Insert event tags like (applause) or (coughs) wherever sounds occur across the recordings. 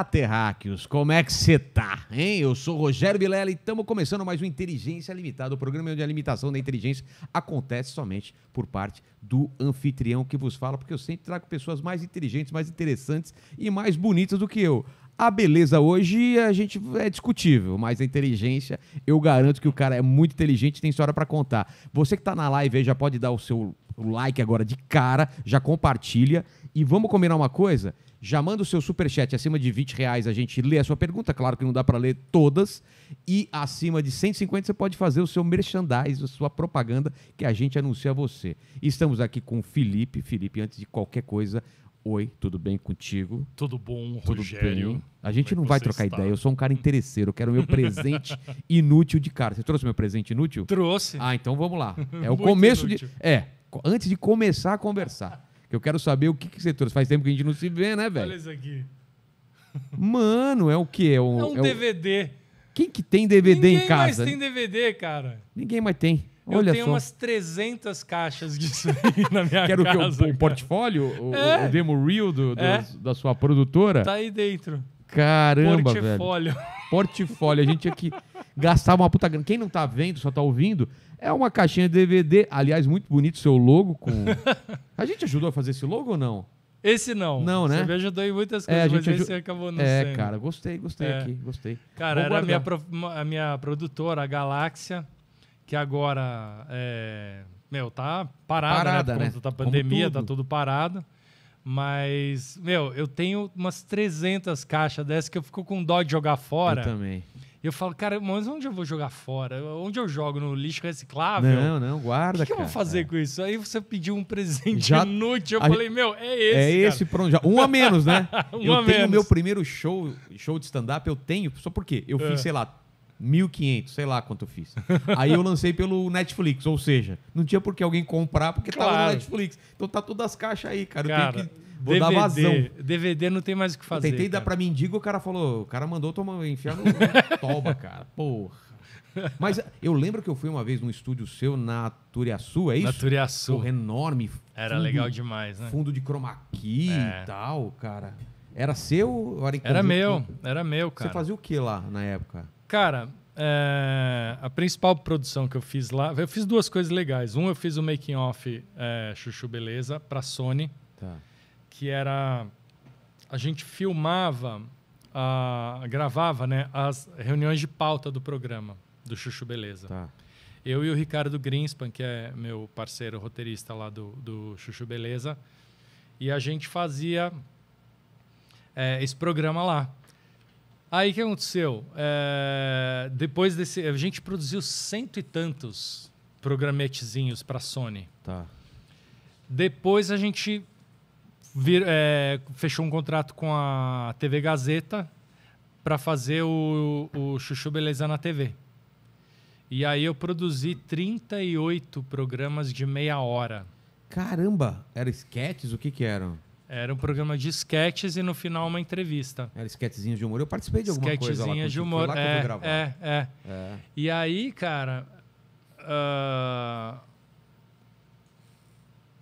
Olá, terráqueos, como é que você tá? Hein? Eu sou Rogério Vilela e estamos começando mais um Inteligência Limitada, o programa onde a limitação da inteligência acontece somente por parte do anfitrião que vos fala, porque eu sempre trago pessoas mais inteligentes, mais interessantes e mais bonitas do que eu. A beleza hoje a gente é discutível, mas a inteligência, eu garanto que o cara é muito inteligente e tem história para contar. Você que está na live aí já pode dar o seu like agora de cara, já compartilha e vamos combinar uma coisa? Já manda o seu superchat acima de 20 reais, a gente lê a sua pergunta. Claro que não dá para ler todas. E acima de 150 você pode fazer o seu merchandising, a sua propaganda que a gente anuncia a você. Estamos aqui com o Felipe. Felipe, antes de qualquer coisa, Oi, tudo bem contigo? Tudo bom, Rogério. tudo Rogério. Bem. A gente Como não é vai trocar está? ideia, eu sou um cara interesseiro, eu quero meu presente (laughs) inútil de cara. Você trouxe meu presente inútil? Trouxe. Ah, então vamos lá. (laughs) É o começo inútil. de. É, antes de começar a conversar. Que eu quero saber o que, que você trouxe. Faz tempo que a gente não se vê, né, velho? Olha isso aqui. Mano, é o quê? É, um, é um é DVD. Quem que tem DVD Ninguém em casa? Ninguém mais tem DVD, cara. Ninguém mais tem. Olha eu tenho só. umas 300 caixas disso aí na minha Quero casa. Quero que o, portfólio, o, é. o, demo reel do, é. do, da sua produtora. Tá aí dentro. Caramba, velho. Portfólio. Portfólio. A gente tinha que gastar uma puta grana. Quem não tá vendo, só tá ouvindo, é uma caixinha de DVD. Aliás, muito bonito seu logo com... (laughs) A gente ajudou a fazer esse logo ou não? Esse não. Não, né? Você ajudou em muitas é, coisas, é, mas esse acabou não é, sendo. É, cara, gostei, gostei é. aqui, gostei. Cara, era a minha, pro... a minha produtora, a Galáxia, que agora é... Meu, tá parada, né? parada né? Por conta né? da pandemia, tá tudo parado. Mas, meu, eu tenho umas 300 caixas dessas que eu fico com dó de jogar fora. Eu também. Eu falo, cara, mas onde eu vou jogar fora? Onde eu jogo? No lixo reciclável? Não, não, guarda. O que, que, eu vou fazer é. com isso? Aí você pediu um presente já, (laughs) inútil. Eu a, falei, meu, é esse. É cara. esse, pronto. Já, um a menos, né? (laughs) um eu a tenho o meu primeiro show, show de stand-up, eu tenho. Só porque eu é. sei lá, 1.500, sei lá quanto eu fiz. (laughs) Aí eu lancei pelo Netflix, ou seja, não tinha por que alguém comprar porque claro. tava no Netflix. Então tá todas as caixas aí, cara. cara eu tenho que. Vou DVD, dar vazão. DVD não tem mais o que fazer. Eu tentei cara. dar pra mendigo, o cara falou. O cara mandou tomar, enfiar no (laughs) toba, cara. Porra. Mas eu lembro que eu fui uma vez num estúdio seu na Turiaçu, é isso? Na Turiaçu. Porra, enorme. Fundo, era legal demais, né? Fundo de chroma key é. e tal, cara. Era seu? Era, era meu, era meu, cara. Você fazia o que lá na época? Cara, é, a principal produção que eu fiz lá, eu fiz duas coisas legais. Um, eu fiz o making off é, Chuchu Beleza para Sony, tá. que era a gente filmava, a, gravava, né, as reuniões de pauta do programa do Chuchu Beleza. Tá. Eu e o Ricardo Greenspan, que é meu parceiro roteirista lá do, do Chuchu Beleza, e a gente fazia é, esse programa lá. Aí o que aconteceu? É, depois desse. A gente produziu cento e tantos programetezinhos para Sony. Tá. Depois a gente vir, é, fechou um contrato com a TV Gazeta para fazer o, o Chuchu Beleza na TV. E aí eu produzi 38 programas de meia hora. Caramba! Eram sketches? O que que eram? Era um programa de sketches e no final uma entrevista. Era esquetezinha de humor. Eu participei de alguma coisa lá. de humor. Lá é, é, é, é, E aí, cara... Uh,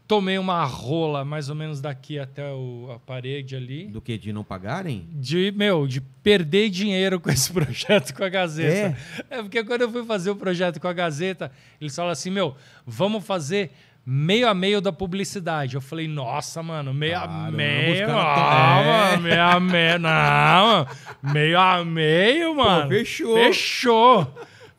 tomei uma rola mais ou menos daqui até o, a parede ali. Do que? De não pagarem? De, meu, de perder dinheiro com esse (laughs) projeto com a Gazeta. É, é porque quando eu fui fazer o projeto com a Gazeta, eles falaram assim, meu, vamos fazer meio a meio da publicidade. Eu falei, nossa, mano, meio a tá- é, é. meio. Não, mano, meio a meio. Não, meio a meio, mano. Pô, fechou. Fechou.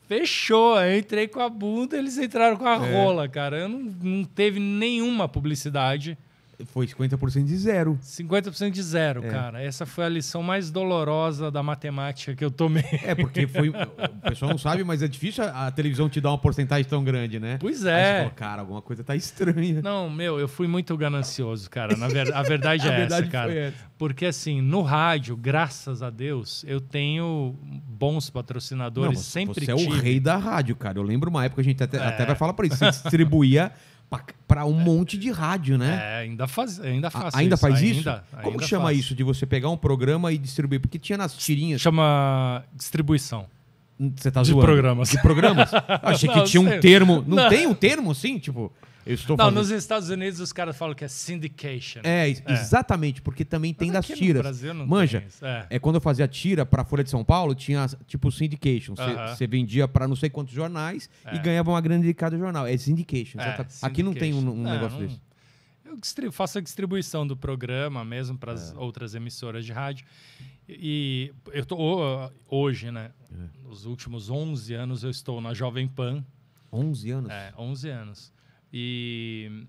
Fechou. Eu entrei com a bunda, eles entraram com a é. rola, cara. Eu não, não teve nenhuma publicidade. Foi 50% de zero. 50% de zero, é. cara. Essa foi a lição mais dolorosa da matemática que eu tomei. É, porque foi. (laughs) O pessoal não sabe, mas é difícil a, a televisão te dar uma porcentagem tão grande, né? Pois é. Fala, cara, alguma coisa tá estranha. Não, meu, eu fui muito ganancioso, cara. Na ver, a verdade (laughs) é a verdade essa, cara. Essa. Porque, assim, no rádio, graças a Deus, eu tenho bons patrocinadores. Não, sempre você tive. é o rei da rádio, cara. Eu lembro uma época, a gente até, é. até vai falar pra isso. Você distribuía (laughs) para um é. monte de rádio, né? É, ainda faz, ainda faz. Ainda isso. faz isso? Ainda, Como ainda chama faz. isso de você pegar um programa e distribuir? Porque tinha nas tirinhas. Chama distribuição. Hum, você tá de zoando? De programas. De programas? (laughs) Eu achei não, que tinha sei. um termo. Não, não, tem um termo assim, tipo. Eu estou não, fazendo... nos Estados Unidos os caras falam que é syndication. É, é. exatamente, porque também tem das tiras. Brasil não Manja, é. é. quando eu fazia tira para Folha de São Paulo, tinha tipo syndication. Você uh -huh. vendia para não sei quantos jornais é. e ganhava uma grande de cada jornal. É syndication. syndication. É, aqui não tem um, um é, negócio não... desse. Eu faço a distribuição do programa mesmo para as é. outras emissoras de rádio. E eu tô hoje, né? Nos últimos 11 anos eu estou na Jovem Pan. 11 anos? É, 11 anos. E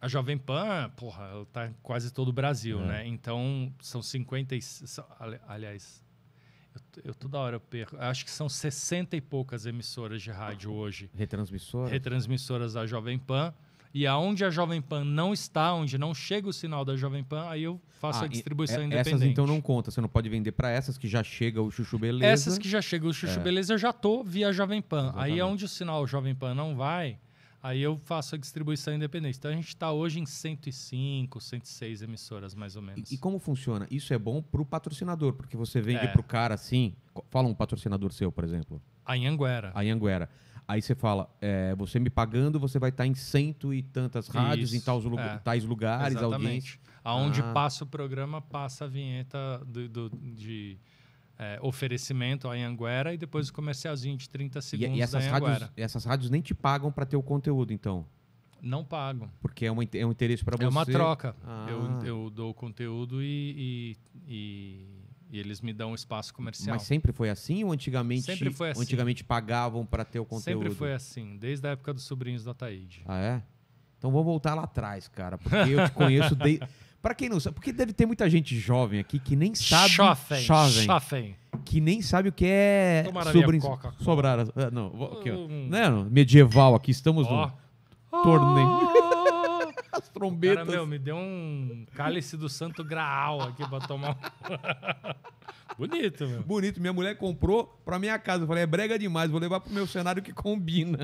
a Jovem Pan, porra, ela tá em quase todo o Brasil, é. né? Então, são 50 e, aliás, eu, eu, toda hora eu perco. Acho que são 60 e poucas emissoras de rádio hoje. Retransmissoras? Retransmissoras da Jovem Pan. E aonde a Jovem Pan não está, onde não chega o sinal da Jovem Pan, aí eu faço ah, a distribuição é, independente. Essas então não conta, você não pode vender para essas que já chega o Chuchu Beleza. Essas que já chega o Chuchu é. Beleza, eu já tô via Jovem Pan. Exatamente. Aí aonde o sinal Jovem Pan não vai, Aí eu faço a distribuição independente. Então a gente está hoje em 105, 106 emissoras, mais ou menos. E, e como funciona? Isso é bom para o patrocinador, porque você vende é. para o cara assim. Fala um patrocinador seu, por exemplo. A Anhanguera. A Anhanguera. Aí você fala, é, você me pagando, você vai estar tá em cento e tantas rádios, Isso, em tais, lu é. tais lugares, Exatamente. audiência. Aonde ah. passa o programa, passa a vinheta do, do de é, oferecimento em Anguera e depois o comercialzinho de 30 segundos e, e essas rádios, essas rádios nem te pagam para ter o conteúdo, então? Não pagam. Porque é, uma, é um interesse para você? É uma troca. Ah. Eu, eu dou conteúdo e, e, e, e, eles me dão espaço comercial. Mas sempre foi assim ou antigamente, sempre foi assim. antigamente pagavam para ter o conteúdo? Sempre foi assim, desde a época dos sobrinhos do Ataíde. Ah, é? Então vou voltar lá atrás, cara, porque eu te conheço desde... Para quem não sabe, porque deve ter muita gente jovem aqui que nem sabe. Jovem. Jovem. Que nem sabe o que é. sobre... coca. Sobrar. Ah, não, aqui, ó. Hum. É, medieval aqui, estamos oh. no torneio. Oh. (laughs) As trombetas. Cara, meu, me deu um cálice do Santo Graal aqui pra tomar. (laughs) Bonito, meu. Bonito. Minha mulher comprou pra minha casa. Eu falei, é brega demais, vou levar pro meu cenário que combina.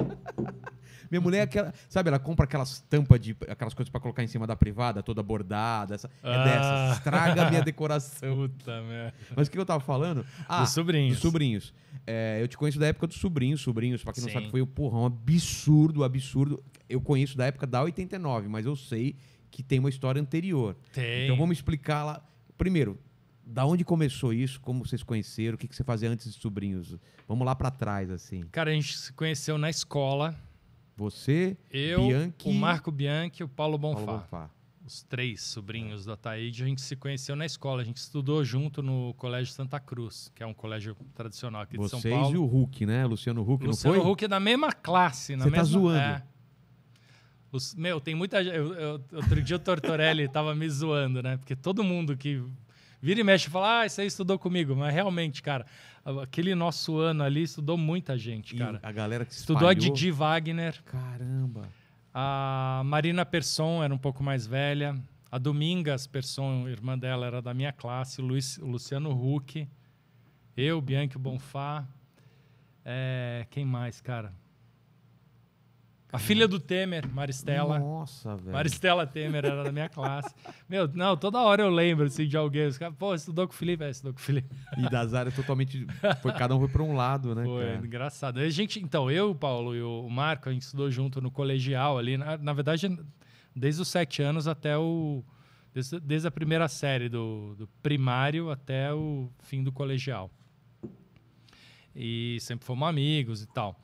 (laughs) Minha mulher é aquela. Sabe, ela compra aquelas tampas de. aquelas coisas para colocar em cima da privada, toda bordada. Essa, é ah. É dessa. Estraga a minha decoração. Puta merda. Mas o que eu tava falando? Ah, dos sobrinhos. Dos sobrinhos. É, eu te conheço da época dos sobrinhos, sobrinhos, pra quem Sim. não sabe, foi um porrão absurdo, absurdo. Eu conheço da época da 89, mas eu sei que tem uma história anterior. Tem. Então vamos explicar lá. Primeiro, da onde começou isso? Como vocês conheceram? O que, que você fazia antes de sobrinhos? Vamos lá para trás, assim. Cara, a gente se conheceu na escola. Você, eu, Bianchi, o Marco Bianchi e o Paulo Bonfá. Paulo Bonfá. Os três sobrinhos da do a gente se conheceu na escola, a gente estudou junto no Colégio Santa Cruz, que é um colégio tradicional aqui Vocês de São Paulo. Vocês e o Hulk, né? Luciano Hulk, Luciano não foi? Hulk é da mesma classe, Você tá mesma... tá zoando. É. Os, meu, tem muita gente... Outro dia o Tortorelli tava me zoando, né? Porque todo mundo que Vira e mexe e fala, ah, isso aí estudou comigo. Mas realmente, cara, aquele nosso ano ali estudou muita gente, e cara. a galera que Estudou espalhou. a Didi Wagner. Caramba. A Marina Persson era um pouco mais velha. A Domingas Persson, irmã dela, era da minha classe. Luiz, Luciano Huck. Eu, Bianchi Bonfá. É, quem mais, cara? A filha do Temer, Maristela. Nossa, velho. Maristela Temer era da minha classe. (laughs) Meu, não, toda hora eu lembro assim, de alguém. Os caras, pô, estudou com o Felipe, é, estudou com o Felipe. E das áreas totalmente. Foi, cada um foi para um lado, né? Foi, cara? engraçado. A gente, então, eu, o Paulo e o Marco, a gente estudou junto no colegial ali. Na, na verdade, desde os sete anos até o. Desde, desde a primeira série, do, do primário até o fim do colegial. E sempre fomos amigos e tal.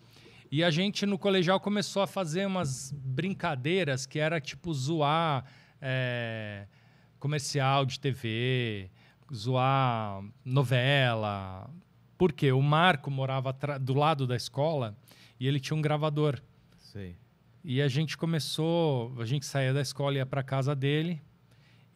E a gente no colegial começou a fazer umas brincadeiras que era tipo zoar é, comercial de TV, zoar novela. Porque o Marco morava do lado da escola e ele tinha um gravador. E a gente começou, a gente saía da escola e ia para casa dele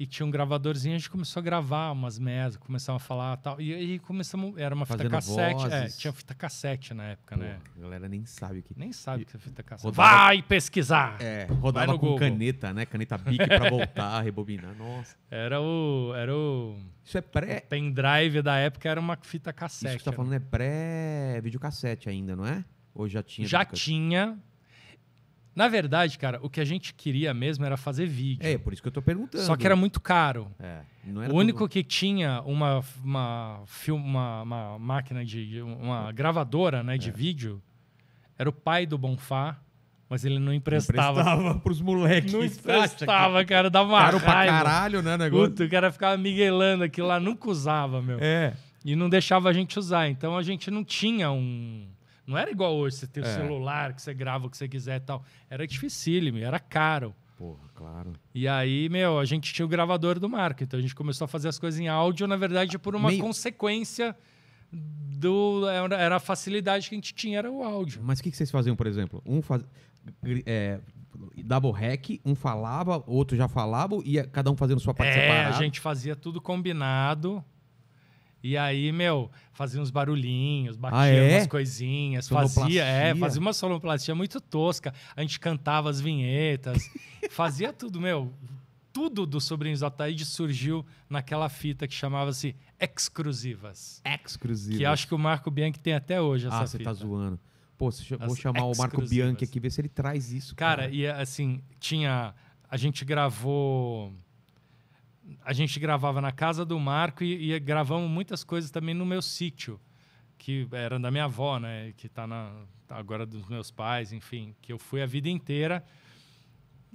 e tinha um gravadorzinho, a gente começou a gravar umas mesas começamos a falar tal. E aí começamos. Era uma fita cassete. É, tinha fita cassete na época, né? Pô, né? A galera nem sabe o que. Nem sabe o que é fita cassete. Rodava- Vai pesquisar! É, rodava com Google. caneta, né? Caneta bica pra voltar, (laughs) rebobinar. Nossa. Era o. Era o. Isso é pré. Pendrive da época era uma fita Isso que cassete. você tá falando né? é pré-videocassete ainda, não é? Ou já tinha? já tinha, na verdade, cara, o que a gente queria mesmo era fazer vídeo. É, por isso que eu tô perguntando. Só que era muito caro. É, era o único tudo... que tinha uma, uma, uma, uma máquina de. uma gravadora né, de é. vídeo era o pai do Bonfá, mas ele não emprestava. Emprestava (laughs) pros moleques. Não emprestava, cara, dava uma caro raiva. pra caralho, né, negócio? Puta, o cara ficava miguelando aquilo lá, nunca usava, meu. É. E não deixava a gente usar. Então a gente não tinha um não era igual hoje, você tem é. o celular, que você grava o que você quiser e tal. Era dificílimo, era caro. Porra, claro. E aí, meu, a gente tinha o gravador do Marco, então a gente começou a fazer as coisas em áudio, na verdade, por uma Meio... consequência do... Era a facilidade que a gente tinha, era o áudio. Mas o que, que vocês faziam, por exemplo? Um faz... É, double hack, um falava, outro já falava, e cada um fazendo sua parte é, separada. A gente fazia tudo combinado. E aí, meu, fazia uns barulhinhos, batia ah, é? umas coisinhas, fazia, é, fazia uma sonoplastia muito tosca. A gente cantava as vinhetas, (laughs) fazia tudo, meu. Tudo do Sobrinhos do Ataíde surgiu naquela fita que chamava-se Exclusivas. Exclusivas. Que acho que o Marco Bianchi tem até hoje essa ah, fita. Ah, você tá zoando. Pô, vou chamar o Marco Bianchi aqui, ver se ele traz isso. Cara, cara. e assim, tinha... A gente gravou a gente gravava na casa do Marco e, e gravamos muitas coisas também no meu sítio, que era da minha avó, né? Que está tá agora dos meus pais, enfim, que eu fui a vida inteira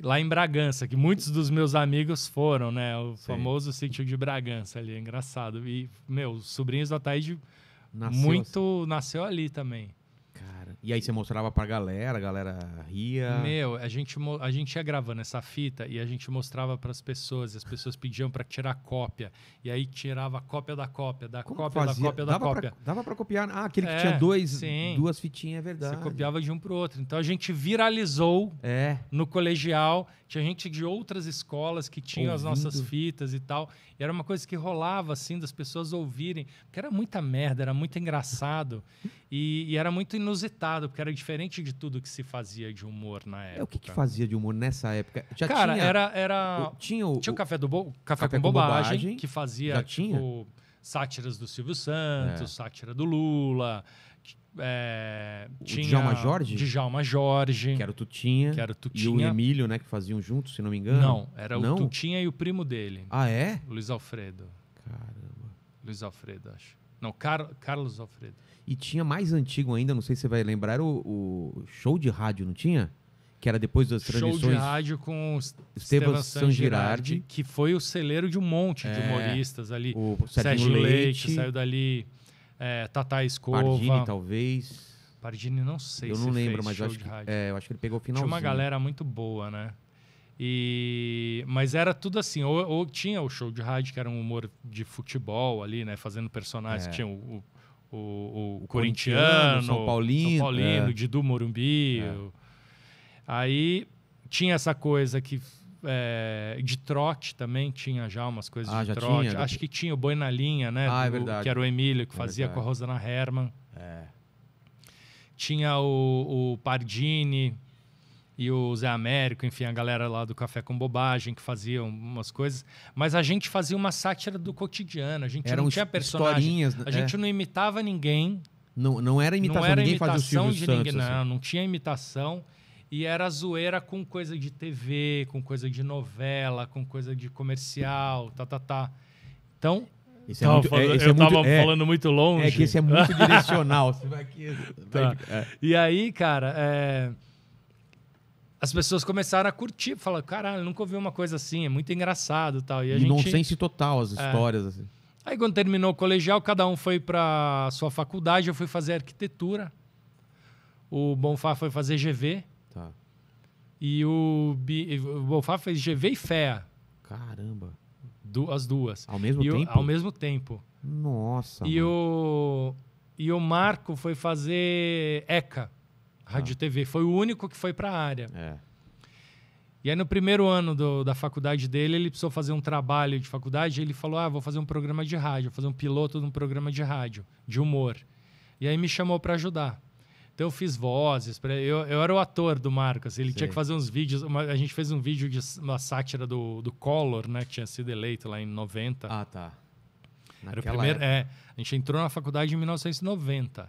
lá em Bragança, que muitos dos meus amigos foram, né? O Sim. famoso sítio de Bragança ali, é engraçado. E, meu, os sobrinhos da Thaís nasceu muito assim. nasceu ali também. E aí você mostrava pra galera, a galera ria. Meu, a gente, a gente ia gravando essa fita e a gente mostrava para as pessoas, e as pessoas pediam para tirar cópia. E aí tirava cópia da cópia, da Como cópia fazia? da cópia dava da cópia. Pra, dava para copiar. Ah, aquele é, que tinha dois, sim. duas fitinhas, é verdade. Você copiava de um pro outro. Então a gente viralizou é. no colegial tinha gente de outras escolas que tinham Ouvindo. as nossas fitas e tal. E era uma coisa que rolava, assim, das pessoas ouvirem. Porque era muita merda, era muito engraçado. (laughs) e, e, era muito inusitado, porque era diferente de tudo que se fazia de humor na época. É, o que, que fazia de humor nessa época? Já Cara, tinha, era... era o, tinha, o, tinha o Café, do Bo café, café com, com bobagem, bobagem, que fazia, Já tipo, tinha? sátiras do Silvio Santos, é. sátira do Lula é, tinha Djalma Jorge? Djalma Jorge. Que era o Tutinha. Que era o Tutinha. E o Emílio, né? Que faziam juntos, se não me engano. Não, era não? o Tutinha e o primo dele. Ah, é? Luiz Alfredo. Caramba. Luiz Alfredo, acho. Não, Car Carlos Alfredo. E tinha mais antigo ainda, não sei se você vai lembrar, era o, o show de rádio, não tinha? que era depois das transmissões. Show de rádio com Esteban San Girardi, que foi o celeiro de um monte de é. humoristas ali. O Sérgio Leite, Leite saiu dali. É, Tata Escova. Pardini, talvez. Pardini, não sei eu se não lembro, mas eu acho, que, é, eu acho que ele pegou o finalzinho. Tinha uma galera muito boa, né? E, mas era tudo assim, ou, ou, tinha o show de rádio, que era um humor de futebol ali, né? Fazendo personagens, é. tinha o, o, o, o, o corintiano, São Paulino, São Paulino é. Didu Morumbi. É. Aí tinha essa coisa que é, de trote também tinha já umas coisas ah, de trote. Tinha? Acho que tinha o Boi na Linha, né? Ah, é do, que era o Emílio, que é fazia verdade. com a Rosana Herman. É. Tinha o, o, Pardini e o Zé Américo, enfim, a galera lá do Café com Bobagem, que fazia umas coisas. Mas a gente fazia uma sátira do cotidiano. A gente Eram não tinha personagens A gente é. não imitava ninguém. Não, não era imitação, não era ninguém imitação fazia o de Santos, ninguém. Assim. Não, não tinha imitação. E era zoeira com coisa de TV, com coisa de novela, com coisa de comercial, tá, tá, tá. Então, é tava muito, é, falando, é, eu é tava muito, é. falando é, muito longe. É que isso é muito (laughs) direcional. Você vai aqui. Tá. Vai, é. e aí, cara, as pessoas começaram a curtir, falaram: caralho, nunca ouvi uma coisa assim, é muito engraçado tal. E, e gente, nonsense total as histórias. Assim. Aí, quando terminou o colegial, cada um foi para sua faculdade. Eu fui fazer arquitetura. O Bonfá foi fazer GV. E o, o Bonfá fez GV e FEA. Caramba. Du, as duas. Ao mesmo e tempo? O, ao mesmo tempo. Nossa. E o, e o Marco foi fazer ECA, Rádio ah. TV. Foi o único que foi para a área. É. E aí, no primeiro ano do, da faculdade dele, ele precisou fazer um trabalho de faculdade. ele falou: Ah, vou fazer um programa de rádio, vou fazer um piloto de um programa de rádio, de humor. E aí me chamou para ajudar. Então eu fiz vozes. Pra, eu, eu era o ator do Marcos. Ele tinha que fazer uns vídeos. Uma, a gente fez um vídeo de uma sátira do, do Collor, né? Que tinha sido eleito lá em 90. Ah, tá. era o primeiro, é, a gente entrou na faculdade em 1990.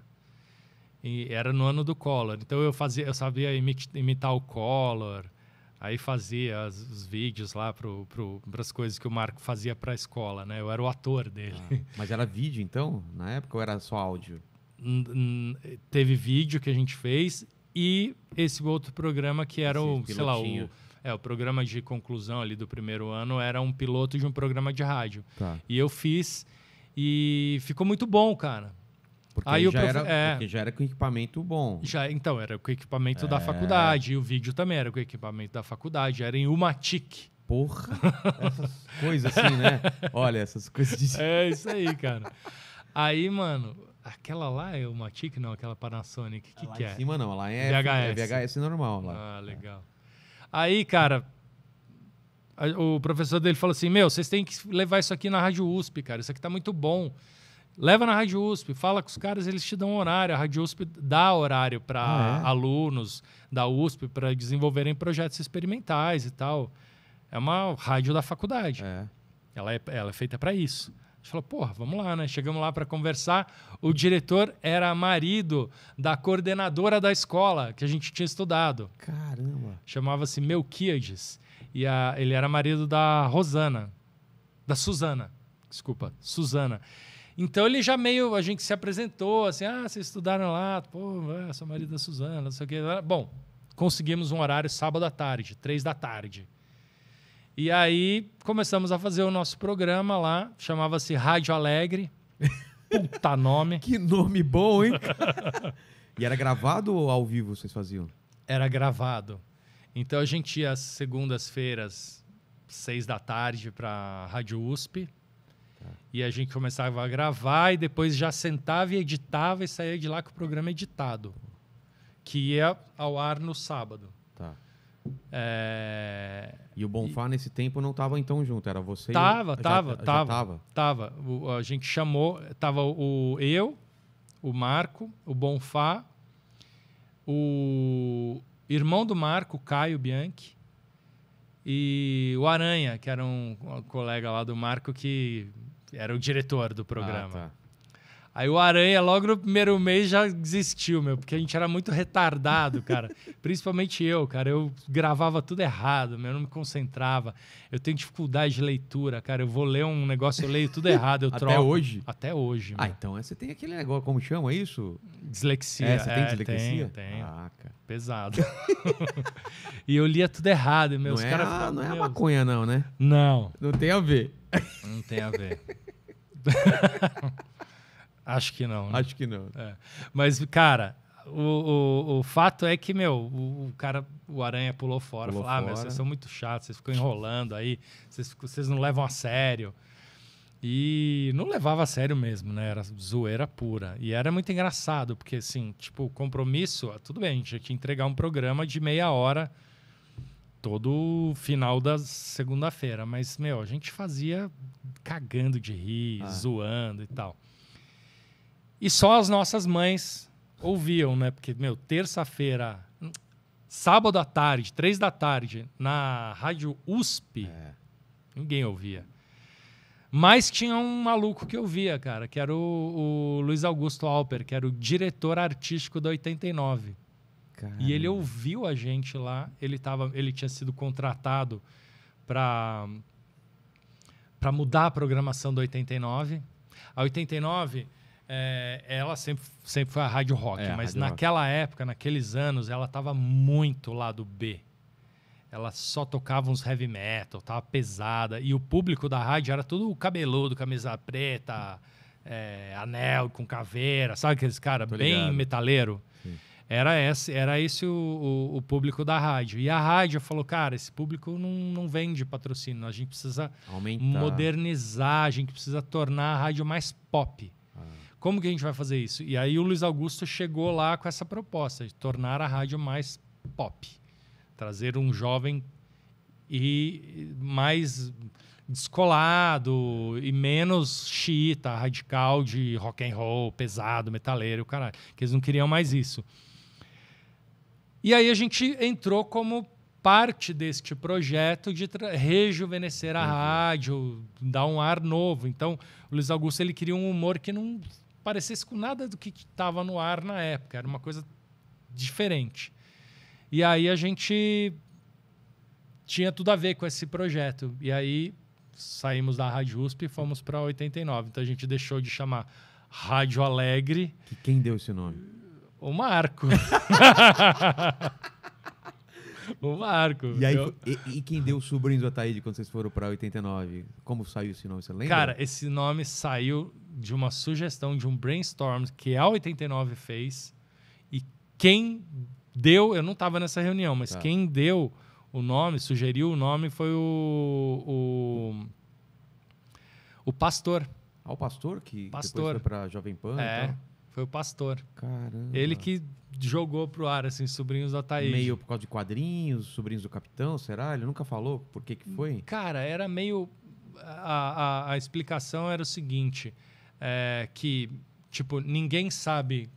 E era no ano do Collor. Então eu fazia, eu sabia imitar o Collor. Aí fazia os vídeos lá para as coisas que o Marco fazia para a escola, né? Eu era o ator dele. Ah, mas era vídeo então? Na época ou era só áudio? teve vídeo que a gente fez e esse outro programa que era o, sei lá, o, é, o programa de conclusão ali do primeiro ano era um piloto de um programa de rádio. Tá. E eu fiz e ficou muito bom, cara. Porque, aí já, prof... era, é... porque já era com equipamento bom. Já, então, era com equipamento é... da faculdade. E o vídeo também era com equipamento da faculdade. Era em Umatic. Porra! (laughs) essas coisas assim, né? (laughs) Olha, essas coisas de... É isso aí, cara. Aí, mano, Aquela lá é uma TIC, não? Aquela Panasonic. O que, que é? Em é? cima não, lá é VHS. VHS normal. Lá. Ah, é. legal. Aí, cara, o professor dele falou assim: Meu, vocês têm que levar isso aqui na Rádio USP, cara. Isso aqui tá muito bom. Leva na Rádio USP, fala com os caras, eles te dão horário. A Rádio USP dá horário para ah, é? alunos da USP para desenvolverem projetos experimentais e tal. É uma rádio da faculdade. É. Ela, é, ela é feita para isso. Falou, porra, vamos lá, né? Chegamos lá para conversar. O diretor era marido da coordenadora da escola que a gente tinha estudado. Caramba. Chamava-se Melquiades. E a, ele era marido da Rosana. Da Suzana. Desculpa, Suzana. Então ele já meio, a gente se apresentou, assim, ah, vocês estudaram lá, pô, é, sou marido da Suzana, não sei o quê. Bom, conseguimos um horário sábado à tarde, três da tarde. E aí começamos a fazer o nosso programa lá, chamava-se Rádio Alegre. (laughs) Puta nome. que nome bom, hein? (laughs) e era gravado ou ao vivo vocês faziam? Era gravado. Então a gente ia às segundas-feiras, seis da tarde, para Rádio USP. Tá. E a gente começava a gravar e depois já sentava e editava e saía de lá com o programa editado, que ia ao ar no sábado. Tá. É... E o Bonfá e... nesse tempo não estava então junto, era você tava, e tava, já, tava, já tava, tava. a gente chamou, tava o eu, o Marco, o Bonfá, o irmão do Marco, Caio Bianchi, e o Aranha, que era um colega lá do Marco que era o diretor do ah, programa. Ah, tá. Aí o Aranha, logo no primeiro mês, já desistiu, meu, porque a gente era muito retardado, cara. (laughs) Principalmente eu, cara. Eu gravava tudo errado, meu, eu não me concentrava. Eu tenho dificuldade de leitura, cara. Eu vou ler um negócio, eu leio tudo (laughs) errado, eu troco. Até hoje? Até hoje, meu. Ah, então é, você tem aquele negócio, como chama isso? Dislexia. É, você tem é, dislexia? Tenho, tenho. Ah, cara. Pesado. (laughs) e eu lia tudo errado, meu. Não, é, cara a, não é a maconha, não, né? Não. Não tem a ver. Não tem a ver. Acho que não. Né? Acho que não. É. Mas, cara, o, o, o, fato é que, meu, o, o cara, o Aranha pulou fora. Pulou falou, ah, fora. ah, mas vocês são muito chatos, vocês ficam enrolando aí, vocês, vocês não levam a sério. E não levava a sério mesmo, né? Era zoeira pura. E era muito engraçado, porque, assim, tipo, o compromisso, ah, tudo bem, a gente tinha que entregar um programa de meia hora todo final da segunda-feira. Mas, meu, a gente fazia cagando de rir, ah. zoando e tal. E só as nossas mães ouviam, né? Porque, meu, terça-feira, sábado à tarde, três da tarde, na rádio USP, é. ninguém ouvia. Mas tinha um maluco que eu via, cara, que era o, o Luiz Augusto Alper, que era o diretor artístico da 89. Caramba. E ele ouviu a gente lá, ele, tava, ele tinha sido contratado para mudar a programação da 89. A 89 é, ela sempre, sempre foi a rádio rock, é, mas rádio naquela rock. época, naqueles anos, ela tava muito lado B. Ela só tocava uns heavy metal, tava pesada. E o público da rádio era tudo cabeludo, camisa preta, é, anel com caveira, sabe aqueles caras bem metaleiro? Sim. Era esse, era esse o, o, o, público da rádio. E a rádio falou, cara, esse público não, não vende patrocínio, a gente precisa Aumentar. modernizar, a gente precisa tornar a rádio mais pop. Como que a gente vai fazer isso? E aí o Luiz Augusto chegou lá com essa proposta de tornar a rádio mais pop, trazer um jovem e mais descolado e menos chita, radical de rock and roll, pesado, metaleiro, caralho, que eles não queriam mais isso. E aí a gente entrou como parte deste projeto de rejuvenescer a uhum. rádio, dar um ar novo. Então, o Luiz Augusto ele queria um humor que não parecesse com nada do que estava no ar na época. Era uma coisa diferente. E aí a gente tinha tudo a ver com esse projeto. E aí saímos da Rádio USP e fomos para 89. Então a gente deixou de chamar Rádio Alegre. Que quem deu esse nome? O Marco. (laughs) (laughs) o Marco. E, aí, eu... e, e, quem deu o sobrinho do Ataíde quando vocês foram para 89? Como saiu esse nome? Você lembra? Cara, esse nome saiu de uma sugestão de um brainstorm que a 89 fez. E quem deu, eu não estava nessa reunião, mas tá. quem deu o nome, sugeriu o nome, foi o. O, o pastor. Ah, o pastor que pastor. depois foi Jovem Pan? É, então? foi o pastor. Caramba. Ele que jogou pro ar, assim, sobrinhos da Thaís. Meio por causa de quadrinhos, sobrinhos do capitão, será? Ele nunca falou por que, que hum, foi? Cara, era meio. A, a, a explicação era o seguinte: é, que, tipo, ninguém sabe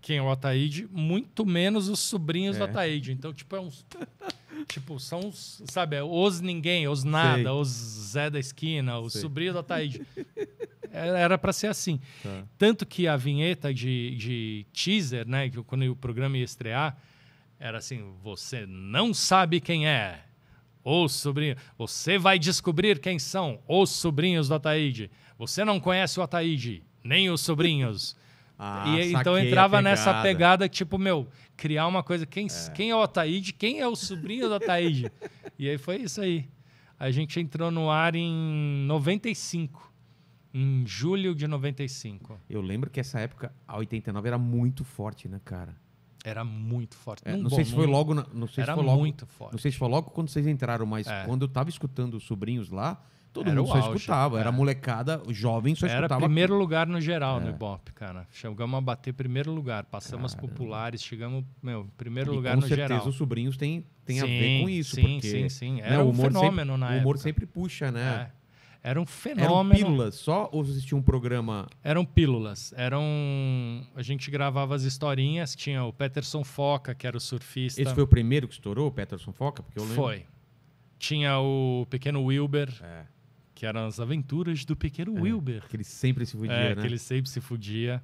quem é o Ataíde, muito menos os sobrinhos é. do Ataíde. Então, tipo, é uns. (laughs) tipo, são uns, sabe, é os ninguém, os nada, Sei. os Zé da esquina, os Sei. sobrinhos do Ataíde. (laughs) era para ser assim. Tá. Tanto que a vinheta de, de teaser, né, que quando o programa ia estrear, era assim: você não sabe quem é. ou sobrinho, Você vai descobrir quem são os sobrinhos do Ataíde. Você não conhece o Ataíde, nem os sobrinhos. (laughs) ah, e, então entrava pegada. nessa pegada, tipo, meu, criar uma coisa. Quem é, quem é o Ataíde? Quem é o sobrinho do Ataíde? (laughs) e aí foi isso aí. A gente entrou no ar em 95. Em julho de 95. Eu lembro que essa época, a 89, era muito forte, né, cara? Era muito forte. É, não sei se foi logo. não sei era se foi logo, muito forte. Não sei se foi logo quando vocês entraram, mas é. quando eu tava escutando os sobrinhos lá, todo era mundo só auge, escutava. Era é. molecada, jovem só era escutava. Era primeiro lugar no geral é. no Ibope, cara. Chegamos a bater primeiro lugar. Passamos cara. populares, chegamos, meu, primeiro e lugar no geral. Com certeza os sobrinhos têm, têm sim, a ver com isso. Sim, porque, sim, sim. Né, era né, um fenômeno sempre, na o humor sempre puxa, né? É. Era um fenômeno. Eram pílulas só ou existia um programa? Eram pílulas. Eram. A gente gravava as historinhas, tinha o Peterson Foca, que era o surfista. Esse foi o primeiro que estourou, o Peterson Foca? Porque eu lembro. Foi. Tinha o pequeno Wilber. É. Que eram as aventuras do pequeno é, Wilber. Que ele sempre se fudia, é, né? Que ele sempre se fudia.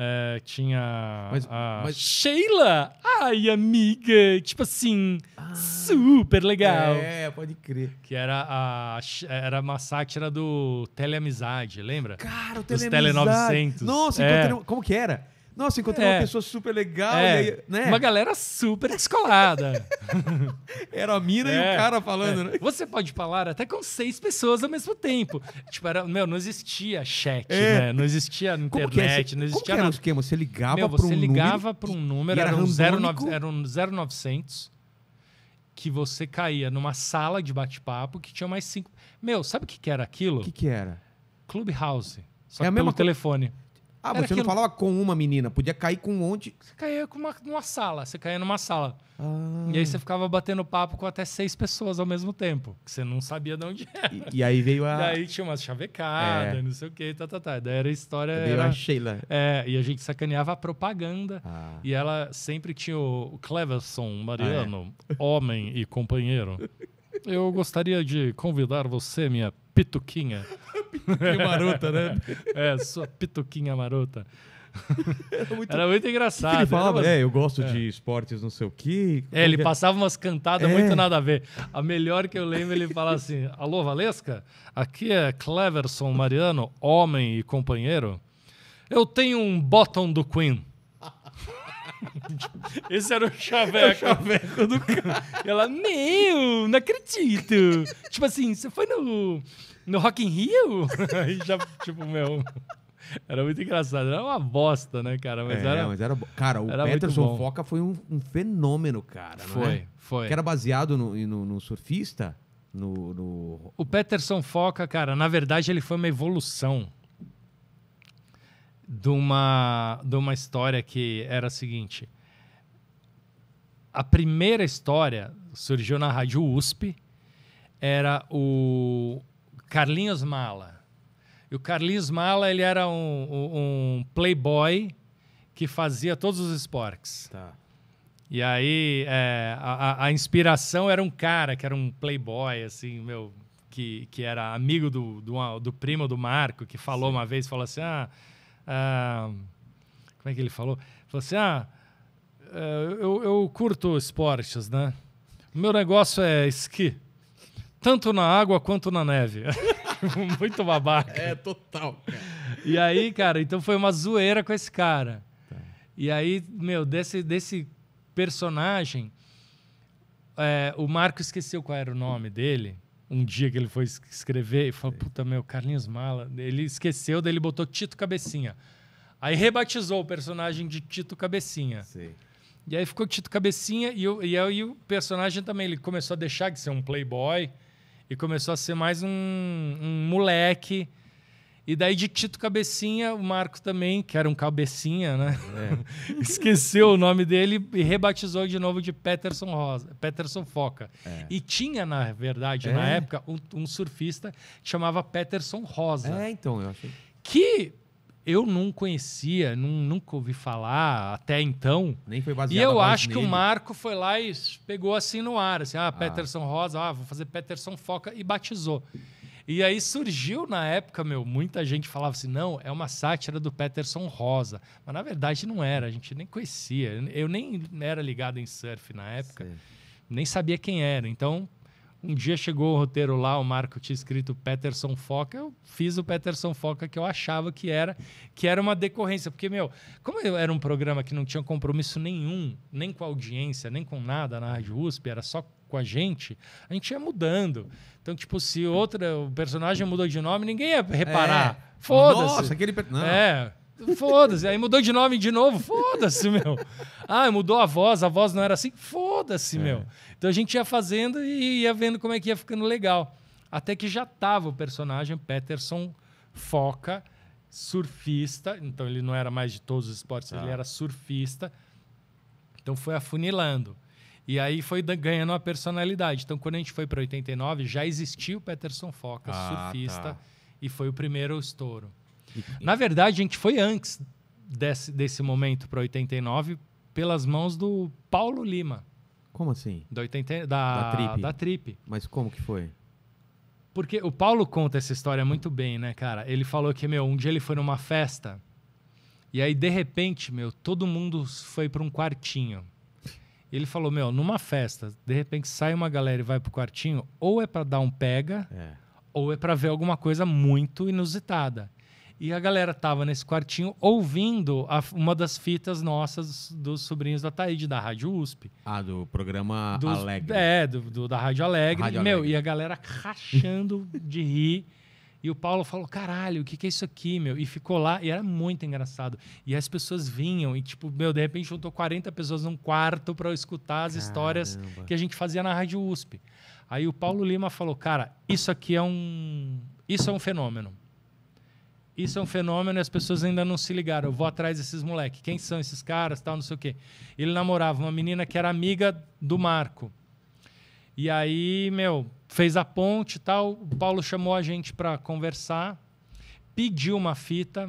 É, tinha mas, a mas... Sheila! Ai, amiga! Tipo assim, ah, super legal. É, pode crer. Que era, a, era uma sátira do Teleamizade, lembra? Cara, o Teleamizade. Dos Tele 900. Nossa, então é. como que era? Nossa, encontrei é. uma pessoa super legal. É. Aí, né? Uma galera super descolada. (laughs) era a mina é. e o é, cara falando, é. né? Você pode falar até com seis pessoas ao mesmo tempo. (laughs) tipo, era, meu, não existia chat, é. né? Não existia internet, não existia Como que era o esquema? Você ligava para um número? Você ligava para um número, era, era, um 09, era um 0900 que você caía numa sala de bate-papo que tinha mais cinco. Meu, sabe o que, que era aquilo? O que, que era? Clubhouse. Só é que pelo co... telefone. Ah, você aquilo... não falava com uma menina, podia cair com onde? Você caía com uma, numa sala, você caía numa sala. Ah. E aí você ficava batendo papo com até seis pessoas ao mesmo tempo, que você não sabia de onde era. E, e aí veio a. Daí tinha uma chavecada, é. não sei o quê, tá, tá, tá. Daí era a história. Veio era... a Sheila. É, e a gente sacaneava a propaganda. Ah. E ela sempre tinha o Cleverson Mariano, ah, é? homem e companheiro. Eu gostaria de convidar você, minha pituquinha pituquinha marota, né? É, sua pituquinha marota. Era muito, era muito engraçado. ele falava, é, eu gosto é. de esportes, não sei o quê. É, ele passava umas cantadas é. muito nada a ver. A melhor que eu lembro, ele fala assim: Alô, Valesca, aqui é Cleverson Mariano, homem e companheiro. Eu tenho um bottom do Queen. (laughs) Esse era o chaveco. É o chaveco do cara. E ela, meu, não acredito. tipo assim, você foi no no Rock in Rio? (laughs) Aí já, tipo, meu. Era muito engraçado. Era uma bosta, né, cara? Mas, é, era, mas era. Cara, o era Peterson Foca foi um, um, fenômeno, cara. É? Foi, é? foi. Que era baseado no, no, no surfista. No, no, O Peterson Foca, cara, na verdade, ele foi uma evolução de uma, de uma história que era a seguinte. A primeira história surgiu na Rádio USP. Era o, Carlinhos Mala. E o Carlinhos Mala ele era um, um playboy que fazia todos os esportes. Tá. E aí é, a, a, inspiração era um cara que era um playboy, assim, meu, que, que era amigo do, do, do primo do Marco, que falou Sim. uma vez, falou assim, ah, ah, como é que ele falou? Falou assim, ah, eh, eu, eu curto esportes, né? O meu negócio é esqui tanto na água quanto na neve. (laughs) Muito babaca. É, total. E aí, cara, então foi uma zoeira com esse cara. Tá. E aí, meu, desse, desse personagem, é, o Marco esqueceu qual era o nome dele. Um dia que ele foi escrever e falou: Puta, meu, Carlinhos Mala. Ele esqueceu, daí ele botou Tito Cabecinha. Aí rebatizou o personagem de Tito Cabecinha. E aí ficou Tito Cabecinha e, eu, e aí o personagem também ele começou a deixar de ser um playboy e começou a ser mais um, um moleque. E daí de Tito Cabecinha, o Marco também, que era um cabecinha, né? É. (laughs) Esqueceu o nome dele e rebatizou de novo de Peterson Rosa, Peterson Foca. É. E tinha, na verdade, é. na época, um, um surfista que chamava Peterson Rosa. É, então, eu achei. Que eu não conhecia, não, nunca ouvi falar até então. Nem foi baseado E eu acho nele. que o Marco foi lá e pegou assim no ar, assim, ah, ah, Peterson Rosa, ah, vou fazer Peterson Foca e batizou. E aí surgiu na época, meu, muita gente falava assim, não, é uma sátira do Peterson Rosa. Mas na verdade não era, a gente nem conhecia. Eu nem era ligado em surf na época, Sim. nem sabia quem era. Então um dia chegou o roteiro lá, o Marco tinha escrito Peterson Foca, eu fiz o Peterson Foca que eu achava que era, que era uma decorrência, porque meu, como era um programa que não tinha compromisso nenhum, nem com a audiência, nem com nada na Rádio USP, era só com a gente, a gente ia mudando. Então, tipo, se outra, o personagem mudou de nome, ninguém ia reparar. É. Foda-se. Nossa, aquele. Não. É. Foda-se. Aí mudou de nome de novo. Foda-se, meu. Ah, mudou a voz. A voz não era assim. Foda-se, é. meu. Então a gente ia fazendo e ia vendo como é que ia ficando legal. Até que já tava o personagem Peterson Foca, surfista. Então ele não era mais de todos os esportes, ah. ele era surfista. Então foi afunilando. E aí foi ganhando uma personalidade. Então quando a gente foi para 89, já existia o Peterson Foca, ah, surfista, tá. e foi o primeiro estouro. Na verdade, a gente foi antes desse, desse momento para 89 pelas mãos do Paulo Lima. Como assim? Da, 80, da, da, trip. da Trip. Mas como que foi? Porque o Paulo conta essa história muito bem, né, cara? Ele falou que, meu, um dia ele foi numa festa e aí, de repente, meu, todo mundo foi para um quartinho. Ele falou, meu, numa festa, de repente sai uma galera e vai pro quartinho, ou é para dar um pega, é. ou é para ver alguma coisa muito inusitada. E a galera tava nesse quartinho ouvindo a, uma das fitas nossas dos sobrinhos da Taíde, da Rádio USP. Ah, do programa Dos- Alegre. É, do, do- da Rádio Alegre. Rádio Meu, Alegre. e a galera rachando de rir. E o Paulo falou: caralho, o que, que é isso aqui, meu? E ficou lá, e era muito engraçado. E as pessoas vinham, e tipo, meu, de repente juntou 40 pessoas num quarto para escutar as histórias que a gente fazia na Rádio USP. Aí o Paulo Lima falou: cara, isso aqui é um. Isso é um fenômeno isso é um fenômeno e as pessoas ainda não se ligaram. Eu vou atrás desses moleques. Quem são esses caras? Tal, não sei o quê. Ele namorava uma menina que era amiga do Marco. E aí, meu, fez a ponte e tal. O Paulo chamou a gente para conversar, pediu uma fita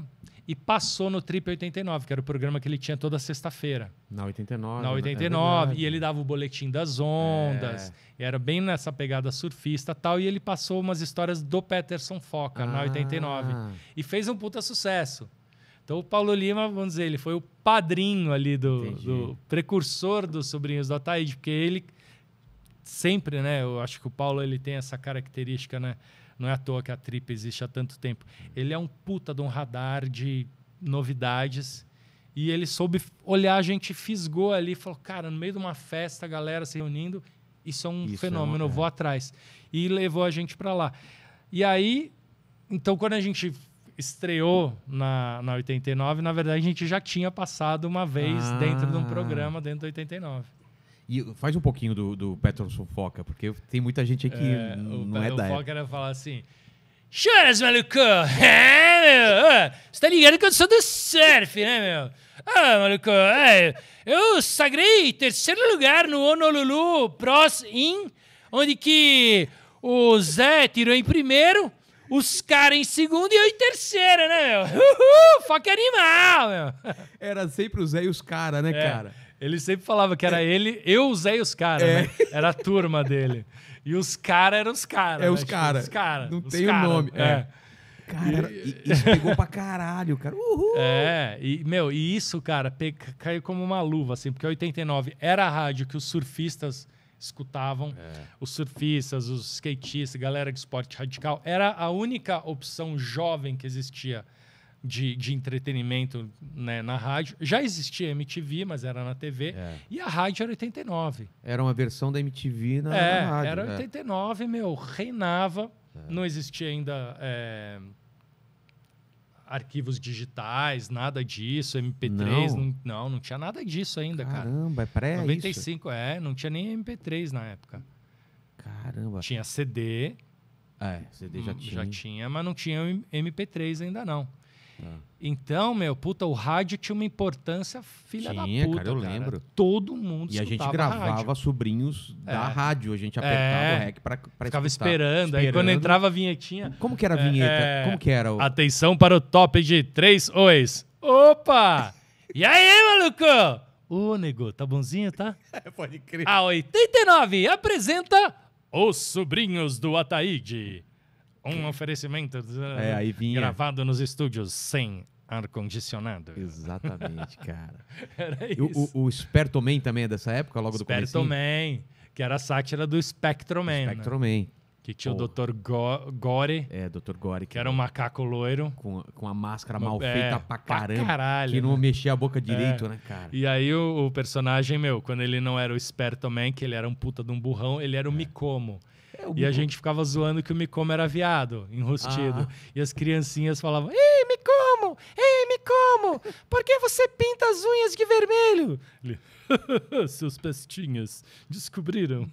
e passou no Trip 89, que era o programa que ele tinha toda sexta-feira. Na 89. Na 89. É e ele dava o boletim das ondas. É. era bem nessa pegada surfista tal. E ele passou umas histórias do Peterson Foca ah. na 89. E fez um puta sucesso. Então o Paulo Lima, vamos dizer, ele foi o padrinho ali do, do precursor dos sobrinhos do Ataíde, porque ele sempre, né? Eu acho que o Paulo ele tem essa característica, né? Não é à toa que a Trip existe há tanto tempo. Ele é um puta de um radar de novidades. E ele soube olhar, a gente fisgou ali, falou, cara, no meio de uma festa, a galera se reunindo, isso é um isso é fenômeno, é uma... vou atrás. E levou a gente para lá. E aí, então, quando a gente estreou na, na 89, na verdade, a gente já tinha passado uma vez ah. dentro de um ah. programa, dentro da 89. E faz um pouquinho do, do Peterson Foca, porque tem muita gente aqui que é, não é da O Fofoca era falar assim... Choras, maluco! É, meu! É. Você tá ligado que eu sou do surf, né, meu? Ah, maluco, é, eu sagrei terceiro lugar no Honolulu Pros In, onde que o Zé tirou em primeiro, os caras em segundo e eu em terceiro, né, meu? Uhul, foca animal, meu! Era sempre o Zé e os caras, né, é. cara? Ele sempre falava que era é. ele, eu, o Zé e os caras, é. né? Era a turma dele. E os caras eram os caras. É, né? os tipo, caras. Os cara, Não tem o nome. É. é. Cara, e... isso pegou pra caralho, cara. Uhul! É, e, meu, e isso, cara, pe... caiu como uma luva, assim, porque 89 era a rádio que os surfistas escutavam. É. Os surfistas, os skatistas, galera de esporte radical. Era a única opção jovem que existia de, de entretenimento né, na rádio. Já existia MTV, mas era na TV. É. E a rádio era 89. Era uma versão da MTV na, é, na rádio. Era né? 89, meu, reinava. É. Não existia ainda é, arquivos digitais, nada disso, MP3, não, não, não, não tinha nada disso ainda, Caramba, cara. Caramba, é pré 95, isso? é, não tinha nem MP3 na época. Caramba. Tinha CD. É, CD hum, já tinha. Já tinha, mas não tinha MP3 ainda não. Então, meu, puta, o rádio tinha uma importância filha tinha, da puta. Cara, eu cara. lembro. Todo mundo E a gente gravava rádio. sobrinhos é. da rádio. A gente apertava é. o rec pra, pra Ficava escutar. esperando. esperando. Aí quando entrava a vinhetinha. Como que era a é, vinheta? É. Como que era? O... Atenção para o top de três ois. Opa! e aí, maluco? Ô, nego, tá bonzinho, tá? (laughs) É, pode crer. A 89 apresenta Os Sobrinhos do Ataíde. Um oferecimento é, aí vinha. gravado nos estúdios sem ar-condicionado. Exatamente, (laughs) cara. era isso. O, o, o também é dessa época, logo Spectroman, do começo. Man, que era a sátira do Spectroman. Né? Spectroman. Né? Que tinha Porra. o Dr. Go Gore. É, Dr. Gore. Que, que era um macaco loiro. Com, com a máscara mal é, feita pra caramba. Pra caralho, que não né? mexia a boca é. direito, é. né, cara? E aí o, o, personagem, meu, quando ele não era o esperto man, que ele era um puta de um burrão, ele era o é. Micomo e a gente ficava zoando que o me era viado, enrostido. Ah. E as criancinhas falavam: Ei, me Ei, me Por que você pinta as unhas de vermelho? Ele, (laughs) Seus pestinhas descobriram.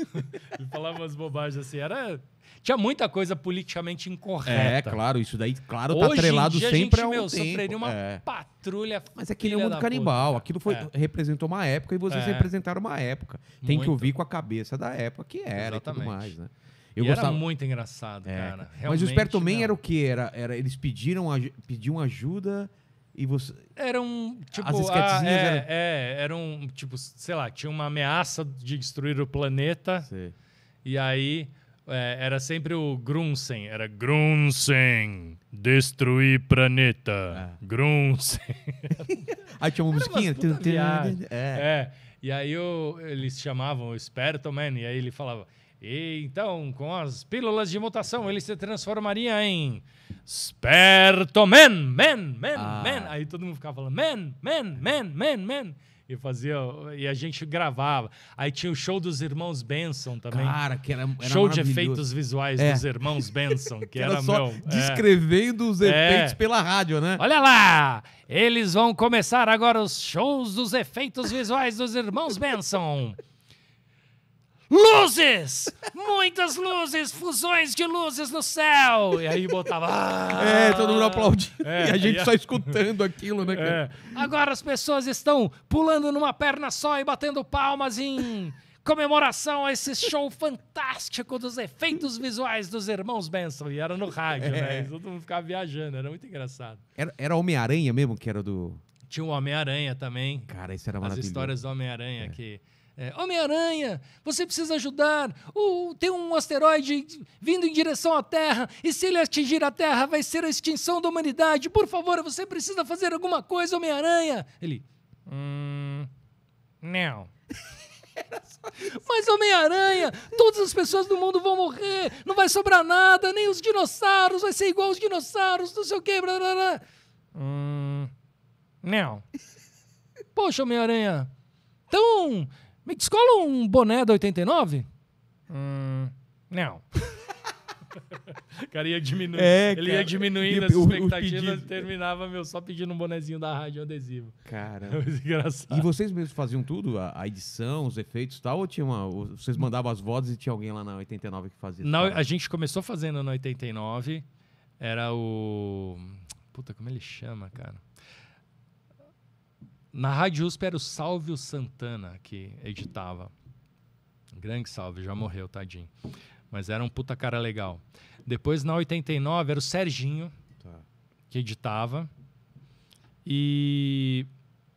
(laughs) Ele falava umas bobagens assim. Era tinha muita coisa politicamente incorreta. É, claro, isso daí, claro, tá Hoje tá atrelado dia, sempre a gente, meu, sofreria uma é. patrulha Mas aquele é o mundo canibal. Puta. Aquilo foi, é. representou uma época e vocês é. representaram uma época. Tem muito. que ouvir com a cabeça da época que era Exatamente. e tudo mais, né? Eu e gostava... era muito engraçado, é. cara. Realmente, Mas o Esperto Man era o que? Era, era, eles pediram, pediam ajuda e você... Era um, tipo... As esquetezinhas ah, é, eram... É, era um, tipo, sei lá, tinha uma ameaça de destruir o planeta. E aí é, era sempre o Grunsen, era Grunsen, destruir planeta, ah. Grunsen. (laughs) aí tinha uma musiquinha. É. é. e aí eles chamavam o Esperto Man, e aí ele falava, e então, com as pílulas de mutação, ele se transformaria em Esperto Man, Man, Man, ah. Man. Aí todo mundo ficava falando, Man, Man, Man, Man, Man e fazia. E a gente gravava. Aí tinha o show dos irmãos Benson também. Cara, que era. era show de efeitos visuais é. dos irmãos Benson, que, que (laughs) era, era só meu. É. Descrevendo é. os efeitos é. pela rádio, né? Olha lá! Eles vão começar agora os shows dos efeitos visuais dos irmãos Benson. Luzes! Muitas luzes, fusões de luzes no céu! E aí botava. É, ah! É, todo mundo aplaudindo. É, e a gente é. só escutando aquilo, né, cara? É. Agora as pessoas estão pulando numa perna só e batendo palmas em comemoração a esse show fantástico dos efeitos visuais dos irmãos Benson. E era no rádio, né? É. E todo mundo ficava viajando, era muito engraçado. Era, era Homem-Aranha mesmo que era do. Tinha o Homem-Aranha também. Cara, isso era maravilhoso. As histórias do Homem-Aranha que. É, Homem-Aranha, você precisa ajudar. Uh, tem um asteroide vindo em direção à Terra, e se ele atingir a Terra, vai ser a extinção da humanidade. Por favor, você precisa fazer alguma coisa, Homem-Aranha. Ele. Hum, não. (laughs) Mas Homem-Aranha, todas as pessoas do mundo vão morrer, não vai sobrar nada, nem os dinossauros, vai ser igual os dinossauros, não sei o que. Hum, não. Poxa, Homem-Aranha. Então, me descola um boné da 89? Hum, não. o (laughs) cara ia diminuindo. É, ele ia diminuindo as expectativas e terminava, meu, só pedindo um bonezinho da rádio adesivo. Cara. (laughs) É engraçado. E vocês mesmos faziam tudo? A, a edição, os efeitos e tal? Ou tinha uma, vocês mandavam as vozes e tinha alguém lá na 89 que fazia? Não, tá. a gente começou fazendo na 89. Era o. Puta, como ele chama, cara? Na Rádio USP era o Salvio Santana que editava. Grande salve, já morreu, tadinho. Mas era um puta cara legal. Depois, na 89, era o Serginho tá. que editava. E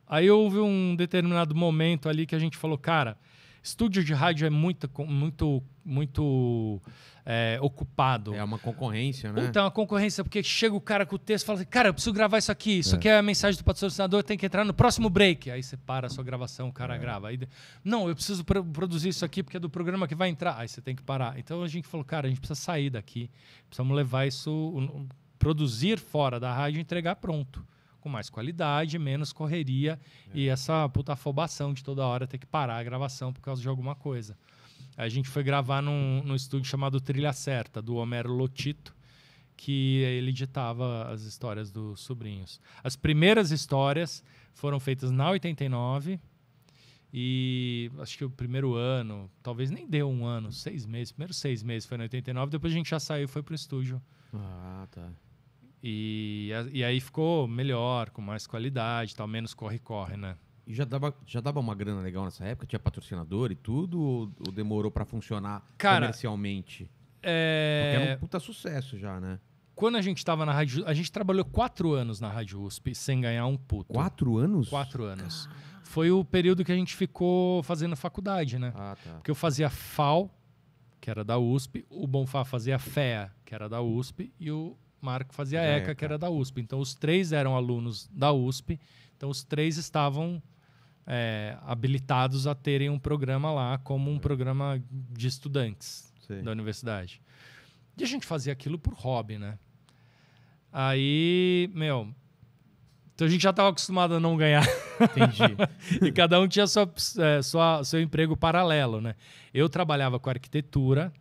aí houve um determinado momento ali que a gente falou, cara, estúdio de rádio é muito, muito, muito é, ocupado. É uma concorrência, né? Então, a concorrência, porque chega o cara com o texto e fala assim, cara, eu preciso gravar isso aqui, isso é. aqui é a mensagem do patrocinador, tem que entrar no próximo break. Aí você para a sua gravação, o cara é. grava. Aí, não, eu preciso produzir isso aqui porque é do programa que vai entrar. Aí você tem que parar. Então a gente falou, cara, a gente precisa sair daqui, precisamos levar isso, produzir fora da rádio e entregar pronto com mais qualidade, menos correria é. e essa puta afobação de toda hora ter que parar a gravação por causa de alguma coisa a gente foi gravar num, num estúdio chamado Trilha Certa, do Homero Lotito, que ele ditava as histórias dos sobrinhos. As primeiras histórias foram feitas na 89 e acho que o primeiro ano, talvez nem deu um ano, seis meses, primeiro seis meses foi na 89, depois a gente já saiu e foi pro estúdio. Ah, tá. E, e aí ficou melhor, com mais qualidade, tal, menos corre-corre, né? E já dava, já dava uma grana legal nessa época? Tinha patrocinador e tudo? Ou, ou demorou para funcionar Cara, comercialmente? É... Porque era um puta sucesso já, né? Quando a gente tava na Rádio... A gente trabalhou quatro anos na Rádio USP sem ganhar um puto. Quatro anos? Quatro anos. Foi o período que a gente ficou fazendo faculdade, né? Ah, tá. Porque eu fazia FAO, que era da USP, o Bonfá fazia FEA, que era da USP, e o Marco fazia ECA, ECA, que tá. era da USP. Então, os três eram alunos da USP, então os três estavam é, habilitados a terem um programa lá, como um programa de estudantes Sim. da universidade. E a gente fazia aquilo por hobby, né? Aí, meu. Então a gente já estava acostumado a não ganhar. Entendi. (laughs) e cada um tinha sua, é, sua, seu emprego paralelo, né? Eu trabalhava com arquitetura,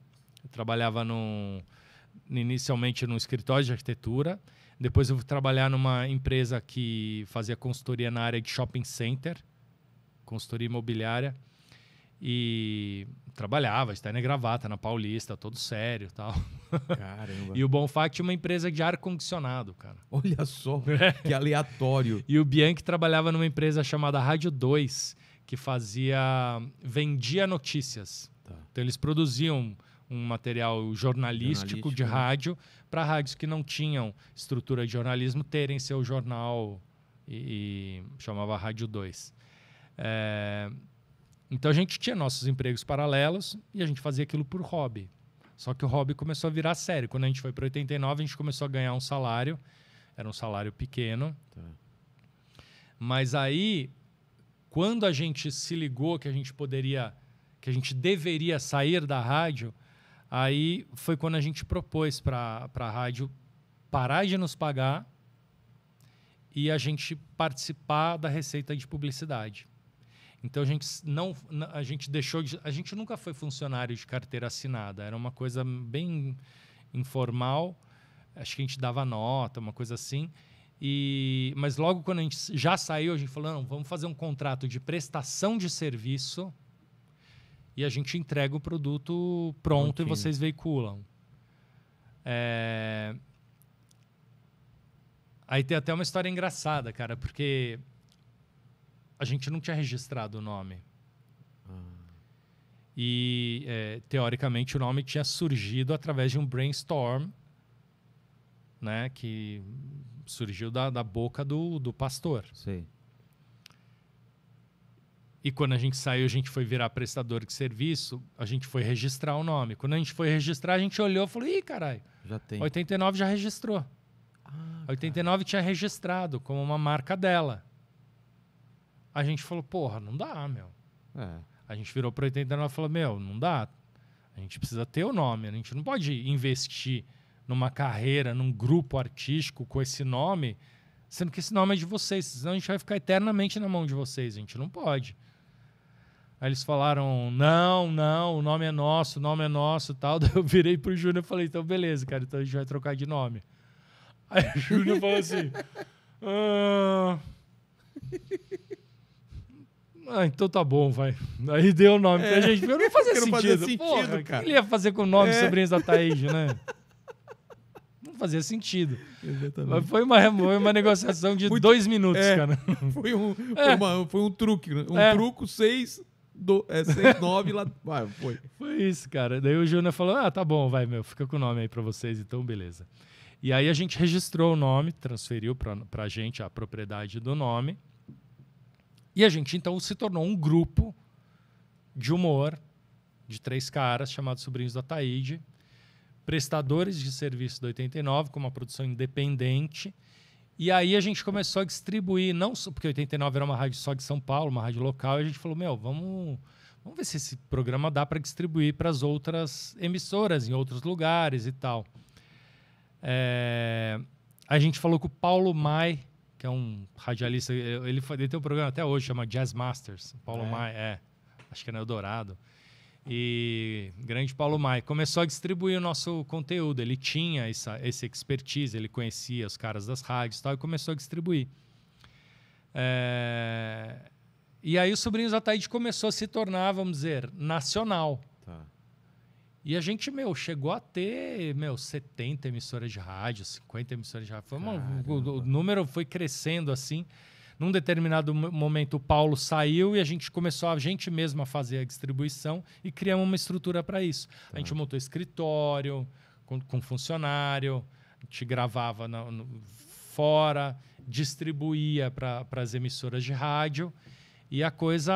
trabalhava num, inicialmente num escritório de arquitetura. Depois eu fui trabalhar numa empresa que fazia consultoria na área de shopping center consultoria imobiliária e trabalhava, está gravata na Paulista, todo sério tal. Caramba. (laughs) e o Bonfá tinha uma empresa de ar-condicionado, cara. Olha só, (laughs) é. que aleatório. E o Bianchi trabalhava numa empresa chamada Rádio 2, que fazia. vendia notícias. Tá. Então eles produziam um material jornalístico, jornalístico de né? rádio para rádios que não tinham estrutura de jornalismo terem seu jornal e, e chamava Rádio 2. É... Então a gente tinha nossos empregos paralelos e a gente fazia aquilo por hobby. Só que o hobby começou a virar sério. Quando a gente foi para 89, a gente começou a ganhar um salário. Era um salário pequeno. Tá. Mas aí, quando a gente se ligou que a gente poderia, que a gente deveria sair da rádio, aí foi quando a gente propôs para a rádio parar de nos pagar e a gente participar da receita de publicidade. Então a gente não a gente deixou de, a gente nunca foi funcionário de carteira assinada, era uma coisa bem informal. Acho que a gente dava nota, uma coisa assim. E mas logo quando a gente já saiu, a gente falou, não, vamos fazer um contrato de prestação de serviço e a gente entrega o produto pronto okay. e vocês veiculam. É... Aí tem até uma história engraçada, cara, porque a gente não tinha registrado o nome. Ah. E, é, teoricamente, o nome tinha surgido através de um brainstorm, né? Que surgiu da, da boca do, do pastor. Sim. E quando a gente saiu, a gente foi virar prestador de serviço, a gente foi registrar o nome. Quando a gente foi registrar, a gente olhou e falou: ih, caralho. Já tem. 89 já registrou. Ah, 89 tinha registrado como uma marca dela a gente falou, porra, não dá, meu. É. A gente virou para 89 e falou, meu, não dá. A gente precisa ter o nome, a gente não pode investir numa carreira, num grupo artístico com esse nome, sendo que esse nome é de vocês, senão a gente vai ficar eternamente na mão de vocês, a gente não pode. Aí eles falaram: não, não, o nome é nosso, o nome é nosso tal. (laughs) Daí eu virei pro Júnior e falei: então beleza, cara, então a gente vai trocar de nome. Aí o Júnior falou assim: (laughs) ah, ah, então tá bom, vai. Aí deu o nome é. pra gente. Eu não fazia (laughs) sentido. Não fazia sentido Porra, cara. O que ele ia fazer com o nome é. sobrinhos da Thaís, né? (laughs) Não fazia sentido. Exatamente. Mas foi uma, foi uma negociação de Muito... dois minutos, é. cara. (laughs) Foi um, é. foi, uma, foi um truque. Né? Um é. truco, seis, do, é, nove lá. Vai, foi. Foi isso, cara. Daí o Júnior falou: ah, tá bom, vai, meu, fica com o nome aí pra vocês, então beleza. E aí a gente registrou o nome, transferiu pra, pra gente a propriedade do nome. E a gente então se tornou um grupo de humor de três caras chamados Sobrinhos da Taíde, prestadores de serviço do 89, com uma produção independente. E aí a gente começou a distribuir, não só, porque 89 era uma rádio só de São Paulo, uma rádio local, e a gente falou: meu, vamos, vamos ver se esse programa dá para distribuir para as outras emissoras, em outros lugares e tal. É, a gente falou com o Paulo Mai, que é um radialista, eh, ele, ele tem um programa até hoje, chama Jazz Masters, Paulo é. Maia, é, acho que é no Eldorado. E grande Paulo Maia começou a distribuir o nosso conteúdo, ele tinha essa, expertise, ele conhecia os caras das rádios e tal, e começou a distribuir. É... E aí o Sobrinhos Ataíde começou a se tornar, vamos dizer, nacional. E a gente, meu, chegou a ter, meu, 70 emissoras de rádio, 50 emissoras de rádio. Foi uma, o, o número foi crescendo assim. Num determinado momento, o Paulo saiu e a gente começou a gente mesma a fazer a distribuição e criamos uma estrutura para isso. Tá. A gente tá. montou escritório com, com funcionário, a gente gravava na, no, fora, distribuía para as emissoras de rádio e a coisa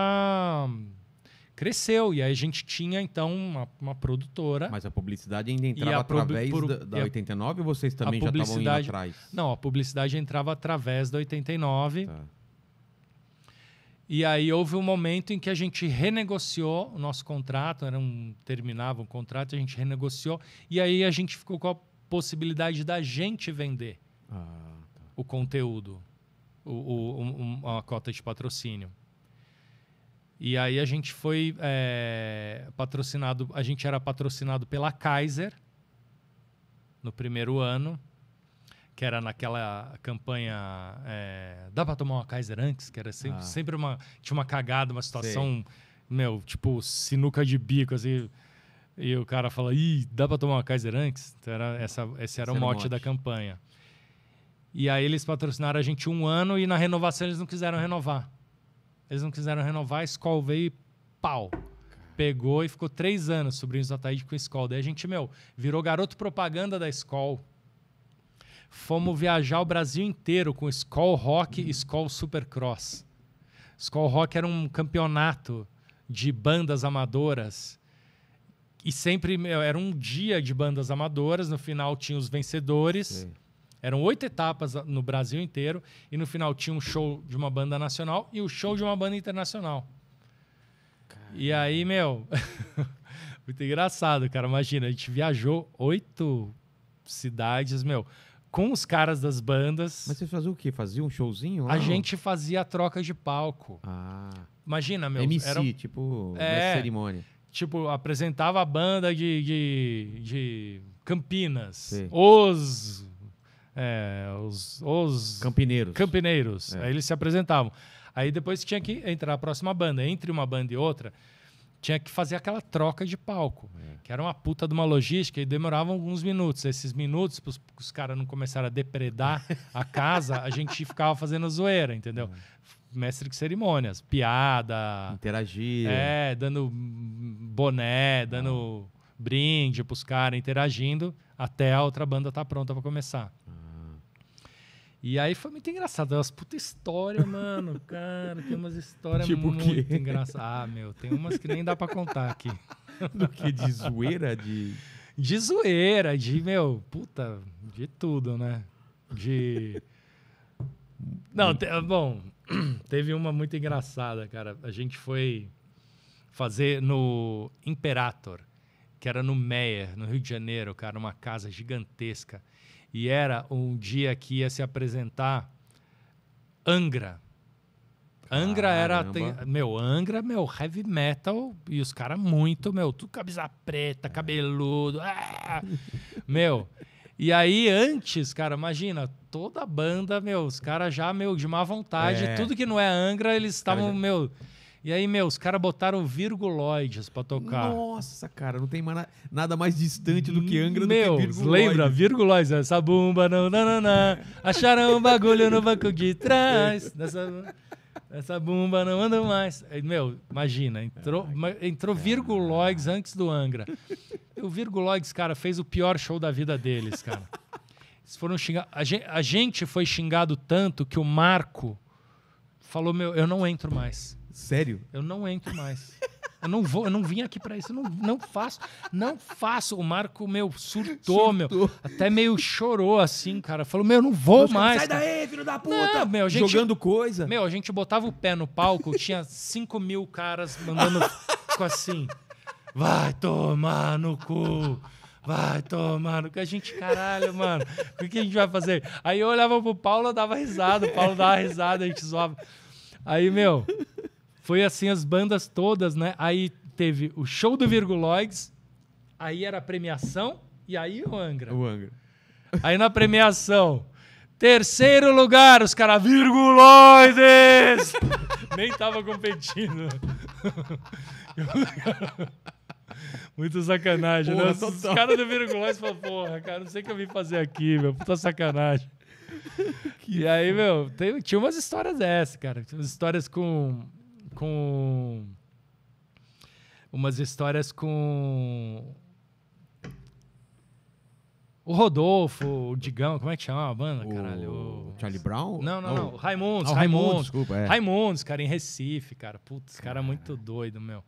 cresceu. E aí a gente tinha, então, uma, uma produtora. Mas a publicidade ainda entrava através da, da 89 ou vocês também já estavam indo atrás? Não, a publicidade entrava através da 89. Tá. E aí houve um momento em que a gente renegociou o nosso contrato, era um, terminava um contrato, a gente renegociou, e aí a gente ficou com a possibilidade da gente vender ah, tá. o conteúdo, o, o, um, a cota de patrocínio. E aí a gente foi é, patrocinado, a gente era patrocinado pela Kaiser no primeiro ano, que era naquela campanha é, dá para tomar uma Kaiser antes, que era sempre, ah. sempre uma tinha uma cagada, uma situação Sei. meu tipo sinuca de bico assim. E o cara fala, ih, dá para tomar uma Kaiser antes? Então era essa, esse era o mote, mote da campanha. E aí eles patrocinaram a gente um ano e na renovação eles não quiseram renovar. Eles não quiseram renovar, a Skol veio e pau. Pegou e ficou três anos, sobrinhos do Ataíde, com a Skol. Daí a gente, meu, virou garoto propaganda da Skol. Fomos viajar o Brasil inteiro com Skol Rock e Skol Supercross. Skol Rock era um campeonato de bandas amadoras. E sempre meu, era um dia de bandas amadoras, no final tinha os vencedores. Sim. Eram oito etapas no Brasil inteiro e no final tinha um show de uma banda nacional e o um show de uma banda internacional. Caramba. E aí, meu, (laughs) muito engraçado, cara. Imagina, a gente viajou oito cidades, meu, com os caras das bandas. Mas vocês faziam o quê? Faziam um showzinho? Lá? A gente fazia a troca de palco. Ah. Imagina, meu. MC, era... tipo, é, cerimônia. Tipo, apresentava a banda de, de, de Campinas. Sim. Os é, os, os, Campineiros. Campineiros. É. Aí eles se apresentavam. Aí depois tinha que entrar a próxima banda. Entre uma banda e outra, tinha que fazer aquela troca de palco, é. que era uma puta de uma logística e demorava alguns minutos. Esses minutos, para os caras não começarem a depredar a (laughs) casa, a gente ficava fazendo zoeira, entendeu? É. Mestre de cerimônias, piada. Interagir. É, dando boné, dando ah. brinde para os caras, interagindo até a outra banda estar tá pronta para começar. E aí foi muito engraçado. É umas puta história, mano. (laughs) Cara, tem umas histórias tipo muito que? engraçadas. Ah, meu, tem umas que nem dá pra contar aqui. (laughs) Do que? De zoeira? De... de zoeira, de, meu, puta, de tudo, né? De. Não, te, bom, (clears throat) teve uma muito engraçada, cara. A gente foi fazer no Imperator, que era no Meyer, no Rio de Janeiro, cara, uma casa gigantesca e era um dia que ia se apresentar Angra. Angra Caramba. era. meu, Angra, meu, heavy metal. E os caras muito, meu, tudo camisa preta, cabeludo. Ah, (laughs) meu. E aí, antes, cara, imagina, toda a banda, meu, os caras já, meu, de má vontade, é. tudo que não é Angra, eles estavam, já... meu. E aí, meu, os caras botaram virguloides pra tocar. Nossa, cara, não tem mais nada mais distante do que Angra meu, do que Meu, lembra? Virguloides, né? essa bumba, não, não, não, não. Acharam um bagulho no banco de trás. Dessa, essa bumba não anda mais. Meu, imagina, entrou, entrou virguloides antes do Angra. O virguloides, cara, fez o pior show da vida deles, cara. Eles foram xingar. A gente, a gente foi xingado tanto que o Marco falou: Meu, eu não entro mais. Sério? Eu não entro mais. Eu não vou, eu não vim aqui para isso, eu não, não faço, não faço. O Marco, meu, surtou, surtou. meu. Até meio chorou assim, cara. Falou, meu, eu não vou mais. Sai cara. daí, filho da puta! Não, meu, gente, Jogando coisa. Meu, a gente botava o pé no palco, tinha 5 mil caras mandando assim. Vai tomar no cu! Vai tomar no cu. A gente, caralho, mano, o que a gente vai fazer? Aí eu olhava pro Paulo, eu dava risada, o Paulo dava risada, a gente zoava. Aí, meu, foi assim as bandas todas, né? Aí teve o show do Virguloides, aí era a premiação e aí o Angra. O Angra. Aí na premiação, terceiro lugar, os caras Virguloides! (laughs) Nem tava competindo. (laughs) Muito sacanagem, né? porra, né? Os caras do Virguloides falaram, porra, cara, não sei o que eu vim fazer aqui, meu. Puta sacanagem. (laughs) Que e aí, meu, tem, tinha umas histórias dessas, cara. Tinha umas histórias com com umas histórias com o Rodolfo, o Digão, como é que chama a banda, caralho? O Charlie Brown? Não, não, não. Oh. Raimundos, oh, Raimundos, Raimundos. Desculpa, é. Raimundos, cara, em Recife, cara. Putz, cara, cara é muito doido, meu.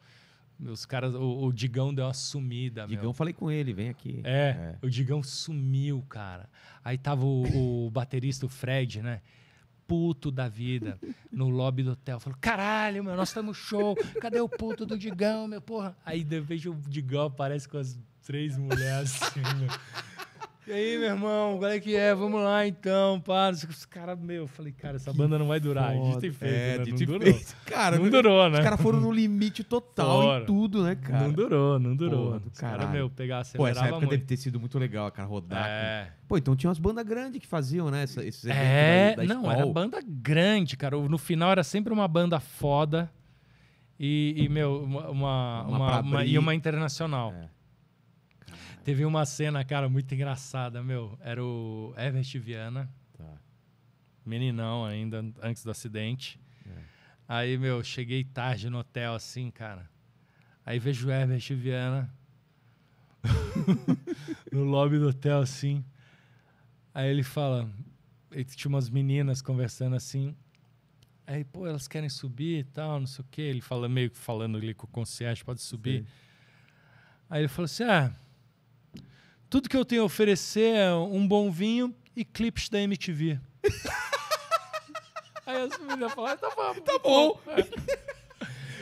Os caras, o, o, Digão deu uma sumida. Digão, meu. falei com ele, vem aqui. É, é, o Digão sumiu, cara. Aí tava o, o baterista, o Fred, né? puto da vida no lobby do hotel. Falou, caralho, meu, nós estamos show. Cadê o puto do Digão, meu porra? Aí vejo o Digão aparece com as três mulheres assim, meu. E aí, meu irmão, qual é que é? Vamos lá então, para. Os caras, meu, eu falei, cara, essa que banda não vai durar. Foda. A gente tem feito, né? é, né? Não durou. Fez. Cara, não durou, né? Os caras foram no limite total Fora. em tudo, né, cara? Não durou, não durou. Pô, meu, pegar, acelerava Pô, essa época muito. deve ter sido muito legal, cara, rodar. É. Com... Pô, então tinha umas bandas grandes que faziam, né? Essa, esses é, da, da não, era banda grande, cara. No final era sempre uma banda foda e, e meu, uma, uma, uma, uma e uma internacional. É. Teve uma cena, cara, muito engraçada, meu. Era o Everett Viana. Tá. Meninão ainda, antes do acidente. É. Aí, meu, cheguei tarde no hotel, assim, cara. Aí vejo o Everett Viana (laughs) no lobby do hotel, assim. Aí ele fala... aí tinha umas meninas conversando, assim. Aí, pô, elas querem subir e tal, não sei o quê. Ele fala meio que falando ali com o concierge, pode subir. Sim. Aí ele falou assim, ah... Tudo que eu tenho a oferecer é um bom vinho e clipes da MTV. (laughs) Aí as meninas falaram, tá bom. Tá, tá bom. É. (laughs)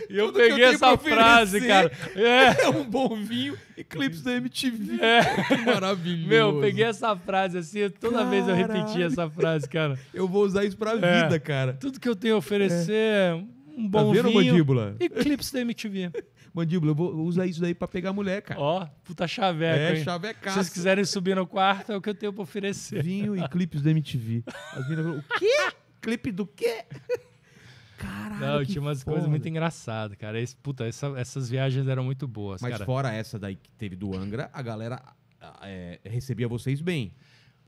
E eu Tudo peguei eu essa frase, cara. É. é. um bom vinho e clipes da MTV. É. (laughs) maravilhoso. Meu, eu peguei essa frase assim, toda Caralho. vez eu repeti essa frase, cara. Eu vou usar isso pra é. vida, cara. Tudo que eu tenho a oferecer é, um tá bom tá vendo, vinho mandíbula? e clipes da MTV. Mandíbula, eu vou usar isso daí pra pegar a mulher, cara. Ó, puta chaveca. É, chaveca. Se vocês quiserem subir no quarto, é o que eu tenho pra oferecer. Vinho e clipes da MTV. As meninas falaram, o quê? Clipe do quê? Caralho. Não, tinha umas coisas muito engraçadas, cara. Esse, puta, essa, essas viagens eram muito boas. Mas cara. fora essa daí que teve do Angra, a galera é, recebia vocês bem.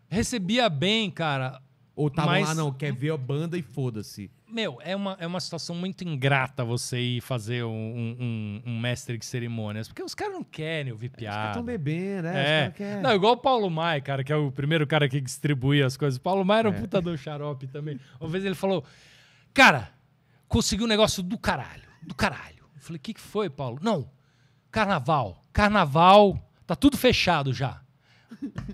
Recebia bem, cara. Ou tava Mas... lá, não, quer ver a banda e foda-se. Meu, é uma, é uma situação muito ingrata você ir fazer um, um, um mestre de cerimônias, porque os caras não querem ouvir é, piada. É, os estão bebendo, né? É. Não, igual o Paulo Maia, cara, que é o primeiro cara que distribui as coisas. O Paulo Maia era um é. puta do xarope também. Uma vez ele falou, cara, consegui um negócio do caralho, do caralho. Eu falei, o que, que foi, Paulo? Não, carnaval, carnaval, tá tudo fechado já.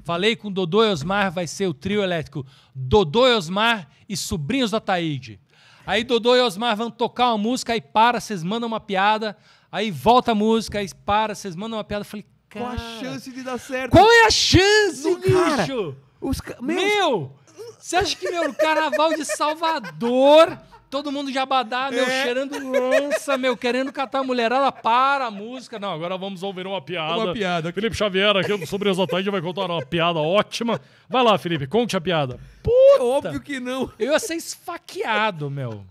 Falei com Dodô e Osmar, vai ser o trio elétrico. Dodô e Osmar e Sobrinhos do Ataíde. Aí Dodô e Osmar vão tocar uma música, aí para, vocês mandam uma piada, aí volta a música, aí para, vocês mandam uma piada. falei, cara. Qual a chance de dar certo? Qual é a chance, no bicho? Meu! Você acha que, meu, o carnaval de Salvador Todo mundo jabadá, meu, é. cheirando lança, meu, querendo catar a mulherada. Para a música. Não, agora vamos ouvir uma piada. Uma piada. Felipe Xavier aqui sobre Exatamente vai contar uma piada ótima. Vai lá, Felipe, conte a piada. Puta! É óbvio que não. Eu ia ser esfaqueado, meu.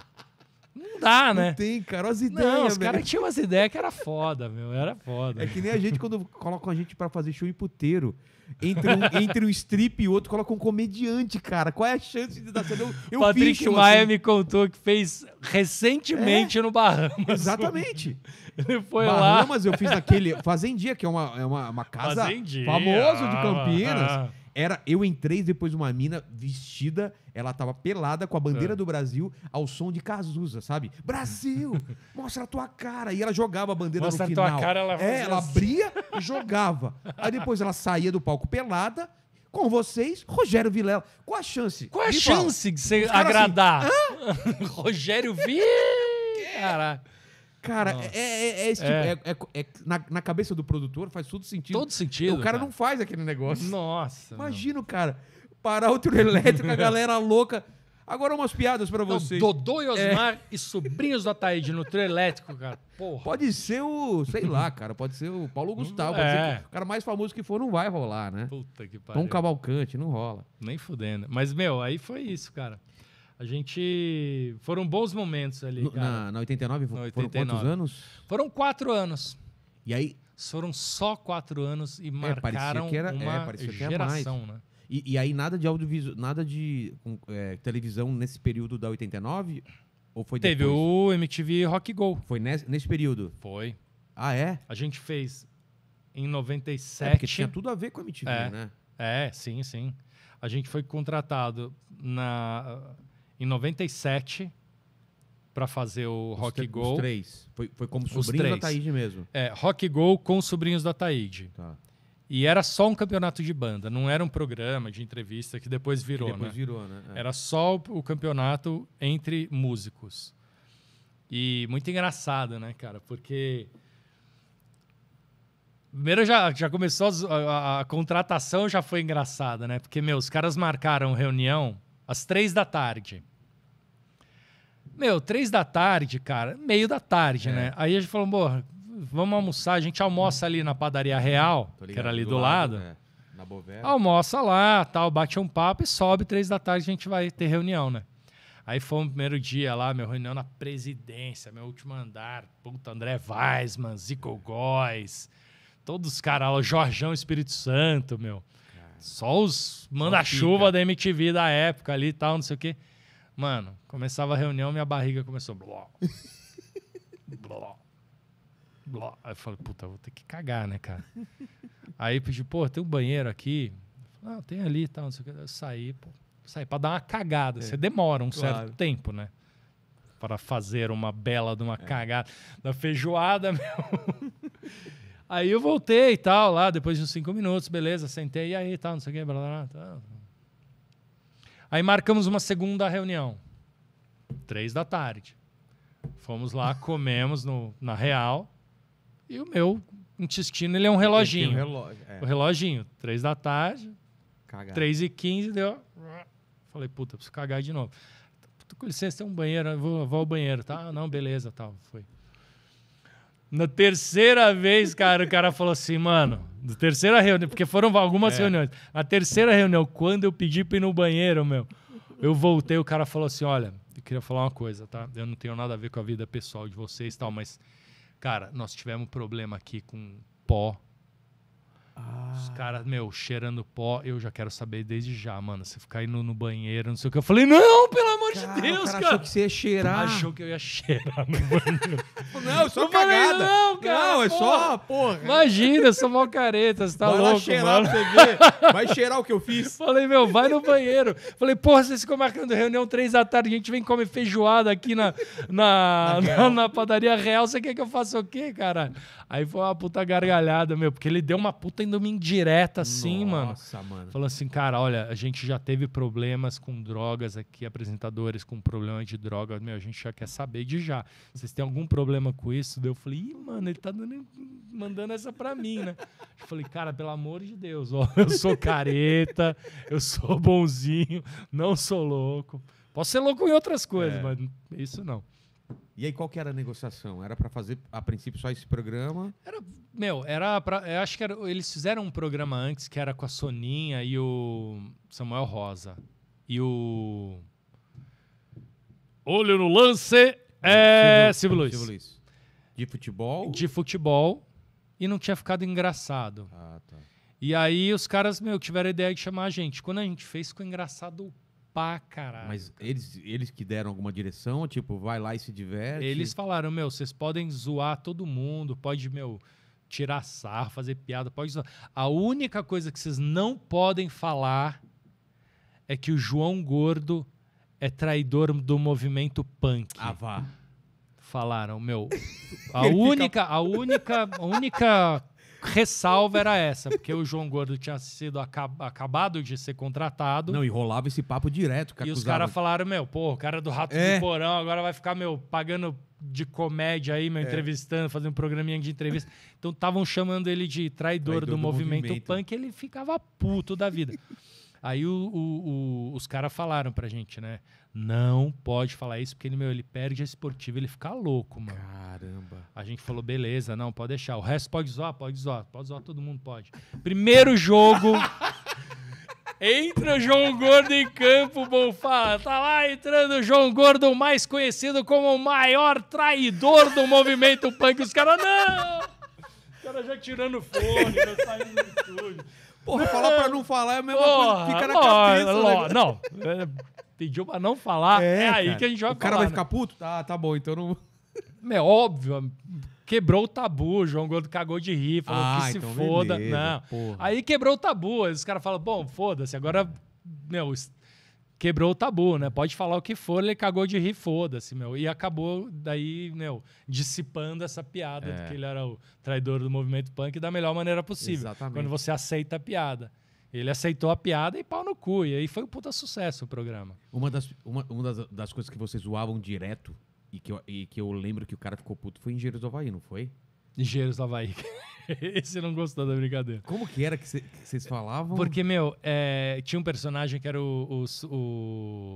Não dá, né? Não tem, cara. As ideias, Não, os caras tinham umas ideias que era foda, meu. Era foda. É que nem a gente quando colocam a gente para fazer show em puteiro. Entre um, entre um strip e outro, coloca um comediante, cara. Qual é a chance de dar certo? Eu, eu Patrick assim. Maia me contou que fez recentemente é, no Bahamas. Exatamente. Ele foi Bahamas, lá. eu fiz naquele Fazendia, que é uma, é uma, uma casa famosa de Campinas. Ah, ah. Era eu entrei depois uma mina vestida, ela tava pelada com a bandeira é. do Brasil ao som de Cazuza, sabe? Brasil, (laughs) mostra a tua cara. E ela jogava a bandeira mostra no final. Mostra a tua cara, ela É, ela assim. abria e (laughs) jogava. Aí depois ela saía do palco pelada. Com vocês, Rogério Vilela. Qual a chance? Qual a chance fala. de você assim, agradar? Assim, (laughs) Rogério Vilela. Caraca. Cara, é é, é, tipo, é, tipo, é. Na, na, cabeça do produtor faz todo sentido. Todo sentido. O cara, cara. não faz aquele negócio. Nossa. Imagina o cara parar o trio elétrico, a (laughs) galera louca. Agora umas piadas para vocês. Dodô e é. Osmar é. e sobrinhos da Taíde no trio elétrico, cara. Porra. Pode ser o, sei lá, cara, pode ser o Paulo Gustavo, é. o cara mais famoso que for não vai rolar, né? Puta que pariu. Tom Cavalcante, não rola. Nem fudendo. Mas, meu, aí foi isso, cara. A gente. Foram bons momentos ali. No, na, na 89, na 89 foram quantos anos? Foram quatro anos. E aí. Foram só quatro anos e é, marcaram que era, é, uma é, que geração, né? E, e, aí nada de audiovisual, nada de é, televisão nesse período da 89? Ou foi Teve depois? o MTV Rock Go. Foi nesse, nesse, período? Foi. Ah, é? A gente fez em 97. É porque tinha tudo a ver com o MTV, é, né? É, sim, sim. A gente foi contratado na em 97 para fazer o os Rock Go. Os três. Foi, foi como sobrinhos da Taíde mesmo. É, Rock Go com sobrinhos da Taíde. Tá. E era só um campeonato de banda, não era um programa de entrevista que depois virou, que depois né? virou, né? É. Era só o campeonato entre músicos. E muito engraçado, né, cara? Porque Primeiro já, já começou a, a, a, contratação, já foi engraçada, né? Porque, meu, os caras marcaram reunião às três da tarde. Meu, três da tarde, cara, meio da tarde, é. né? Aí a gente falou, porra, vamos almoçar. A gente almoça ali na padaria Real, ligado, que era ali do, do lado. lado. Né? Na Bovera. Almoça lá, tal, bate um papo e sobe três da tarde, a gente vai ter reunião, né? Aí foi o primeiro dia lá, meu reunião na presidência, meu último andar. Puta, André Weisman, Zico Góes, todos os caras lá, Jorjão Espírito Santo, meu. só os manda-chuva da MTV da época ali e tal, não sei o quê. Mano, começava a reunião, minha barriga começou. Bló, (laughs) bló, bló. Aí eu falei, puta, vou ter que cagar, né, cara? Aí pedi, pô, tem um banheiro aqui. Falei, ah, tem ali e tal, não sei o que. Eu saí, pô, saí pra dar uma cagada. É. Você demora um claro. certo tempo, né? Para fazer uma bela de uma é. cagada, da feijoada, (laughs) meu. Aí eu voltei e tal, lá, depois de uns cinco minutos, beleza, sentei, e aí tal, não sei o que, blá, blá, blá. Aí marcamos uma segunda reunião, três da tarde. Fomos lá, comemos no, na Real e o meu intestino ele é um reloginho. Um relógio, é. O reloginho, três da tarde, Cagado. Três e quinze deu. Falei, puta, preciso cagar de novo. Com licença, tem um banheiro, vou, vou ao banheiro, tá? Não, beleza, tal. Foi. Na terceira vez, cara, o cara falou assim, mano, na terceira reunião, porque foram algumas é. reuniões. Na terceira reunião, quando eu pedi pra ir no banheiro, meu, eu voltei, o cara falou assim, olha, eu queria falar uma coisa, tá? Eu não tenho nada a ver com a vida pessoal de vocês e tal, mas, cara, nós tivemos um problema aqui com pó. Os ah. caras, meu, cheirando pó, eu já quero saber desde já, mano. Você ficar indo no banheiro, não sei o que. Eu falei, não, pelo amor cara, de Deus, o cara, cara. achou que você ia cheirar. Achou que eu ia cheirar no banheiro. (laughs) não, só eu falei, cagada. não, cara. Não, é só, porra. Imagina, eu sou mó careta, você tá vai louco, cheirar mano. você (laughs) Vai cheirar o que eu fiz. Falei, meu, vai no banheiro. Falei, porra, vocês ficam marcando reunião três da tarde, a gente vem comer feijoada aqui na, na, na, na, na padaria real, você quer que eu faça o quê, cara? Aí foi uma puta gargalhada, meu, porque ele deu uma puta indo indireta assim, Nossa, mano. mano. Falando assim, cara, olha, a gente já teve problemas com drogas aqui, apresentadores com problema de droga, meu, a gente já quer saber de já. Vocês têm algum problema com isso? Daí eu falei, Ih, mano, ele tá dando, mandando essa pra mim, né? Eu falei, cara, pelo amor de Deus, ó, eu sou careta, eu sou bonzinho, não sou louco. Posso ser louco em outras coisas, é. mas isso não. E aí, qual que era a negociação? Era para fazer, a princípio, só esse programa? Era, meu, era para. Acho que era, eles fizeram um programa antes que era com a Soninha e o Samuel Rosa. E o. Olho no lance é. Silvio Luiz. Silvio Luiz. De futebol? De futebol. E não tinha ficado engraçado. Ah, tá. E aí os caras, meu, tiveram a ideia de chamar a gente. Quando a gente fez, ficou engraçado pra caralho. Mas cara. eles, eles que deram alguma direção, tipo, vai lá e se diverte? Eles falaram, meu, vocês podem zoar todo mundo, pode, meu, tirar sarro, fazer piada, pode zoar. A única coisa que vocês não podem falar é que o João Gordo é traidor do movimento punk. Ah, vá. Falaram, meu. (laughs) A única, a única, a única ressalva era essa, porque o João Gordo tinha sido acab acabado de ser contratado. Não, e rolava esse papo direto. Que e acusava. os caras falaram, meu, pô, o cara é do Rato é. do Porão agora vai ficar, meu, pagando de comédia aí, meu, é. entrevistando, fazendo um programinha de entrevista. Então estavam chamando ele de traidor, traidor do, do movimento, movimento punk, ele ficava puto da vida. Aí o, o, o, os caras falaram pra gente, né? Não pode falar isso, porque ele, meu, ele perde a esportiva, ele fica louco, mano. Caramba. A gente falou, beleza, não, pode deixar. O resto pode zoar, pode zoar, pode zoar, todo mundo pode. Primeiro jogo. (laughs) Entra o João Gordo em campo, Bonfá. Tá lá entrando o João Gordo, mais conhecido como o maior traidor do movimento punk. Os caras, não! Os caras já tirando fone, já saindo do estúdio. Porra, falar pra não falar é a mesma coisa que fica na cabeça. Ó, né? Não, pediu é, pra não falar, é, é aí cara. que a gente vai falar. O cara vai né? ficar puto? Tá, tá bom, então não... É óbvio, quebrou o tabu, João Gordo cagou de rir, falou ah, que se então foda. Beleza, não. Porra. Aí quebrou o tabu, aí os caras falam, bom, foda-se, agora, meu, quebrou o tabu, né? Pode falar o que for, ele cagou de rir, foda-se, meu. E acabou daí, meu, dissipando essa piada é. de que ele era o traidor do movimento punk da melhor maneira possível. Exatamente. Quando você aceita a piada. Ele aceitou a piada e pau no cu. E aí foi um puta sucesso o programa. Uma das, uma, uma das, das coisas que vocês zoavam direto e que, eu, e que eu lembro que o cara ficou puto foi Engenheiros do Havaí, não foi? Engenheiros do Havaí. (laughs) (laughs) Esse não gostou da brincadeira. Como que era que vocês falavam? Porque, meu, é, tinha um personagem que era o, o,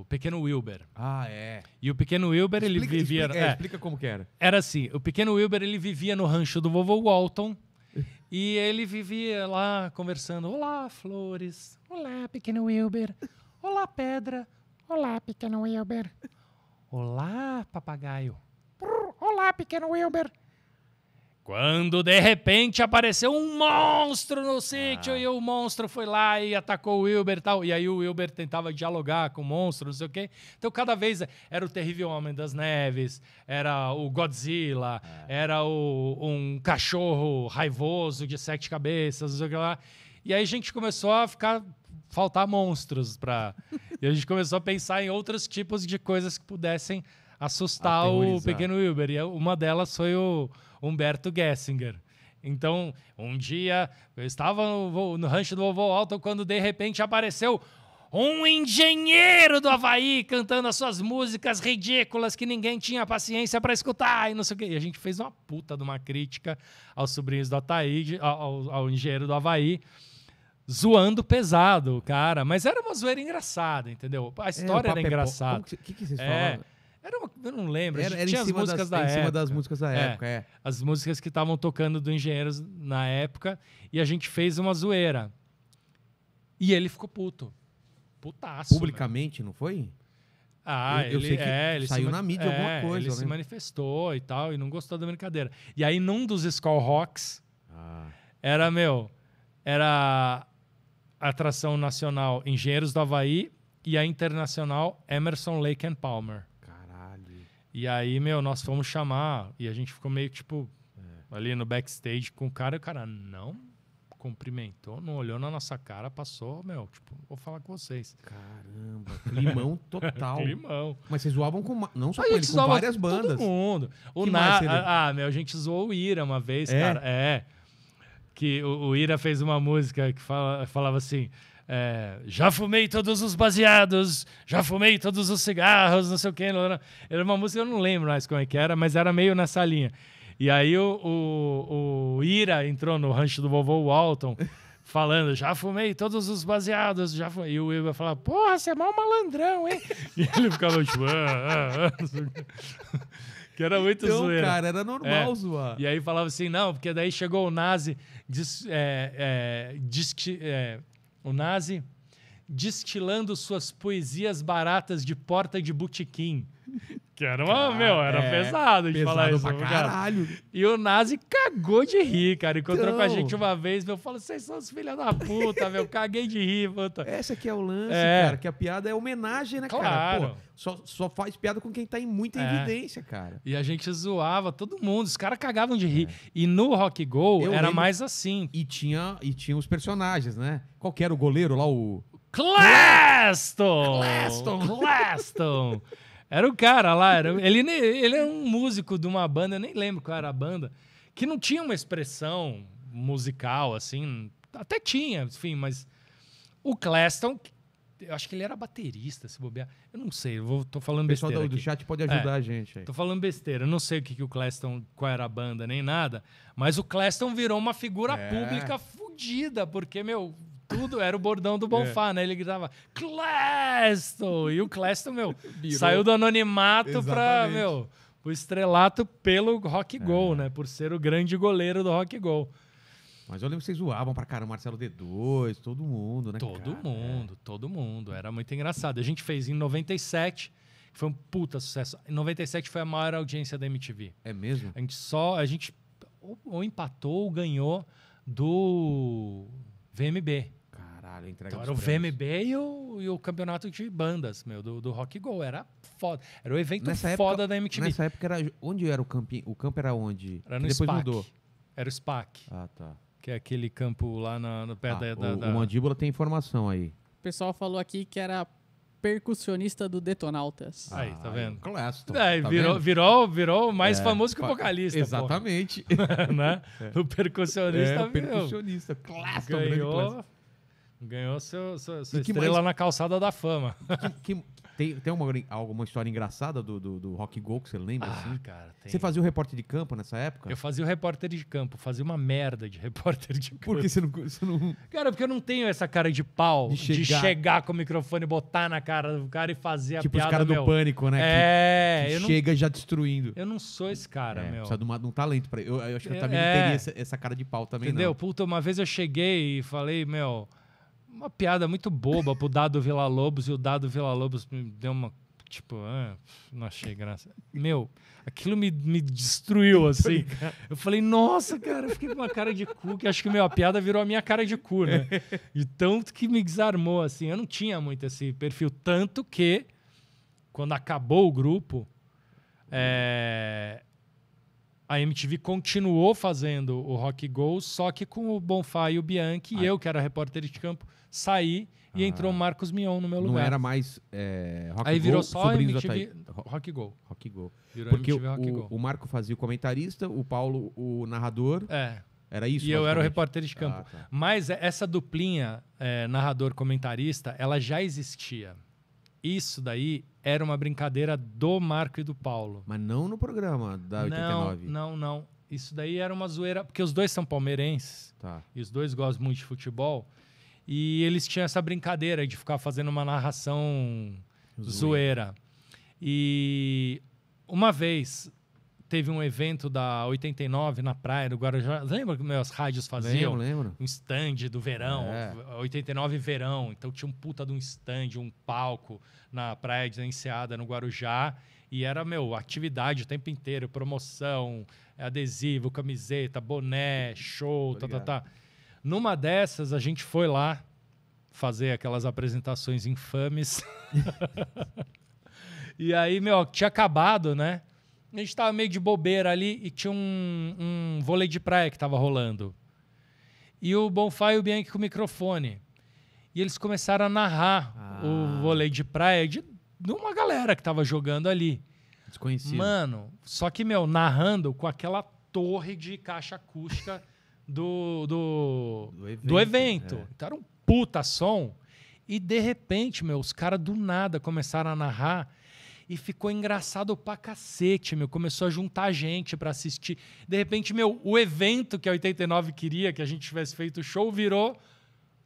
o, Pequeno Wilber. Ah, é. E o Pequeno Wilber, explica, ele vivia... Explica, é, é, explica como que era. Era assim, o Pequeno Wilber, ele vivia no rancho do vovô Walton, (laughs) e ele vivia lá conversando: Olá, flores. Olá, pequeno Wilber. Olá, pedra. Olá, pequeno Wilber. (laughs) Olá, papagaio. Olá, pequeno Wilber. Quando de repente apareceu um monstro no ah. sítio ah. e o monstro foi lá e atacou o Wilber e tal. E aí o Wilber tentava dialogar com o monstro, não sei o quê. Então cada vez era o Terrível Homem das Neves, era o Godzilla, é. era o, um cachorro raivoso de sete cabeças, não sei o que lá. E aí a gente começou a ficar faltar monstros para (laughs) e a gente começou a pensar em outros tipos de coisas que pudessem assustar o pequeno Wilber. E é, uma delas foi o Humberto Gessinger. Então, um dia, eu estava no, no rancho do vovô Alto quando de repente apareceu um engenheiro do Havaí cantando as suas músicas ridículas que ninguém tinha paciência para escutar e não sei o quê. E a gente fez uma puta de uma crítica aos sobrinhos do Ataíde, ao, ao, engenheiro do Havaí, zoando pesado, cara. Mas era uma zoeira engraçada, entendeu? A é, história é, era engraçada. O que, que, que vocês é, falaram? Era uma, eu não lembro. Era, era tinha as músicas das, da época. cima das músicas da é, época, é. As músicas que estavam tocando do Engenheiros na época. E a gente fez uma zoeira. E ele ficou puto. Putaço. Publicamente, não foi? Ah, eu, eu ele, é, ele saiu na mídia é, alguma coisa. Ele né? se manifestou e tal, e não gostou da brincadeira. E aí, num dos Skull Rocks, ah. era, meu, era atração nacional Engenheiros do Havaí e a internacional Emerson Lake and Palmer. E aí, meu, nós fomos chamar e a gente ficou meio tipo é. ali no backstage com o cara. E o cara não cumprimentou, não olhou na nossa cara, passou, meu, tipo, vou falar com vocês. Caramba, limão (laughs) total. limão. Mas vocês zoavam com não só a com, ele, com várias bandas. Todo mundo. O Na, ah, meu, a gente zoou o Ira uma vez, é? cara. É. Que o, o Ira fez uma música que fala, falava assim: é, já fumei todos os baseados, já fumei todos os cigarros, não sei o que. Era uma música, eu não lembro mais como é que era, mas era meio nessa linha. E aí o, o, o Ira entrou no rancho do vovô Walton, (laughs) falando, já fumei todos os baseados, já fumei. E o Will vai falar, porra, você é mal malandrão, hein? (laughs) e ele ficava tipo, ah, ah, ah. Que era muito então, zoeira. cara, era normal é. zoar. E aí falava assim, não, porque daí chegou o Nazi, diz, é, é, diz que... É, o Nazi, destilando suas poesias baratas de porta de botequim, que era uma, meu, era é, pesado de falar isso. Pra caralho. Cara. E o Nazi cagou de rir, cara. Encontrou então... com a então. gente uma vez, meu, falou: vocês são os filhos da puta, meu, caguei de rir, puta. Essa aqui é o lance, é. cara, que a piada é homenagem, né, claro. cara? Pô, só, só faz piada com quem tá em muita é. evidência, cara. E a gente zoava todo mundo, os caras cagavam de rir. É. E no Rock Go Eu era lembro. mais assim. E tinha, e tinha os personagens, né? Qual que era o goleiro lá, o. Claston! Claston! Claston! Era o cara lá, era, ele, ele é um músico de uma banda, eu nem lembro qual era a banda, que não tinha uma expressão musical, assim, até tinha, enfim, mas o Claston, eu acho que ele era baterista, se bobear. Eu não sei, eu vou, tô falando besteira. O pessoal besteira do, chat pode ajudar é, a gente aí. Tô falando besteira, eu não sei o que, que o Claston, qual era a banda, nem nada, mas o Claston virou uma figura é. pública fodida, porque, meu, tudo, era o bordão do é. Bonfá, é. né? Ele gritava, Clesto! E o Clesto, meu, Virou. saiu do anonimato para meu, o estrelato pelo Rock é. Gol, né? Por ser o grande goleiro do Rock Gol. Mas eu lembro que vocês zoavam pra cara o Marcelo D2, todo mundo, né? Todo cara, mundo, é. todo mundo. Era muito engraçado. A gente fez em 97, foi um puta sucesso. Em 97 foi a maior audiência da MTV. É mesmo? A gente só. A gente ou, ou empatou ou ganhou do VMB. Caralho, entrega então, era o VMB e o, e o campeonato de bandas, meu, do, do Rock Go. Era foda. Era o evento nessa foda época, da MTV. Nessa época era. Onde era o campinho? O campo era onde? Era no depois SPAC. mudou. Era o SPAC. Ah, tá. Que é aquele campo lá na, no pé ah, da, da, o, da. O mandíbula tem informação aí. O pessoal falou aqui que era percussionista do Detonautas. aí, tá ah, vendo? Clássico. É, tá virou, virou, virou mais é, famoso que o vocalista. Exatamente. (laughs) né? (laughs) É. O percussionista. É, o percussionista, clássico. Ganhou Ganhou seu, seu, sua estrela mais... na calçada da fama. Que, que, tem tem uma, alguma história engraçada do, do, do Rock Go que você lembra? Ah, assim? cara, tem. Você fazia o repórter de campo nessa época? Eu fazia o repórter de campo, fazia uma merda de repórter de campo. Por que você não, você não... Cara, porque eu não tenho essa cara de pau de chegar, de chegar com o microfone, botar na cara do cara e fazer tipo a piada. Tipo os caras do pânico, né? É, que, que chega não... já destruindo. Eu não sou esse cara, é, meu. Precisa de, uma, de um talento pra eu, eu acho que eu também é, não teria essa, essa, cara de pau também, Entendeu? Não. Puta, uma vez eu cheguei e falei, meu uma piada muito boba pro Dado Vila Lobos e o Dado Vila Lobos me deu uma. Tipo, ah, não achei graça. Meu, aquilo me, me destruiu, (laughs) assim. Eu falei, nossa, cara, eu fiquei com uma cara de cu, que acho que meu, a piada virou a minha cara de cu, né? (laughs) E tanto que me desarmou, assim. Eu não tinha muito esse perfil. Tanto que, quando acabou o grupo, é, a MTV continuou fazendo o Rock Go, só que com o Bonfá e o Bianchi, Ai. e eu, que era repórter de campo, saí ah. e entrou Marcos Mion no meu lugar. Não era mais é, Rock Aí Go, virou só MTV Rock Go. Rock Go. Virou Porque MTV, Rock o, Go. o Marco fazia o comentarista, o Paulo o narrador. É. Era isso? E eu era o repórter de campo. Ah, tá. Mas é, essa duplinha é, narrador-comentarista, ela já existia. Isso daí era uma brincadeira do Marco e do Paulo. Mas não no programa da 89. Não, não, não. Isso daí era uma zoeira, porque os dois são palmeirenses. Tá. E os dois gostam muito de futebol. E eles tinham essa brincadeira de ficar fazendo uma narração zoeira. zoeira. E uma vez teve um evento da 89 na praia do Guarujá. Lembra que meus rádios faziam? Lembro, lembro. Um stand do verão, é. 89 verão. Então tinha um puta de um stand, um palco na praia de Enseada, no Guarujá. E era, meu, atividade o tempo inteiro, promoção, adesivo, camiseta, boné, show, tá, tá, tá. Numa dessas, a gente foi lá fazer aquelas apresentações infames. (laughs) e aí, meu, tinha acabado, né? A gente tava meio de bobeira ali e tinha um, um vôlei de praia que tava rolando. E o Bonfá e o Bianchi com o microfone. E eles começaram a narrar ah. o vôlei de praia de, de uma galera que tava jogando ali. Desconhecido. Mano, só que, meu, narrando com aquela torre de caixa acústica do, do, do evento. Do evento. É. Então era um puta som. E de repente, meu, os caras do nada começaram a narrar. E ficou engraçado pra cacete, meu. Começou a juntar gente para assistir. De repente, meu, o evento que a 89 queria que a gente tivesse feito o show virou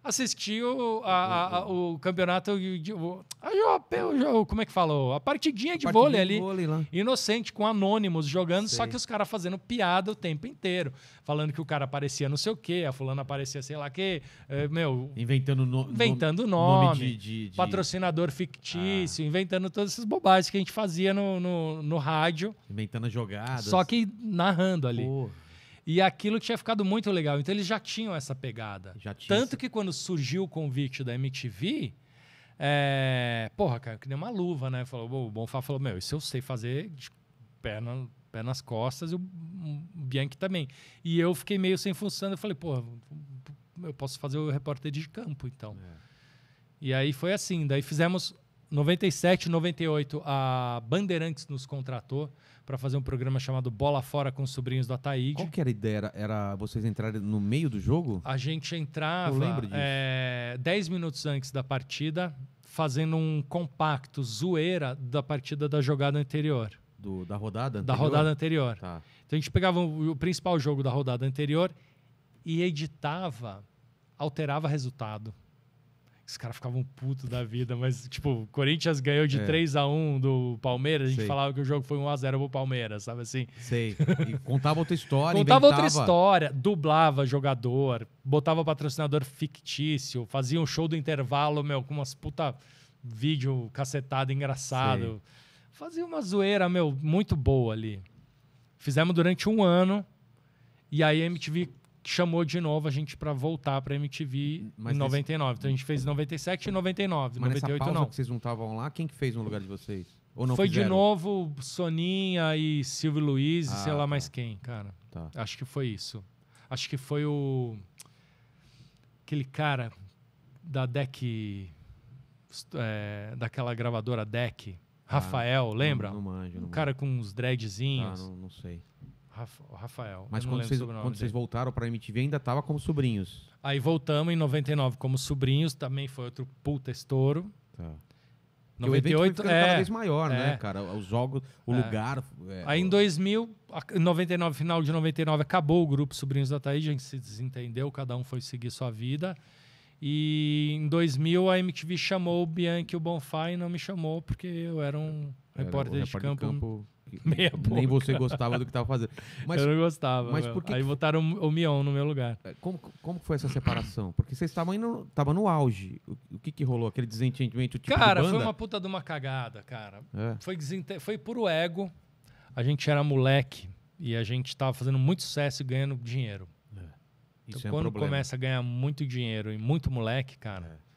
assistir o, uhum. a, a, o campeonato, o, a, como é que falou? A partidinha de a vôlei ali, vôlei inocente, com anônimos jogando, Sei. só que os caras fazendo piada o tempo inteiro, falando que o cara aparecia não sei o quê, a fulana aparecia sei lá que, é, meu... Inventando, no, inventando nome, nome de, de, de... patrocinador fictício, ah. inventando todas essas bobagens que a gente fazia no, no, no rádio. Inventando jogadas. Só que narrando ali. Porra. E aquilo tinha ficado muito legal. Então eles já tinham essa pegada. Já tinha Tanto que quando surgiu o convite da MTV, é... porra, cara que nem uma luva, né? Falou, o Bonfá falou: Meu, isso eu sei fazer de perna, pé nas costas e o Bianchi também. E eu fiquei meio sem função. Eu falei, pô, eu posso fazer o repórter de campo, então. É. E aí foi assim. Daí fizemos 97, 98, a Bandeirantes nos contratou para fazer um programa chamado Bola Fora com os Sobrinhos da Taíde. Qual que era a ideia? Era, era vocês entrarem no meio do jogo? A gente entrava Eu disso. É, eh, 10 minutos antes da partida, fazendo um compacto, zoeira da partida da jogada anterior. Do, da rodada anterior? Da rodada anterior. Tá. Então a gente pegava o, o principal jogo da rodada anterior e editava, alterava resultado. Os caras ficavam puto da vida, mas, tipo, o Corinthians ganhou de é. 3 a 1 do Palmeiras, a gente Sei. falava que o jogo foi 1x0 pro Palmeiras, sabe assim? Sei. E contava outra história. contava inventava... outra história, dublava jogador, botava patrocinador fictício, fazia um show do intervalo, meu, com umas puta vídeo cacetado engraçado. Sei. Fazia uma zoeira, meu, muito boa ali. Fizemos durante um ano, e aí a MTV chamou de novo a gente para voltar para MTV Mas em 99. Nesse... Então a gente fez 97 e 99. Mas 98 nessa pausa não. que vocês não estavam lá, quem que fez no lugar de vocês? Ou não foi fizeram? de novo Soninha e Silvio Luiz ah, e sei lá tá. mais quem, cara. Tá. Acho que foi isso. Acho que foi o aquele cara da deck é, daquela gravadora deck ah, Rafael, lembra? Não, não manjo, não um cara com uns dreadzinhos. Ah, não, não sei. Rafael. Mas quando, vocês, quando vocês, voltaram para a MTV, ainda tava como sobrinhos. Aí voltamos em 99 como sobrinhos, também foi outro puta estouro. Tá. 98 o é cada vez maior, né, é, né, cara? Os jogos, o é, lugar. É, aí em 2000, 99, final de 99, acabou o grupo Sobrinhos da Thaís, a gente se desentendeu, cada um foi seguir sua vida. E em 2000 a MTV chamou o Bianchi e o Bonfá e não me chamou porque eu era um repórter, um repórter campo, de campo (laughs) Meia boca. Nem você gostava do que tava fazendo. Mas, eu não gostava. Mas por que Aí botaram o Mion no meu lugar. É, como, como foi essa separação? Porque vocês estavam indo, tava no auge. O, o que que rolou? Aquele desentendimento tipo Cara, de foi uma puta de uma cagada, cara. É. Foi, desente... foi puro ego. A gente era moleque e a gente estava fazendo muito sucesso e ganhando dinheiro. É. Então, é um então, quando problema. começa a ganhar muito dinheiro e muito moleque, cara. É.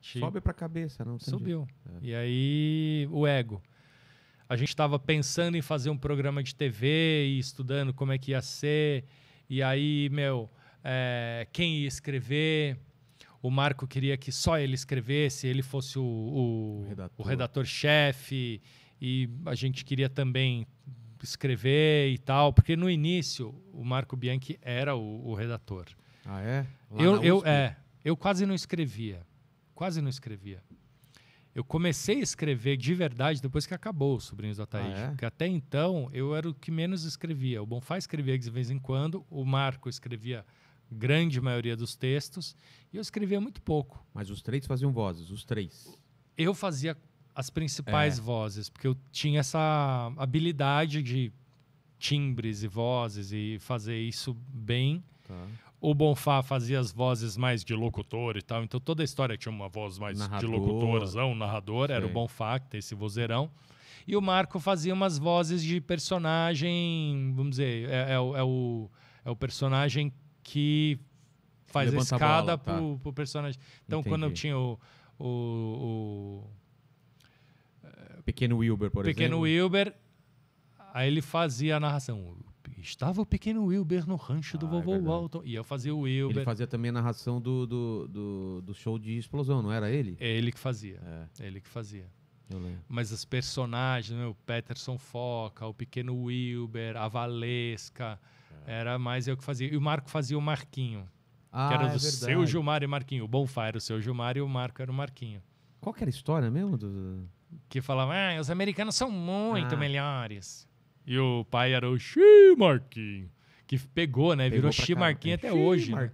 Te... Sobe pra cabeça, não entendi. Subiu. É. E aí, o ego a gente estava pensando em fazer um programa de TV e estudando como é que ia ser. E aí, meu, é, quem ia escrever. O Marco queria que só ele escrevesse, ele fosse o, o, o redator-chefe. Redator e a gente queria também escrever e tal, porque no início o Marco Bianchi era o, o redator. Ah, é? eu, eu, é, eu quase não escrevia. Quase não escrevia. Eu comecei a escrever de verdade depois que acabou o Sobrinhos do Ataíde. Ah, é? Porque até então eu era o que menos escrevia. O Bonfá escrevia de vez em quando, o Marco escrevia grande maioria dos textos e eu escrevia muito pouco. Mas os três faziam vozes, os três. Eu fazia as principais é. vozes, porque eu tinha essa habilidade de timbres e vozes e fazer isso bem. Tá. O Bonfá fazia as vozes mais de locutor e tal. Então toda a história tinha uma voz mais narrador. de locutorzão, narrador. Era o Bonfá, que tem esse vozeirão. E o Marco fazia umas vozes de personagem, vamos dizer, é, é, é o, é o personagem que faz Levanta a escada a bola, tá. pro, pro, personagem. Então Entendi. quando eu tinha o, o, o Pequeno Wilber, por Pequeno exemplo. Pequeno Wilber, aí ele fazia a narração. Estava o pequeno Wilber no rancho ah, do é vovô é Walton. Ia fazer o Wilber. Ele fazia também a narração do, do, do, do show de explosão, não era ele? É ele que fazia. É. Ele que fazia. Mas os personagens, né? o Peterson Foca, o pequeno Wilber, a Valesca, é. era mais eu que fazia. E o Marco fazia o Marquinho. Ah, que era do é seu Gilmar e Marquinho. O Bonfá era o seu Gilmar e o Marco era o Marquinho. Qual que era a história mesmo? Do... Que falava, ah, os americanos são muito ah. melhores. E o pai era o Xi Que pegou, né? Pegou Virou Xi até hoje. Né?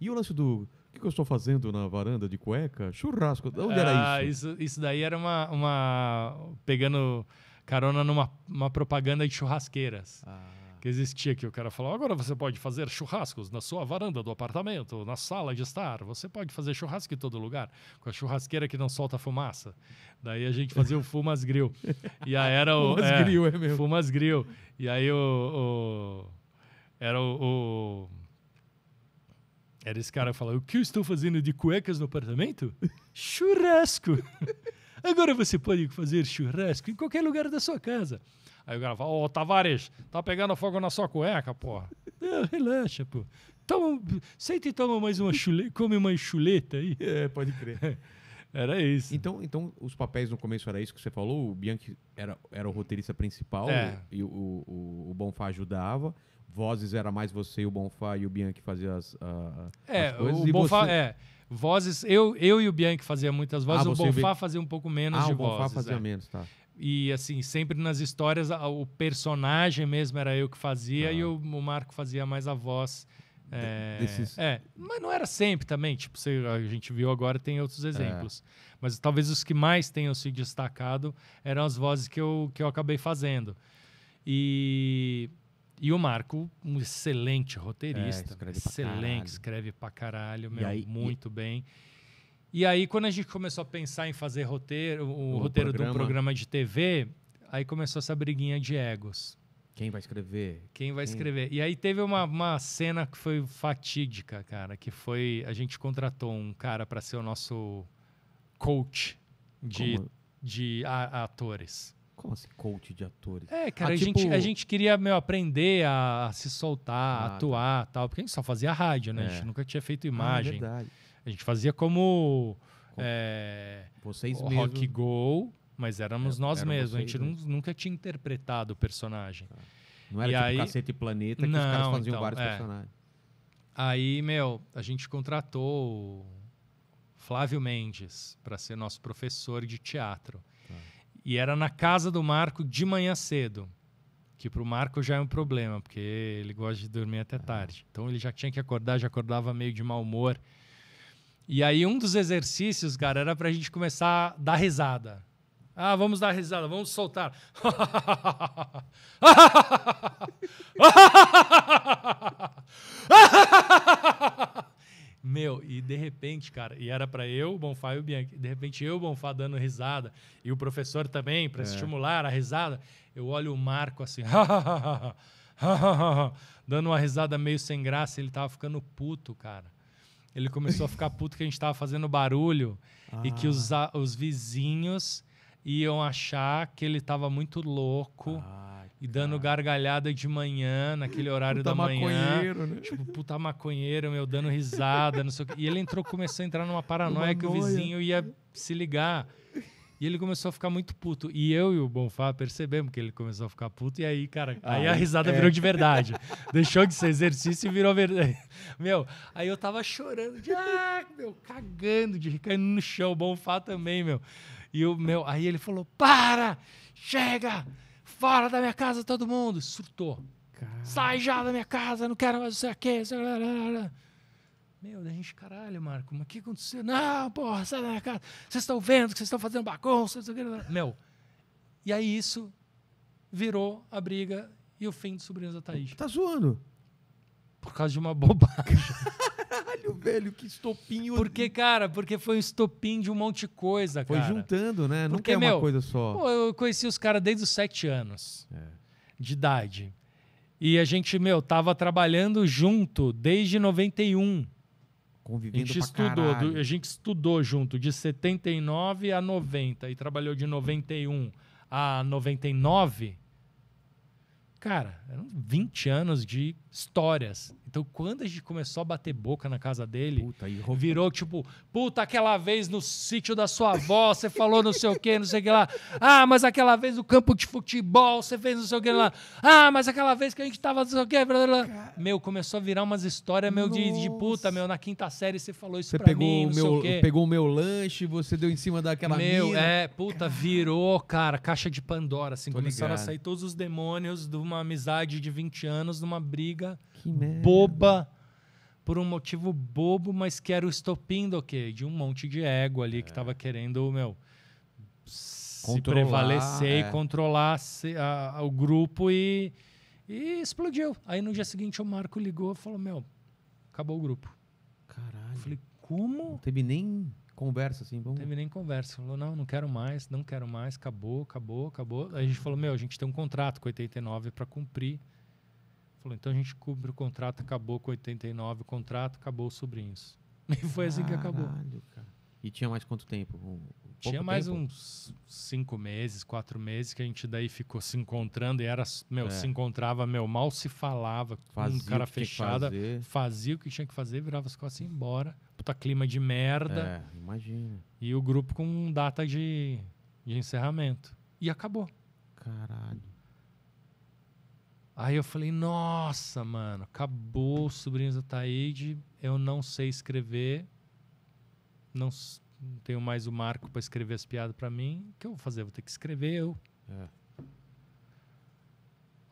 E o lance do. O que, eu estou fazendo na varanda de cueca? Churrasco. Onde ah, era isso? isso? Isso daí era uma. uma pegando carona numa uma propaganda de churrasqueiras. Ah que existia que o cara falou: agora você pode fazer churrascos na sua varanda do apartamento, na sala de estar, você pode fazer churrasco em todo lugar, com a churrasqueira que não solta fumaça. Daí a gente fazia o (laughs) Fumas Grill. E aí era o... Fumas é, Grill, é mesmo. Fumas Grill. E aí o... o era o, o... Era esse cara que o que eu estou fazendo de cuecas no apartamento? Churrasco! (laughs) Agora você pode fazer churrasco em qualquer lugar da sua casa. Aí o cara fala, ô oh, Tavares, tá pegando fogo na sua cueca, porra. Não, é, relaxa, pô. Toma, senta e toma mais uma chuleta, (laughs) come uma chuleta aí. É, pode crer. (laughs) Era isso. Então, então, os papéis no começo era isso que você falou? O Bianchi era, era o roteirista principal é. e o, o, o Bonfá ajudava. Vozes era mais você e o Bonfá e o Bianchi fazia as, a, é, as coisas. O Bonfá, você... é. Vozes, eu, eu e o Bianchi fazia muitas vozes, ah, o Bonfá fazia um pouco menos ah, de vozes. Ah, o Bonfá vozes, fazia é. menos, tá. E assim, sempre nas histórias, o personagem mesmo era eu que fazia ah. e o, o, Marco fazia mais a voz. De, é, desses... é, mas não era sempre também. Tipo, você, a gente viu agora, tem outros é. exemplos. É. Mas talvez os que mais tenham se destacado eram as vozes que eu, que eu acabei fazendo. E, e o Marco, um excelente é, roteirista. É, escreve excelente, pra escreve pra caralho, meu, aí, muito e... bem. E aí, quando a gente começou a pensar em fazer roteiro, o, roteiro programa. de um programa de TV, aí começou essa briguinha de egos. Quem vai escrever? Quem vai Quem... escrever? E aí teve uma, uma cena que foi fatídica, cara, que foi a gente contratou um cara para ser o nosso coach de, de a, a atores. Como assim, coach de atores? É, cara, ah, a, tipo... gente, a gente queria meu, aprender a, a se soltar, ah, tá. atuar tá. tal, porque a gente só fazia rádio, né? É. A gente é. nunca tinha feito imagem. Ah, é verdade. A gente fazia como. É, Vocês mesmos. Rock Go, mas éramos é, nós mesmos. A gente mesmo. nunca tinha interpretado o personagem. É. Não era e tipo aí... Cacete Planeta que não, os caras faziam então, vários é. personagens. Aí, meu, a gente contratou o Flávio Mendes para ser nosso professor de teatro. Tá. E era na casa do Marco de manhã cedo. Que para o Marco já é um problema, porque ele gosta de dormir até é. tarde. Então ele já tinha que acordar, já acordava meio de mau humor. E aí um dos exercícios, cara, era para a gente começar a dar risada. Ah, vamos dar risada, vamos soltar. Meu, e de repente, cara, e era para eu, o Bonfá e o Bianchi, de repente eu, o Bonfá, dando risada, e o professor também, para é. estimular a risada, eu olho o Marco assim, (laughs) dando uma risada meio sem graça, ele tava ficando puto, cara ele começou a ficar puto que a gente estava fazendo barulho ah. e que os, os vizinhos iam achar que ele estava muito louco. Ah e dando gargalhada de manhã, naquele horário puta da manhã. Né? Tipo, puta maconheiro, meu, dando risada, não sei o quê. E ele entrou, começou a entrar numa paranoia Uma que noia. o vizinho ia se ligar. E ele começou a ficar muito puto. E eu e o Bonfá percebemos que ele começou a ficar puto. E aí, cara, ah, aí é. a risada é. virou de verdade. (laughs) Deixou de ser exercício e virou verdade. (laughs) Meu, aí eu tava chorando, de, ah, meu, cagando, de caindo no chão. O Bonfá também, meu. E o meu, aí ele falou: para, chega, fora da minha casa todo mundo. Surtou. Cara. Sai já da minha casa, não quero mais você aqui. Sei lá, lá, lá. Meu, da gente, caralho, Marco, mas o que aconteceu? Não, porra, sai da minha casa. Vocês estão vendo que vocês estão fazendo bagunça. Meu. E aí isso virou a briga e o fim do Sobrinhos da Thaís. Tá zoando? Por causa de uma bobagem. (laughs) Caralho, velho, que estopinho. Porque, cara, porque foi um estopim de um monte de coisa, foi cara. Foi juntando, né? Porque, Não é uma coisa só. eu conheci os caras desde os sete anos é. de idade. E a gente, meu, tava trabalhando junto desde 91 convivendo a gente estudou, caralho. A gente estudou junto de 79 a 90 e trabalhou de 91 a 99. Cara, eram 20 anos de histórias. Então, quando a gente começou a bater boca na casa dele, puta, virou tipo, puta, aquela vez no sítio da sua avó, você falou não sei o que, não sei o que lá. Ah, mas aquela vez no campo de futebol, você fez não sei o que lá. Ah, mas aquela vez que a gente tava não sei o que. Blá, blá. Meu, começou a virar umas histórias, meu, de, de, puta, meu, na quinta série você falou isso você pra pegou mim, o Pegou o meu lanche, você deu em cima daquela Meu, mina. é, puta, cara... virou, cara, caixa de Pandora, assim, Tô começaram ligado. a sair todos os demônios de uma amizade de 20 anos, numa briga boba por um motivo bobo, mas que era o estopim do quê? De um monte de ego ali é. que estava querendo, meu, controlar, se prevalecer é. e controlar se, a, a, o grupo e, e, explodiu. Aí no dia seguinte o Marco ligou e falou, meu, acabou o grupo. Caralho. Eu falei, como? Não teve nem conversa assim. Vamos... Não teve nem conversa. Falou, não, não quero mais, não quero mais, acabou, acabou, acabou. Aí a gente falou, meu, a gente tem um contrato com 89 para cumprir falou, então a gente cobre o contrato, acabou com 89, o contrato acabou sobre isso. (laughs) E foi Caralho, assim que acabou. Cara. E tinha mais quanto tempo? Um, tinha mais tempo? uns cinco meses, quatro meses que a gente daí ficou se encontrando e era, meu, é. se encontrava, meu, mal se falava, fazia um cara fechada, fazia o que tinha que fazer, virava as costas e ia embora. Puta clima de merda. É, imagina. E o grupo com data de, de encerramento. E acabou. Caralho. Aí eu falei, nossa, mano, acabou o Sobrinho da Taíde, eu não sei escrever, não tenho mais o marco para escrever as piadas para mim, o que eu vou fazer? Vou ter que escrever eu. É.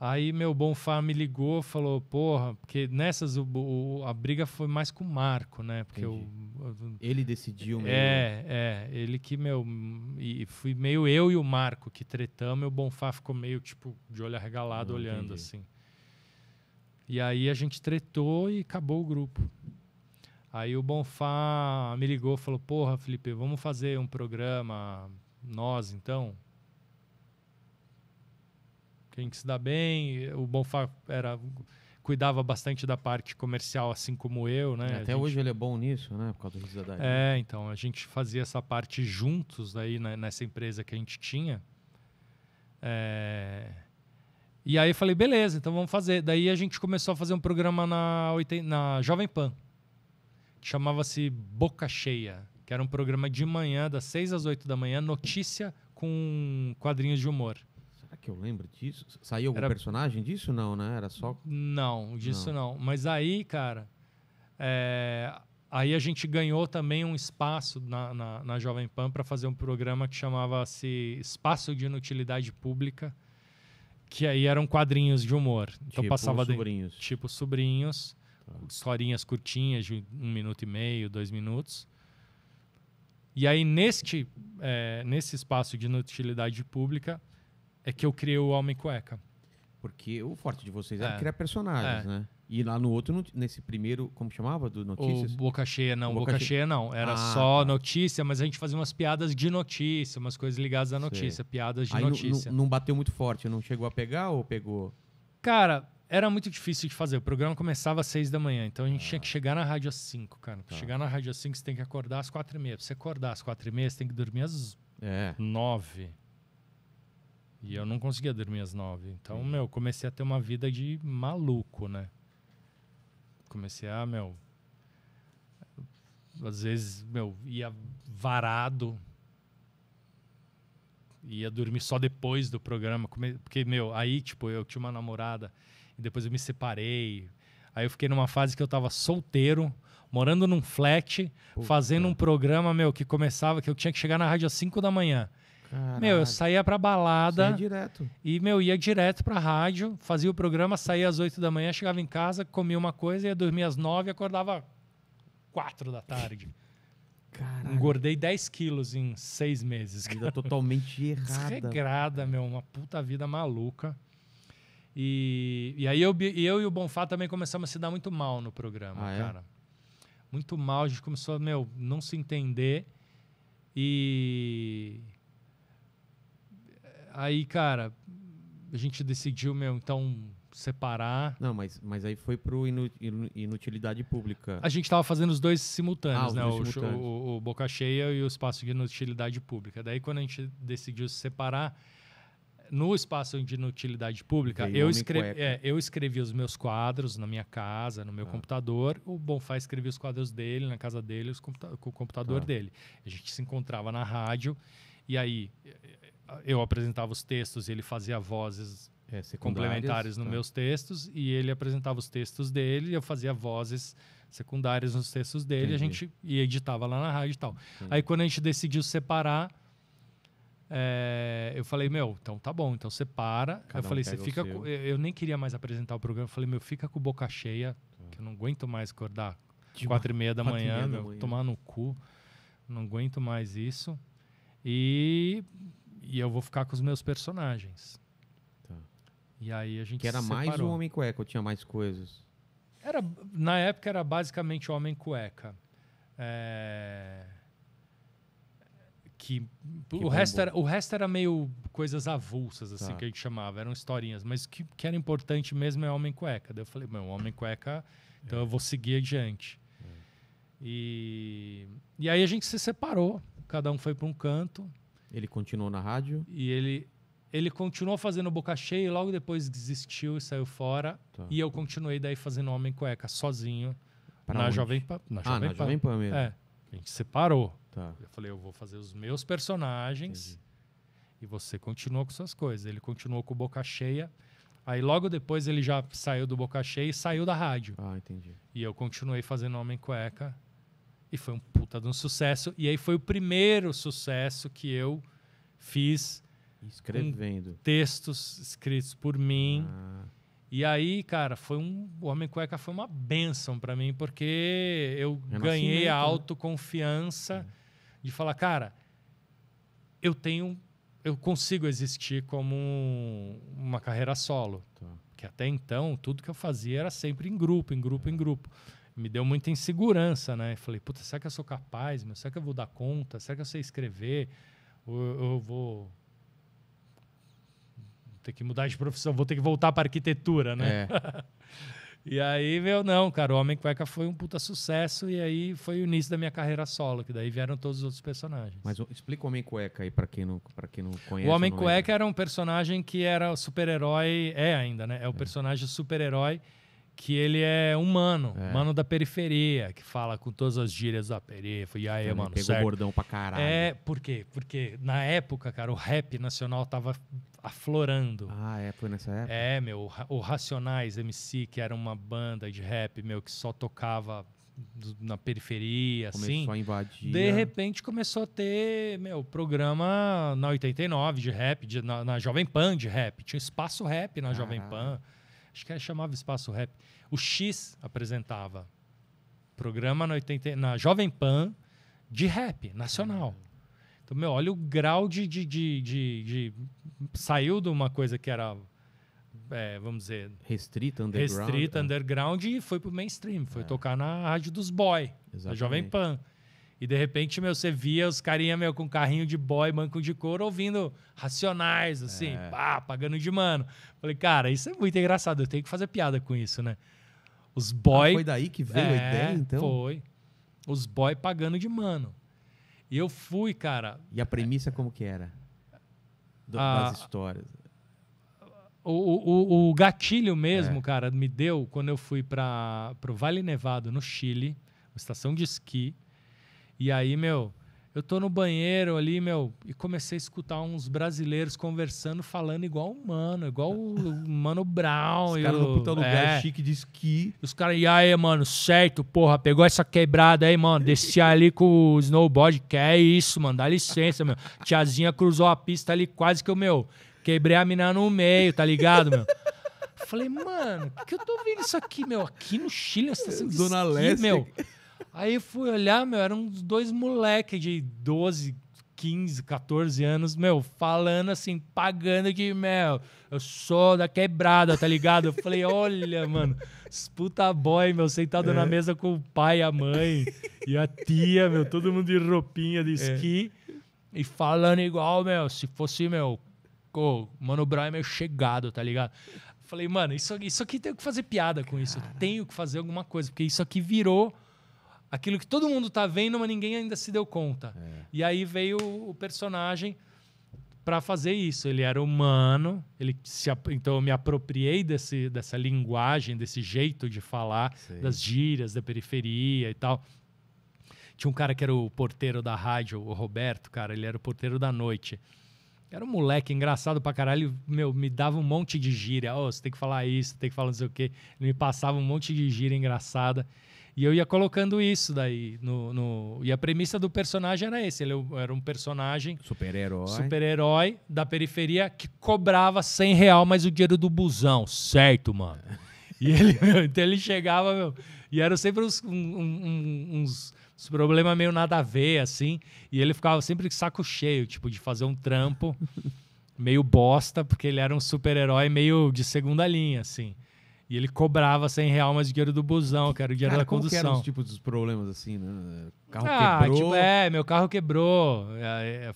Aí meu Bonfá me ligou, falou, porra, porque nessas o, o, a briga foi mais com o Marco, né? Porque eu, eu, ele decidiu mesmo. É, é, ele que meu e fui meio eu e o Marco que tretamos, e o Bonfá ficou meio tipo de olho arregalado Não, olhando entendi. assim. E aí a gente tretou e acabou o grupo. Aí o Bonfá me ligou, falou: "Porra, Felipe, vamos fazer um programa nós então?" quem se dá bem. O Bonfá era cuidava bastante da parte comercial, assim como eu, né? É, até gente... hoje ele é bom nisso, né? Por causa do Risadai. É, então a gente fazia essa parte juntos aí né? nessa empresa que a gente tinha. É... E aí eu falei, beleza, então vamos fazer. Daí a gente começou a fazer um programa na, na Jovem Pan, que chamava-se Boca Cheia, que era um programa de manhã, das 6 às 8 da manhã, notícia com quadrinhos de humor que eu lembro disso? Saiu algum Era... personagem disso? Não, né? Era só. Não, disso não. não. Mas aí, cara. É... Aí a gente ganhou também um espaço na, na, na Jovem Pan para fazer um programa que chamava-se Espaço de Inutilidade Pública, que aí eram quadrinhos de humor. Então tipo passava sobrinhos. De, tipo sobrinhos, tá. historinhas curtinhas de um minuto e meio, dois minutos. E aí neste é, nesse espaço de inutilidade pública é que eu criei o Homem Cueca. Porque o forte de vocês é, é criar personagens, é. né? E lá no outro, nesse primeiro, como chamava? Do Notícias? O Boca Cheia, não. O Boca, Boca Cheia, Cheia não. Era ah, só tá. notícia, mas a gente fazia umas piadas de notícia, umas coisas ligadas à notícia, Sei. piadas de Aí notícia. Não bateu muito forte, não chegou a pegar ou pegou? Cara, era muito difícil de fazer. O programa começava às seis da manhã, então a gente ah. tinha que chegar na rádio às cinco, cara. Tá. Chegar na rádio às cinco, você tem que acordar às quatro e meia. Pra você acordar às quatro e meia, você tem que dormir às é. nove. E eu não conseguia dormir às nove. Então, Sim. meu, comecei a ter uma vida de maluco, né? Comecei a, meu. Às vezes, meu, ia varado. Ia dormir só depois do programa. Porque, meu, aí, tipo, eu tinha uma namorada. E depois eu me separei. Aí eu fiquei numa fase que eu tava solteiro morando num flat, Puta. fazendo um programa, meu, que começava, que eu tinha que chegar na rádio às cinco da manhã. Meu, eu saía pra balada. Saía direto. E, meu, ia direto pra rádio, fazia o programa, saía às 8 da manhã, chegava em casa, comia uma coisa, ia dormir às 9 e acordava quatro da tarde. Caraca. Engordei 10 quilos em seis meses. Vida cara. totalmente (laughs) errada. Desregrada, meu. Uma puta vida maluca. E, e aí eu, eu e o Bonfá também começamos a se dar muito mal no programa, ah, é? cara. É? Muito mal. A gente começou, meu, não se entender. E aí, cara, a gente decidiu, meu, então separar. Não, mas, mas aí foi pro Inutilidade Pública. A gente tava fazendo os dois simultâneos, ah, né? Dois o, simultâneos. O, o, Boca Cheia e o Espaço de Inutilidade Pública. Daí, quando a gente decidiu se separar, no Espaço de Inutilidade Pública, eu, escrevi, é, eu escrevi os meus quadros na minha casa, no meu ah. computador. O Bonfá escrevia os quadros dele, na casa dele, os computa com o computador ah. dele. A gente se encontrava na rádio. E aí, eu apresentava os textos e ele fazia vozes é, eh, complementares nos tá. meus textos e ele apresentava os textos dele, e eu fazia vozes secundárias nos textos dele, e a gente e editava lá na rádio e tal. Entendi. Aí quando a gente decidiu separar, é, eu falei, meu, então tá bom, então separa. Cada eu falei, você fica. Com, eu nem queria mais apresentar o programa. Eu falei, meu, fica com boca cheia, tá. que eu não aguento mais acordar De quatro e meia da manhã, meia meu, da manhã. tomar no cu. Não aguento mais isso. E e eu vou ficar com os meus personagens. Tá. E aí a gente Que era se mais o Homem Cueca ou tinha mais coisas? Era, na época era basicamente o Homem Cueca. É... Que, que, o, resto era, o resto era meio coisas avulsas, assim, tá. que a gente chamava, eram historinhas, mas o que, que era importante mesmo é Homem Cueca. Daí eu falei, meu, Homem Cueca, então é. eu vou seguir adiante. É. E, e aí a gente se separou, cada um foi para um canto. Ele continuou na rádio? E ele, ele continuou fazendo Boca Cheia e logo depois desistiu e saiu fora. Tá. E eu continuei daí fazendo Homem Cueca sozinho. Pra na onde? Jovem Pan. Na ah, Jovem na Jovem Pan mesmo. É. A gente separou. Tá. Eu falei, eu vou fazer os meus personagens Entendi. e você continua com suas coisas. Ele continuou com Boca Cheia. Aí logo depois ele já saiu do Boca Cheia e saiu da rádio. Ah, entendi. E eu continuei fazendo Homem Cueca. E foi um puta de um sucesso. E aí foi o primeiro sucesso que eu fiz. Escrevendo. textos escritos por mim. Ah. E aí, cara, foi um. O Homem Cueca foi uma benção para mim, porque eu ganhei a né? autoconfiança é. de falar, cara, eu tenho. Eu consigo existir como uma carreira solo. Tá. Que até então, tudo que eu fazia era sempre em grupo, em grupo, é. em grupo me deu muita insegurança, né? Falei, puta, será que eu sou capaz? Meu? Será que eu vou dar conta? Será que eu sei escrever? Ou eu vou ter que mudar de profissão, vou ter que voltar para arquitetura, né? É. (laughs) e aí, meu, não, cara, o Homem Cueca foi um puta sucesso e aí foi o início da minha carreira solo, que daí vieram todos os outros personagens. Mas explica o Homem Cueca aí para quem, não, quem não conhece. O Homem Cueca era um personagem que era super-herói, é ainda, né? É o é. personagem super-herói que ele é humano, mano, é. mano da periferia, que fala com todas as gírias da periferia. E aí, mano, mano, pegou certo? bordão pra caralho. É, por quê? Porque na época, cara, o rap nacional tava aflorando. Ah, é, foi nessa época? É, meu, o Racionais MC, que era uma banda de rap, meu, que só tocava na periferia, começou assim. Começou a invadir. De né? repente começou a ter, meu, programa na 89 de rap, de, na, na Jovem Pan de rap. Tinha espaço rap na Jovem Pan acho que é, chamava Espaço Rap. O X apresentava programa na, 80, na Jovem Pan de rap nacional. Então, meu, olha o grau de. de, de, de, de saiu de uma coisa que era. É, vamos dizer. Restrita, underground. Restrita, é. underground e foi pro mainstream. Foi é. tocar na rádio dos boy, Exatamente. da Jovem Pan. E de repente, meu, você via os carinha, meu, com carrinho de boy, banco de couro, ouvindo racionais, assim, é. pá, pagando de mano. Falei, cara, isso é muito engraçado, eu tenho que fazer piada com isso, né? Os ah, boy. Ah, foi daí que veio é, a ideia, então? Foi. Os boy pagando de mano. E eu fui, cara. E a premissa é, como que era? Do, a, ah, das histórias. O, o, o gatilho mesmo, é. cara, me deu quando eu fui para o Vale Nevado, no Chile, uma estação de esqui e aí, meu, eu tô no banheiro ali, meu, e comecei a escutar uns brasileiros conversando, falando igual humano, igual o, o Mano Brown. Os caras no puta lugar é, chique de esqui. Os caras, e aí, mano, certo, porra, pegou essa quebrada aí, mano, desci ali com o snowboard, que é isso, mano, dá licença, meu. Tiazinha cruzou a pista ali, quase que o meu, quebrei a mina no meio, tá ligado, meu? Falei, mano, por que eu tô vendo isso aqui, meu? Aqui no Chile, você tá sendo Zona esqui, Leste. meu. Aí fui olhar, meu, eram uns dois moleques de 12, 15, 14 anos, meu, falando assim, pagando de meu, eu sou da quebrada, tá ligado? Eu falei, olha, mano, puta boy, meu, sentado é. na mesa com o pai, a mãe e a tia, meu, todo mundo de roupinha de é. esqui. É. E falando igual, meu, se fosse, meu, Mano Brian, é meu chegado, tá ligado? Falei, mano, isso, isso aqui tem que fazer piada com isso. Cara. Eu tenho que fazer alguma coisa, porque isso aqui virou aquilo que todo mundo está vendo, mas ninguém ainda se deu conta. É. E aí veio o personagem para fazer isso. Ele era humano, ele se, então eu me apropriei desse, dessa linguagem, desse jeito de falar, Sim. das gírias, da periferia e tal. Tinha um cara que era o porteiro da rádio, o Roberto, cara, ele era o porteiro da noite. Era um moleque engraçado pra caralho, meu, me dava um monte de gíria. Oh, você tem que falar isso, tem que falar não sei o quê. Ele me passava um monte de gíria engraçada. E eu ia colocando isso daí. No, no... E a premissa do personagem era esse. Ele era um personagem. Super-herói. Super-herói da periferia que cobrava 100 real mais o dinheiro do busão. Certo, mano. E ele, (laughs) então ele chegava, meu. E eram sempre uns, um, um, uns problema meio nada a ver, assim. E ele ficava sempre de saco cheio, tipo, de fazer um trampo meio bosta, porque ele era um super-herói meio de segunda linha, assim. E ele cobrava 100 reais mais dinheiro do busão, que era o dinheiro cara, da condução. Como que os tipos problemas assim, né? Carro ah, quebrou. Tipo, é, meu carro quebrou. É, é, aí,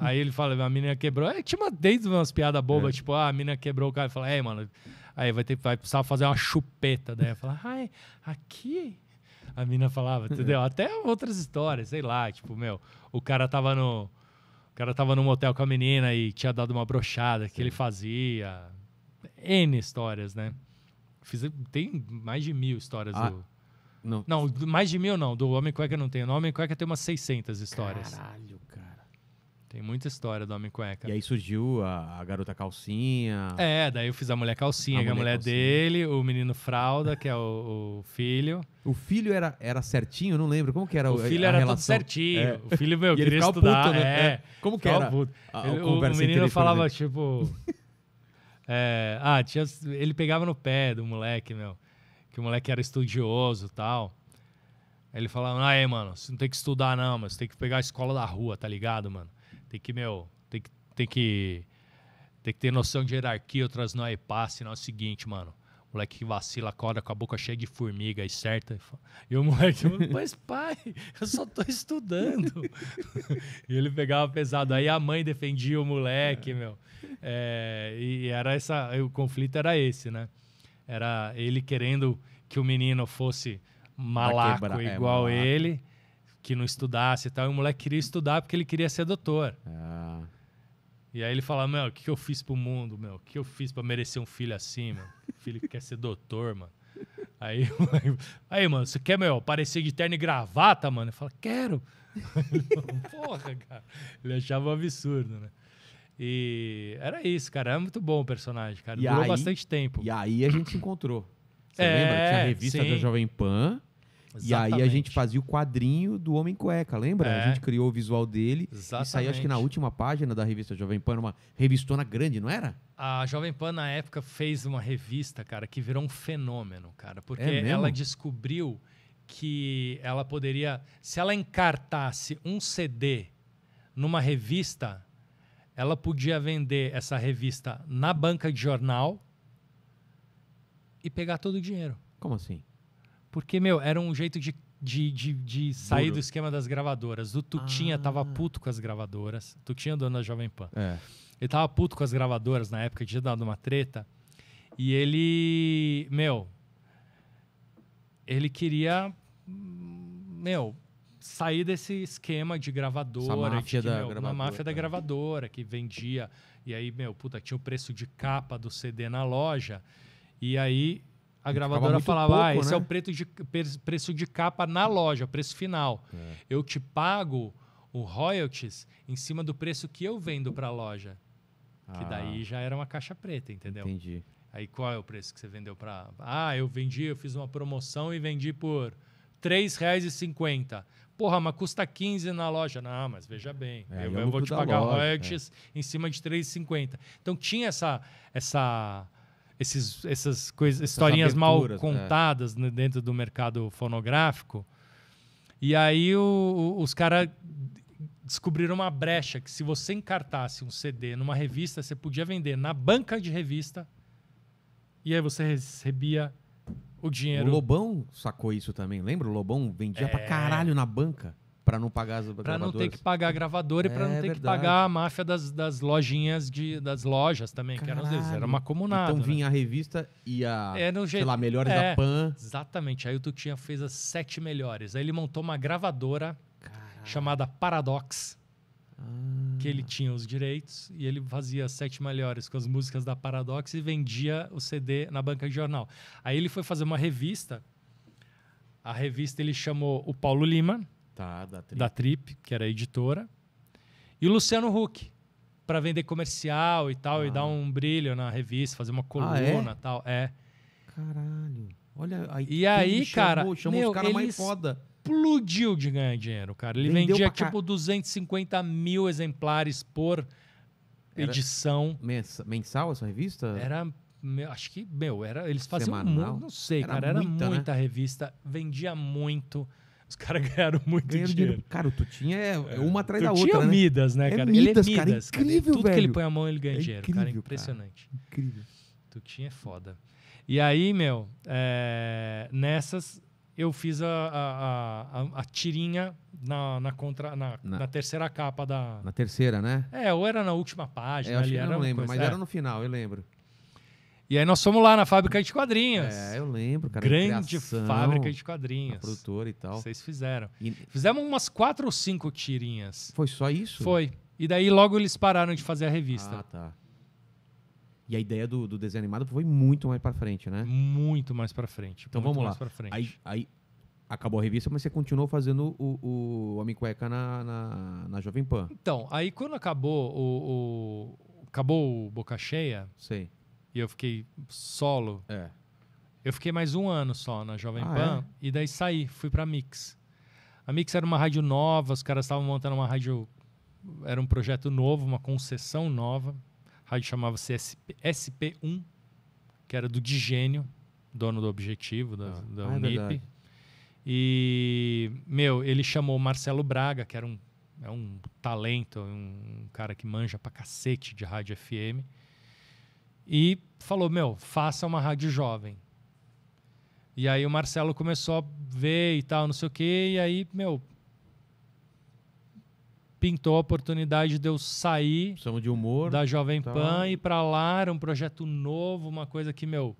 aí ele fala, a menina quebrou. Aí é, tinha uma, desde umas piadas bobas, é. tipo, ah, a menina quebrou o carro. Ele fala, ei, mano, aí vai, ter, vai precisar fazer uma chupeta. Daí fala, ai, aqui? A menina falava, entendeu? (laughs) Até outras histórias, sei lá, tipo, meu, o cara tava no. O cara tava num motel com a menina e tinha dado uma brochada que ele fazia. N histórias, né? Fiz, tem mais de mil histórias ah, do. Não. não, mais de mil não. Do Homem Cueca não tem. No Homem Cueca tem umas 600 histórias. Caralho, cara. Tem muita história do Homem Cueca. E aí surgiu a, a garota calcinha. É, daí eu fiz a mulher calcinha, a que é a mulher calcinha. dele, o menino fralda, que é o, o, filho. O filho era, era certinho, não lembro. Como que era o filho? era relação? tudo certinho. É. O filho, meu, (laughs) queria estudar. Puto, né? é. é. Como que era? Puto. A, o, o menino falava, tipo. (laughs) É, ah, tinha, ele pegava no pé do moleque, meu. Que o moleque era estudioso e tal. Ele falava, aí, mano, você não tem que estudar, não, mas tem que pegar a escola da rua, tá ligado, mano? Tem que, meu, tem que. Tem que, tem que ter noção de hierarquia, outras não é passe, não é o seguinte, mano. Moleque que vacila, acorda com a boca cheia de formiga e certa. E o moleque, (laughs) mas pai, eu só tô estudando. (laughs) e ele pegava pesado. Aí a mãe defendia o moleque, é. meu. É, e era essa, o conflito era esse, né? Era ele querendo que o menino fosse malaco quebra, é, igual é, malaco. ele, que não estudasse e tal. E o moleque queria estudar porque ele queria ser doutor. Ah. E aí ele fala, meu, o que, eu fiz pro mundo, meu? O que eu fiz para merecer um filho assim, mano? filho que quer ser doutor, mano. Aí, (laughs) aí, mano, você quer, meu, parecer de terno e gravata, mano? Ele fala, quero. (laughs) Porra, cara. Ele achava um absurdo, né? E era isso, cara. Era muito bom o personagem, cara. E Durou aí, bastante tempo. E aí a gente se encontrou. Você é, lembra? Tinha a revista sim. da Jovem Pan. Exatamente. E aí a gente fazia o quadrinho do Homem Cueca, lembra? É. A gente criou o visual dele. Exatamente. E saiu, acho que na última página da revista Jovem Pan, uma revistona grande, não era? A Jovem Pan, na época, fez uma revista, cara, que virou um fenômeno, cara. Porque é ela descobriu que ela poderia. Se ela encartasse um CD numa revista, ela podia vender essa revista na banca de jornal e pegar todo o dinheiro. Como assim? Porque, meu, era um jeito de, de, de, de sair Duro. do esquema das gravadoras. O Tutinha ah. tava puto com as gravadoras. Tutinha dono da Jovem Pan. É. Ele tava puto com as gravadoras na época, tinha dado uma treta. E ele, meu, ele queria, meu, sair desse esquema de gravadora, máfia que, meu, gravadora, máfia da é. gravadora que vendia. E aí, meu, puta, tinha o preço de capa do CD na loja. E aí a gravadora falava, pouco, ah, esse né? é o né? preto de, preço de capa na loja, preço final. É. Eu te pago o royalties em cima do preço que eu vendo para a loja. Ah. Que daí já era uma caixa preta, entendeu? Entendi. Aí qual é o preço que você vendeu para... Ah, eu vendi, eu fiz uma promoção e vendi por R$ 3,50. Porra, mas custa 15 na loja. Não, mas veja bem, é, eu, é eu, vou te pagar loja, é. royalties é. em cima de 3,50. Então tinha essa... essa esses, essas coisas, essas historinhas mal é. contadas é. dentro do mercado fonográfico. E aí o, o, os caras descobriram uma brecha que se você encartasse um CD numa revista, você podia vender na banca de revista e aí você recebia o dinheiro. O Lobão sacou isso também, lembra? O Lobão vendia é... pra caralho na banca. Para não pagar as Para não ter que pagar a gravadora é, e para não ter verdade. que pagar a máfia das, das lojinhas, de, das lojas também, Caralho. que eram, vezes, era uma comunada. Então né? vinha né? a revista e a, é, no sei lá, Melhores é, da Pan. Exatamente. Aí o Tutinha fez as sete melhores. Aí ele montou uma gravadora Caralho. chamada Paradox. Ah. Que ele tinha os direitos e ele fazia as sete melhores com as músicas da Paradox e vendia o CD na banca de jornal. Aí ele foi fazer uma revista a revista ele chamou o Paulo Lima, tá, da, Trip. da Trip, que era a editora, e o Luciano Huck, para vender comercial e tal, ah. e dar um brilho na revista, fazer uma coluna ah, é? tal. É. Caralho. Olha, aí, e aí, chamou, cara, chamou meu, os caras mais foda. Explodiu de ganhar dinheiro, cara. Ele Vendeu vendia tipo cá. 250 mil exemplares por era edição. Mensal essa revista? Era acho que, meu, era, eles faziam muito, não sei, era cara, era muita, né? muita né? revista, vendia muito. Os caras (laughs) ganharam muito dinheiro. dinheiro. Cara, o Tutinha é, é uma atrás da é outra. Tutinha é Midas, né, é cara? É Midas, ele é Midas. Cara, incrível, cara. Tudo velho. que ele põe a mão, ele ganha é dinheiro, incrível, cara. Impressionante. Cara. Incrível. Tutinha é foda. E aí, meu, é... nessas eu fiz a, a, a, a tirinha na, na, contra, na, na, na, terceira capa da. Na terceira, né? É, ou era na última página. É, eu ali, eu não lembro, mas é. era no final, eu lembro. E aí nós fomos lá na fábrica de quadrinhos. É, eu lembro, cara. Grande criação, fábrica de quadrinhos. Produtora e tal. Vocês fizeram. E... Fizemos umas quatro ou cinco tirinhas. Foi só isso? Foi. E daí logo eles pararam de fazer a revista. Ah, tá. E a ideia do, do desenho animado foi muito mais para frente, né? Muito mais para frente. Então vamos lá. Aí, aí, acabou a revista, mas você continuou fazendo o, o Homem Cueca na, na, na Jovem Pan. Então, aí quando acabou o, o acabou o Boca Cheia. Sei e eu fiquei solo. É. Eu fiquei mais um ano só na Jovem ah, Pan é? e daí saí, fui pra Mix. A Mix era uma rádio nova, os caras estavam montando uma rádio. Era um projeto novo, uma concessão nova. A rádio chamava-se SP, SP1, que era do Digênio, dono do Objetivo, da, ah, da ah, é Unip. e, meu, ele chamou Marcelo Braga, que era um, é um talento, um cara que manja pra cacete de rádio FM e falou: Meu, faça uma rádio jovem. E aí o Marcelo começou a ver e tal, não sei o quê, e aí, meu, pintou a oportunidade de eu sair de humor, da Jovem tá. Pan e para lá, era um projeto novo, uma coisa que, meu.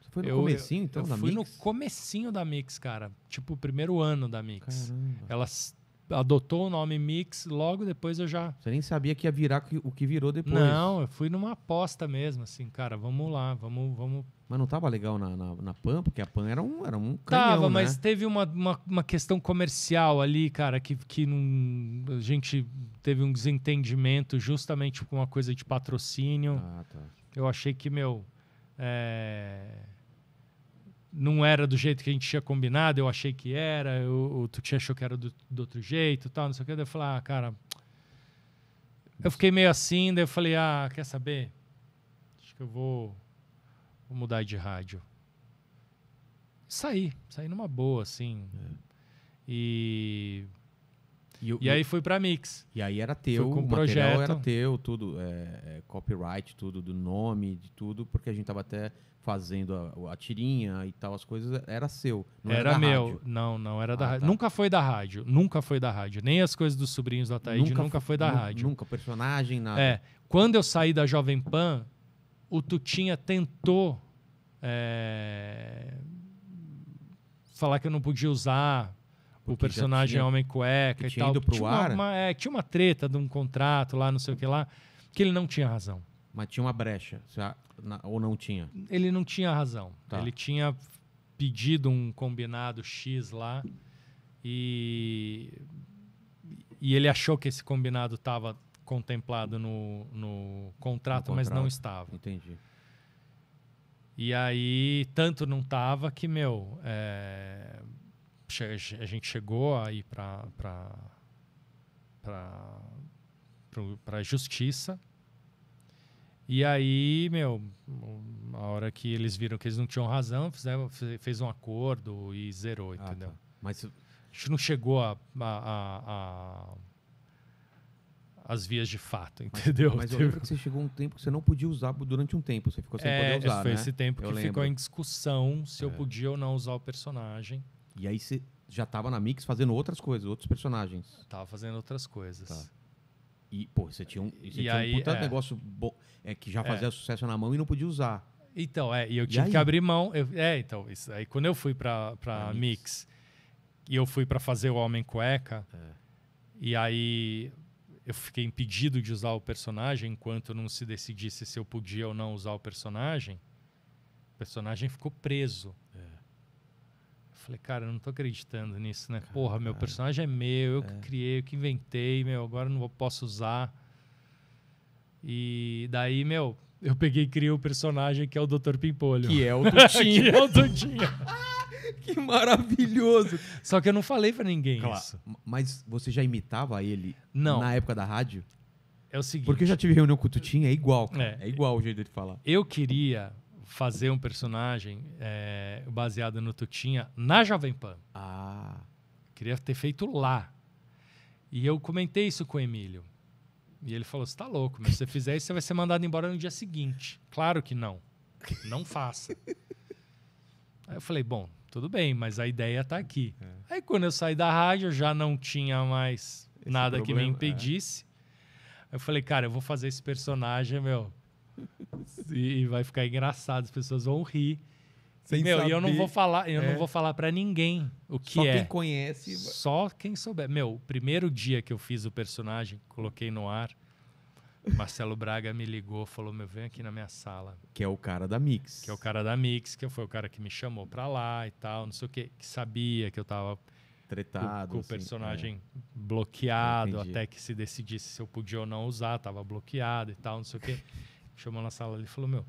Você foi no eu, comecinho, então, eu, da fui Mix? no comecinho da Mix, cara. Tipo, o primeiro ano da Mix. Caramba. Elas adotou o nome Mix, logo depois eu já. Você nem sabia que ia virar o que virou depois. Não, eu fui numa aposta mesmo, assim, cara, vamos lá, vamos. vamos... Mas não tava legal na, na, na PAN, porque a PAN era um, era um canhão, Tava, né? mas teve uma, uma, uma, questão comercial ali, cara, que, que não, a gente teve um desentendimento justamente com uma coisa de patrocínio. Ah, tá. Eu achei que, meu. É não era do jeito que a gente tinha combinado, eu achei que era, eu, tu tinha achou que era do, do, outro jeito tal, não sei o que. Daí eu falei, ah, cara. Eu fiquei meio assim, daí eu falei, ah, quer saber? Acho que eu vou, vou mudar de rádio. Saí, saí numa boa, assim. É. E. E, aí fui para mix. E aí era teu, o projeto. era teu, tudo, é, é, copyright, tudo do nome, de tudo, porque a gente tava até fazendo a, a, tirinha e tal, as coisas, era seu. Não era, era meu. Rádio. Não, não era ah, da rádio. Tá. Nunca foi da rádio. Nunca foi da rádio. Nem as coisas dos sobrinhos da Taíde nunca, nunca foi da rádio. Nunca, personagem, nada. É. Quando eu saí da Jovem Pan, o Tutinha tentou é, falar que eu não podia usar Porque o personagem tinha, Homem Cueca e tal. Ido pro tinha, ar? uma, é, tinha uma treta de um contrato lá, não sei o que lá, que ele não tinha razão. Mas tinha uma brecha, ou não tinha? Ele não tinha razão. Tá. Ele tinha pedido um combinado X lá e, e ele achou que esse combinado estava contemplado no, no, contrato, no, contrato, mas não estava. Entendi. E aí, tanto não estava que, meu, é, a gente chegou aí para a justiça e aí, meu, a hora que eles viram que eles não tinham razão, fizeram, fez um acordo e zerou, entendeu? Ah, tá. Mas... A gente não chegou a, a, a as vias de fato, entendeu? Mas, mas eu tipo lembro que você chegou um tempo que você não podia usar durante um tempo, você ficou sem é, poder usar, foi né? esse tempo eu que lembro. ficou em discussão se é. eu podia ou não usar o personagem. E aí você já estava na Mix fazendo outras coisas, outros personagens. Eu tava fazendo outras coisas. Tá. E, pô, você tinha um, você tinha aí, um puta é. negócio bom, é, que já é. fazia é. sucesso na mão e não podia usar. Então, é, e eu tive e que abrir mão. Eu, é, então, isso, aí quando eu fui pra, pra é, Mix. e eu fui para fazer o Homem Cueca, é. e aí eu fiquei impedido de usar o personagem enquanto não se decidisse se eu podia ou não usar o personagem. O personagem ficou preso. Falei, cara, eu não tô acreditando nisso, né? Porra, meu personagem é meu, eu que é. criei, eu que inventei, meu, agora não posso usar. E daí, meu, eu peguei e criei o personagem que é o Dr. Pimpolho. Que é o Tutinho. (laughs) que é o Tutinho. (laughs) que maravilhoso. Só que eu não falei para ninguém claro. isso. Mas você já imitava ele não. na época da rádio? É o seguinte. Porque eu já tive reunião com o Tutinho, é igual, cara. É, é igual o jeito de falar. Eu queria fazer um personagem é, baseado no Tutinha na Jovem Pan. Ah. Queria ter feito lá. E eu comentei isso com o Emílio. E ele falou: Você tá louco, mas se você fizer isso, você vai ser mandado embora no dia seguinte. Claro que não. Não faça. Aí eu falei: Bom, tudo bem, mas a ideia tá aqui. É. Aí quando eu saí da rádio, já não tinha mais esse nada problema, que me é. impedisse. É. Eu falei: Cara, eu vou fazer esse personagem, meu e vai ficar engraçado, as pessoas vão rir. Sem Meu, saber. e eu não vou falar, eu é. não vou falar para ninguém o que Só é. Só quem conhece. Só quem souber. Meu, primeiro dia que eu fiz o personagem, coloquei no ar. Marcelo Braga me ligou, falou: "Meu, vem aqui na minha sala". Que é o cara da Mix. Que é o cara da Mix, que foi o cara que me chamou para lá e tal, não sei o que sabia que eu tava tretado, com, com o assim, personagem é. bloqueado, até que se decidisse se eu podia ou não usar, tava bloqueado e tal, não sei o quê chamou na sala ali e falou: Meu,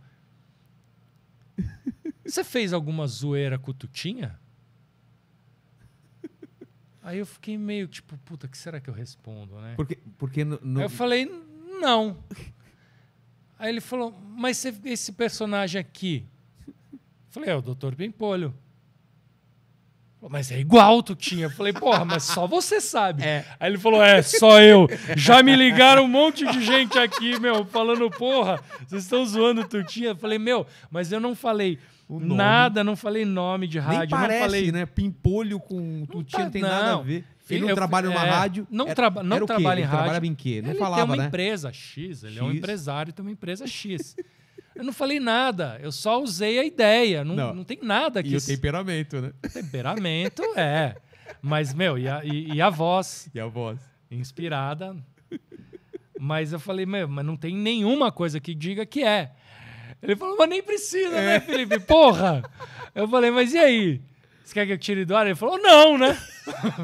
(laughs) você fez alguma zoeira com o Tutinha? Aí eu fiquei meio tipo, puta, que será que eu respondo, né? Porque, porque no, no... eu falei, não. Aí ele falou, mas esse personagem aqui? Eu falei, é o Dr. Pimpolho mas é igual tu tinha. Eu falei, porra, mas só você sabe. É. Aí ele falou, é, só eu. Já me ligaram um monte de gente aqui, meu, falando, porra, vocês estão zoando tu tinha. Eu falei, meu, mas eu não falei nada, não falei nome de rádio. Nem parece, não falei... né? Pimpolho com Tutinha não, não tem nada a ver. Ele não trabalha numa é, rádio. Não, era, traba, não era trabalha em ele rádio. Trabalha em quê? Não ele falava, tem uma né? empresa X, ele X. é um empresário tem uma empresa X. Eu não falei nada, eu só usei a ideia. Não, não. não tem nada que. E o temperamento, né? temperamento, é. Mas, meu, e a, e, e a voz. E a voz. Inspirada. Mas eu falei, meu, mas não tem nenhuma coisa que diga que é. Ele falou, mas nem precisa, né, é. né, Felipe? Porra! Eu falei, mas e aí? Você quer que eu tire do ar? Ele falou, não, né?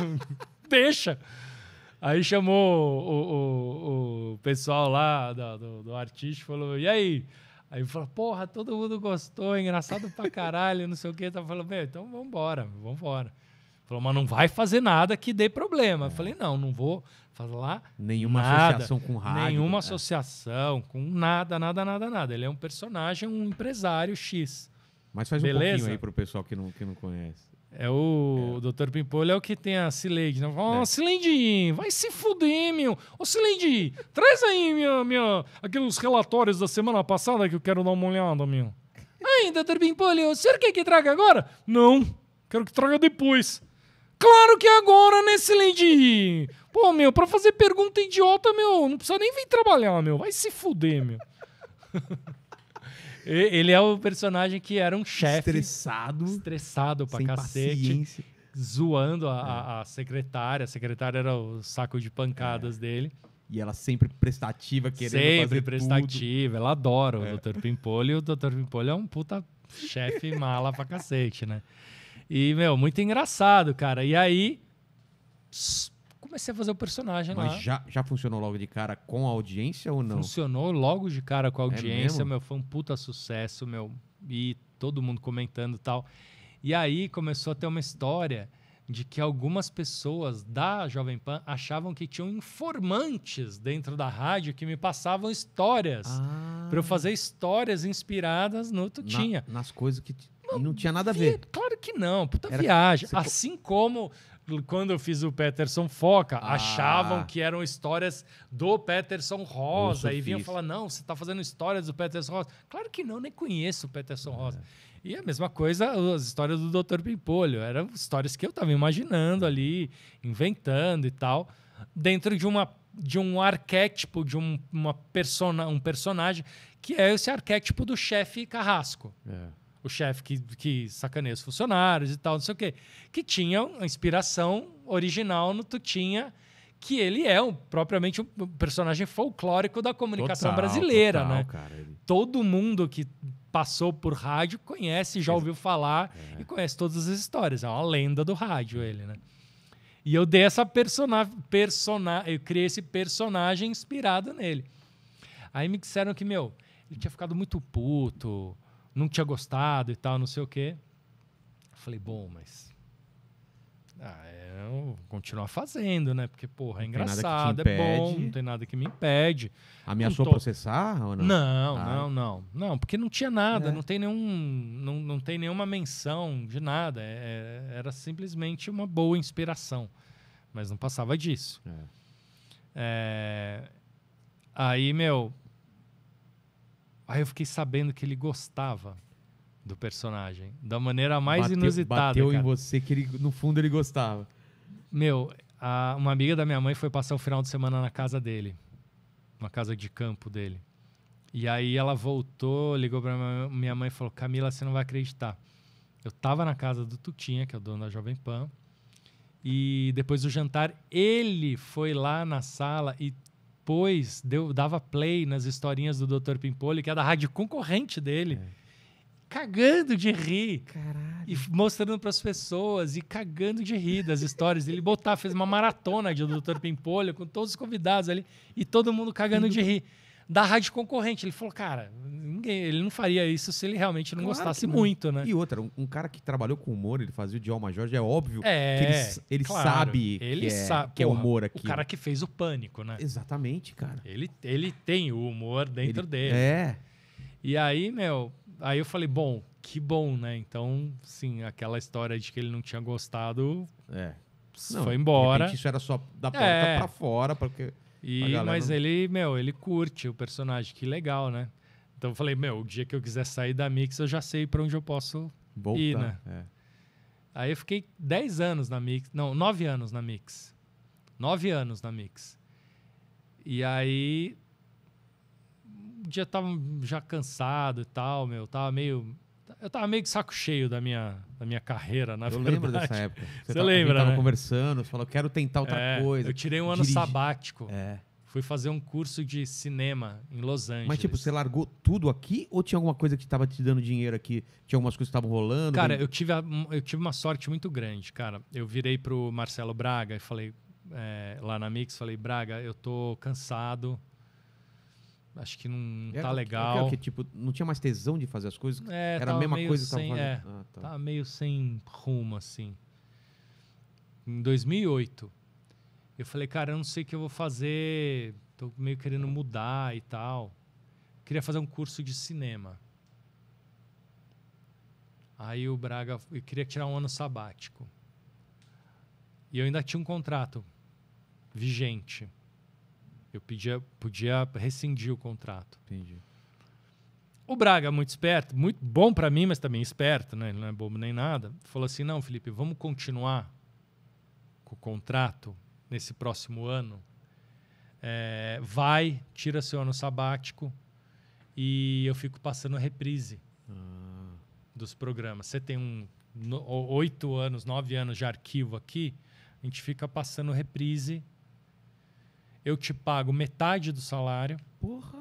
(laughs) Deixa. Aí chamou o, o, o pessoal lá do, do, do artista e falou, e aí? Aí falou, porra, todo mundo gostou, engraçado pra caralho, não sei o quê. Tava falando, bem, então vambora, vambora. Falou, mas não vai fazer nada que dê problema. Eu é. falei, não, não vou lá. Nenhuma nada, associação com rádio. Nenhuma né? associação com nada, nada, nada, nada. Ele é um personagem, um empresário X. Mas faz Beleza? um pouquinho aí pro pessoal que não, que não conhece. É o, é. o Dr. Pimpolho é o que tem a Cileide. Né? Ó, oh, é. Cileide, vai se fuder, meu. Ô, oh, Cileide, traz aí minha, minha, aqueles relatórios da semana passada que eu quero dar uma olhada, meu. Aí, Dr. Pimpolho, o senhor quer que traga agora? Não, quero que traga depois. Claro que é agora, né, Cileide? Pô, meu, pra fazer pergunta idiota, meu, não precisa nem vir trabalhar, meu. Vai se fuder, meu. (laughs) Ele é o personagem que era um chefe. Estressado. Estressado pra sem cacete. Paciência. Zoando a, é. a, secretária. A secretária era o saco de pancadas é. dele. E ela sempre prestativa, querendo sempre fazer prestativa. Tudo. Ela adora o é. Dr. Pimpolho. E o Dr. Pimpolho é um puta chefe (laughs) mala pra cacete, né? E, meu, muito engraçado, cara. E aí, comecei a fazer o personagem Mas lá. Mas já, já funcionou logo de cara com a audiência ou não? Funcionou logo de cara com a é audiência, é meu, foi um puta sucesso, meu. E todo mundo comentando e tal. E aí começou a ter uma história de que algumas pessoas da Jovem Pan achavam que tinham informantes dentro da rádio que me passavam histórias. Ah. Para eu fazer histórias inspiradas no Tutinha. Na, nas coisas que não tinha nada a ver. Claro que não, puta Era, viagem. Assim como quando eu fiz o Peterson Foca, ah. achavam que eram histórias do Peterson Rosa. Nossa, e vinham falar: não, você está fazendo histórias do Peterson Rosa. Claro que não, nem conheço o Peterson é. Rosa. E a mesma coisa, as histórias do Dr. Pimpolho. Eram histórias que eu estava imaginando ali, inventando e tal, dentro de uma de um arquétipo, de um, uma persona, um personagem, que é esse arquétipo do chefe carrasco. É o chefe que, que sacaneia os funcionários e tal, não sei o quê, que tinha a inspiração original no Tutinha, que ele é um, propriamente um personagem folclórico da comunicação total, brasileira, total, né? Cara, ele... Todo mundo que passou por rádio conhece, já ouviu falar é. e conhece todas as histórias. É uma lenda do rádio ele, né? E eu dei essa personagem, persona, eu criei esse personagem inspirado nele. Aí me disseram que, meu, ele tinha ficado muito puto, não tinha gostado e tal, não sei o quê. falei, bom, mas. Ah, é, eu continuar fazendo, né? Porque, porra, é engraçado, é bom, não tem nada que me impede. Ameaçou tô... processar ou não? Não, ah. não, não. Não, porque não tinha nada, é. não, tem nenhum, não, não tem nenhuma menção de nada. É, é era simplesmente uma boa inspiração. Mas não passava disso. É. É, aí, meu, Aí eu fiquei sabendo que ele gostava do personagem, da maneira mais bateu, inusitada. Bateu cara. em você que ele, no fundo ele gostava. Meu, a, uma amiga da minha mãe foi passar o final de semana na casa dele, uma casa de campo dele. E aí ela voltou, ligou para minha mãe e falou: Camila, você não vai acreditar. Eu tava na casa do Tutinha, que é o dono da Jovem Pan, e depois do jantar ele foi lá na sala e depois deu, dava play nas historinhas do Dr. Pimpolho, que é da rádio concorrente dele. É. Cagando de rir. Caralho. E mostrando para as pessoas e cagando de rir das histórias. Ele botar, fez uma maratona de Dr. Pimpolho com todos os convidados ali e todo mundo cagando de rir da rádio concorrente. Ele falou, cara, ninguém, ele não faria isso se ele realmente não claro gostasse não. muito, né? E outra, um, um, cara que trabalhou com humor, ele fazia o Djalma Jorge, é óbvio é, que ele, ele claro, sabe ele que, sabe, é, que é humor aqui. O cara que fez o pânico, né? Exatamente, cara. Ele, ele tem o humor dentro ele, dele. É. E aí, meu, aí eu falei, bom, que bom, né? Então, sim, aquela história de que ele não tinha gostado. É. Não, foi embora. isso era só da porta é. para fora, porque e, mas ele, meu, ele curte o personagem, que legal, né? Então eu falei, meu, o dia que eu quiser sair da Mix, eu já sei para onde eu posso ir, né? É. Aí eu fiquei 10 anos na Mix, não, 9 anos na Mix. 9 anos na Mix. E aí um dia tava já cansado e tal, meu, tava meio eu tava meio que saco cheio da minha, da minha carreira, na eu verdade. Eu lembro dessa época. (laughs) Você, você lembra, tava né? conversando, você falou, quero tentar outra é, coisa. Eu tirei um ano sabático. É. Fui fazer um curso de cinema em Los Angeles. Mas, tipo, você largou tudo aqui ou tinha alguma coisa que estava te dando dinheiro aqui? Tinha algumas coisas que estavam rolando? Cara, bem... eu, tive a, eu tive uma sorte muito grande, cara. Eu virei pro Marcelo Braga e falei, é, lá na Mix, falei, Braga, eu tô cansado, acho que não era, é, tá é é legal. Que, tipo, não tinha mais tesão de fazer as coisas? É, era a mesma coisa sem, que tava É, ah, tá. Tava meio sem rumo, assim. Em 2008, eu falei, cara, eu não sei o que eu vou fazer, tô meio querendo mudar e tal. Queria fazer um curso de cinema. Aí o Braga, eu queria tirar um ano sabático. E eu ainda tinha um contrato vigente. Eu podia, podia rescindir o contrato. Entendi. O Braga, muito esperto, muito bom para mim, mas também esperto, né? Ele não é bobo nem nada. Falou assim: não, Felipe, vamos continuar com o contrato nesse próximo ano. É, vai, tira seu ano sabático e eu fico passando a reprise ah. dos programas. Você tem um oito anos, nove anos de arquivo aqui, a gente fica passando reprise eu te pago metade do salário. Porra.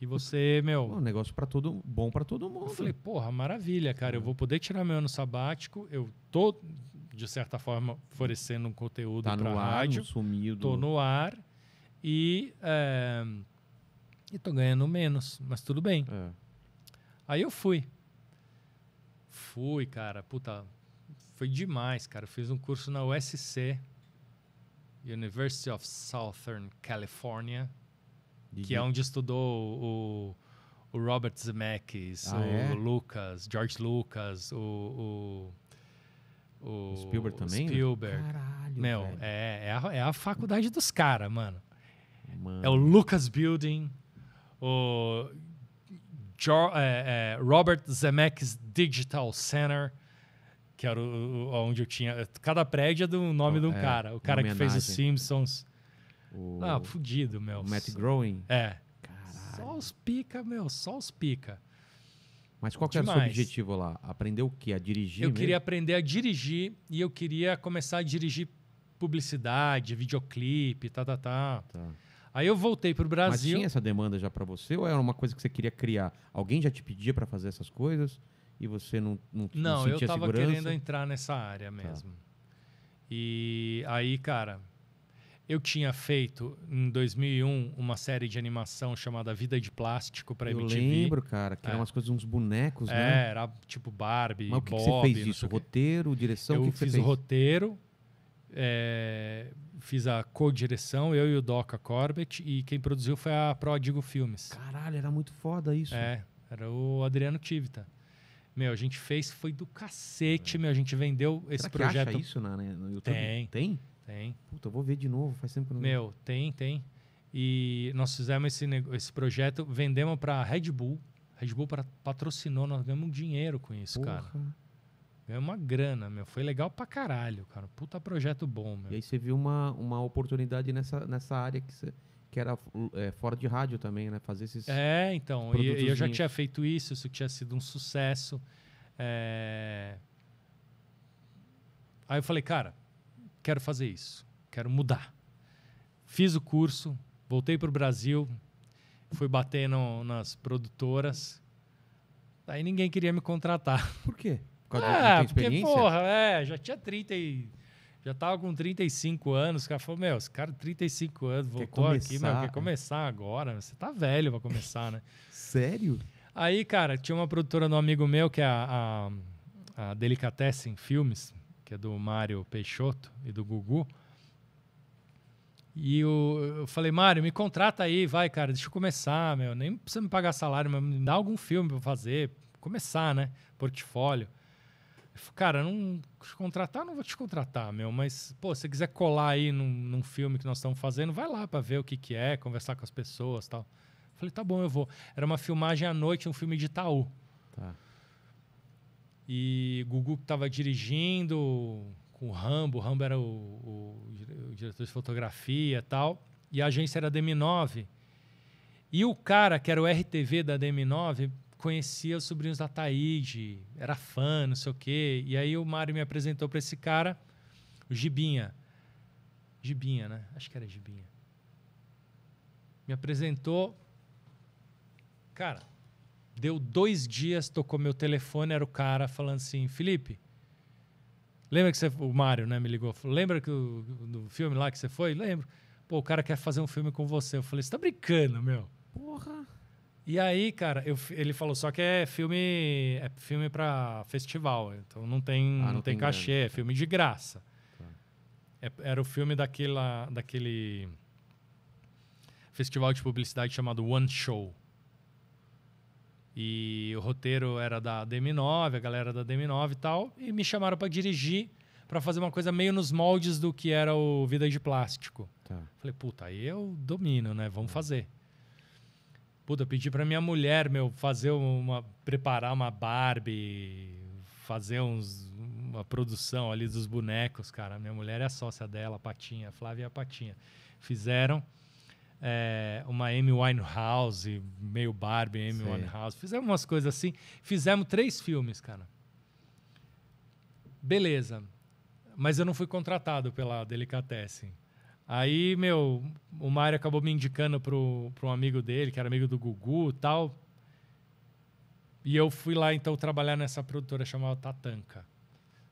E você, meu. Um negócio para todo bom para todo mundo. Eu falei, porra, maravilha, cara. Eu é. vou poder tirar meu ano sabático. Eu tô, de certa forma, fornecendo um conteúdo tá para rádio. Ar, sumido. Tô no ar. E, é, e tô ganhando menos, mas tudo bem. É. Aí eu fui. Fui, cara. Puta, foi demais, cara. Eu fiz um curso na USC University of Southern California, e... que é onde estudou o, o Robert Zemeckis, ah, o é? Lucas, George Lucas, o, o, o Spielberg também. Né? Spielberg. Caralho, Meu, é, é a, é, a, faculdade dos caras, mano. mano. É o Lucas Building, o jo é, é Robert Zemeckis Digital Center que era o, o, onde eu tinha. Cada prédio é do nome oh, de um é, cara. O cara que fez os Simpsons. O... Ah, fudido, meu. O Matt Groening? É. Caralho. Só os pica, meu. Só os pica. Mas qual que era o seu objetivo lá? Aprender o quê? A dirigir? Eu mesmo? queria aprender a dirigir e eu queria começar a dirigir publicidade, videoclipe, tá, tá, tá. tá. Aí eu voltei pro Brasil. Mas tinha essa demanda já para você ou era uma coisa que você queria criar? Alguém já te pedia para fazer essas coisas? e você não não Não, não eu estava querendo entrar nessa área tá. mesmo. Tá. E aí, cara, eu tinha feito em 2001 uma série de animação chamada Vida de Plástico para MTV. Eu lembro, cara, que é. eram umas coisas, uns bonecos, é, né? Era tipo Barbie, Mas o que, Bob, que você fez isso? Roteiro, direção? Eu que fiz o roteiro, é, fiz a co-direção, eu e o Doca Corbett, e quem produziu foi a Prodigo Filmes. Caralho, era muito foda isso. É, era o Adriano Tivita. Meu, a gente fez, foi do cacete, é. meu. A gente vendeu esse Será projeto. Acha isso na, né, no YouTube? Tem. Tem? Tem. Puta, eu vou ver de novo, faz tempo que não Meu, tem, tem. E nós fizemos esse, esse projeto, vendemos para Red Bull. Red Bull pra, patrocinou, nós ganhamos dinheiro com isso, Porra. cara. Ganhamos uma grana, meu. Foi legal pra caralho, cara. Puta projeto bom, meu. E aí você viu uma, uma oportunidade nessa, nessa área que você que era é, fora de rádio também, né? Fazer esses. É, então. E, eu já tinha feito isso, isso tinha sido um sucesso. É... Aí eu falei, cara, quero fazer isso, quero mudar. Fiz o curso, voltei para o Brasil, fui bater no, nas produtoras. Aí ninguém queria me contratar. Por quê? Por causa é, de ah, porque, porra, é, já tinha 30 e já tava com 35 anos, o cara falou, meu, esse cara 35 anos, voltou começar, aqui, meu, quer é. começar agora, né? você tá velho pra começar, né? (laughs) Sério? Aí, cara, tinha uma produtora do amigo meu, que é a, a, a Delicatessen Filmes, que é do Mário Peixoto e do Gugu. E eu, eu falei, Mário, me contrata aí, vai, cara, deixa eu começar, meu. Nem precisa me pagar salário, mas me dá algum filme pra fazer, começar, né? Portfólio cara, não te contratar, não vou te contratar, meu, mas, pô, se você quiser colar aí num, num filme que nós estamos fazendo, vai lá para ver o que, que é, conversar com as pessoas tal. Falei, tá bom, eu vou. Era uma filmagem à noite, um filme de Itaú. Tá. E Gugu estava dirigindo com o Rambo, o Rambo era o, o, o diretor de fotografia e tal, e a agência era a DM9. E o cara, que era o RTV da DM9, conhecia os sobrinhos da Taíde, era fã, não sei o quê. E aí o Mário me apresentou para esse cara, o Gibinha. Gibinha, né? Acho que era Gibinha. Me apresentou. Cara, deu dois dias, tocou meu telefone, era o cara falando assim: Felipe, lembra que você. O Mário, né, me ligou. Lembra que do filme lá que você foi? Lembro. Pô, o cara quer fazer um filme com você. Eu falei: você tá brincando, meu? Porra. E aí, cara, eu, ele falou, só que é filme é filme para festival, então não tem, ah, não, não tem, tem cachê, grande. é tá. filme de graça. Tá. É, era o filme daquela, daquele festival de publicidade chamado One Show. E o roteiro era da DM9, a galera da DM9 e tal, e me chamaram para dirigir para fazer uma coisa meio nos moldes do que era o Vida de Plástico. Tá. Falei, puta, aí eu domino, né? Vamos tá. fazer. Puta, pedi pra minha mulher, meu, fazer uma. preparar uma Barbie, fazer uns, uma produção ali dos bonecos, cara. Minha mulher é a sócia dela, a Patinha, a Flávia e a Patinha. Fizeram é, uma M. Winehouse, meio Barbie, M. Winehouse. Fizemos umas coisas assim. Fizemos três filmes, cara. Beleza. Mas eu não fui contratado pela Delicatessen Aí, meu, o Mário acabou me indicando para um amigo dele, que era amigo do Gugu e tal. E eu fui lá, então, trabalhar nessa produtora chamada Tatanka.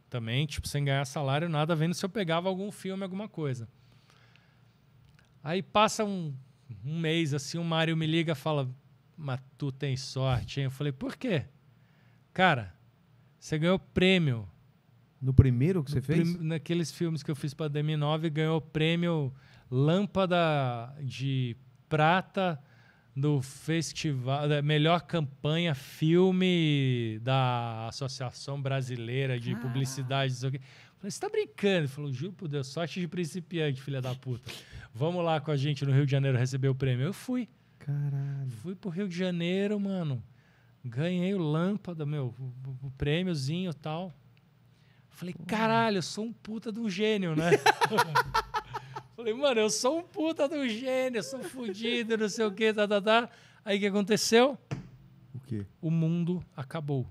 Também, tipo, sem ganhar salário, nada, vendo se eu pegava algum filme, alguma coisa. Aí passa um, um mês, assim, o Mário me liga e fala, mas tu tem sorte, hein? Eu falei, por quê? Cara, você ganhou prêmio no primeiro que você fez? Naqueles filmes que eu fiz para a DM9, ganhou o prêmio Lâmpada de Prata do festival da melhor campanha filme da Associação Brasileira de ah. Publicidade. Falei, você está brincando? Ele falou, juro por Deus, sorte de principiante, filha da puta. Vamos lá com a gente no Rio de Janeiro receber o prêmio. Eu fui. Caralho. Fui pro Rio de Janeiro, mano. Ganhei o lâmpada, meu, o prêmiozinho e tal. Falei, caralho, eu sou um puta de um gênio, né? (laughs) Falei, mano, eu sou um puta do gênio, eu sou fodido, não sei o quê, tá, tá, tá. Aí o que aconteceu? O quê? O mundo acabou.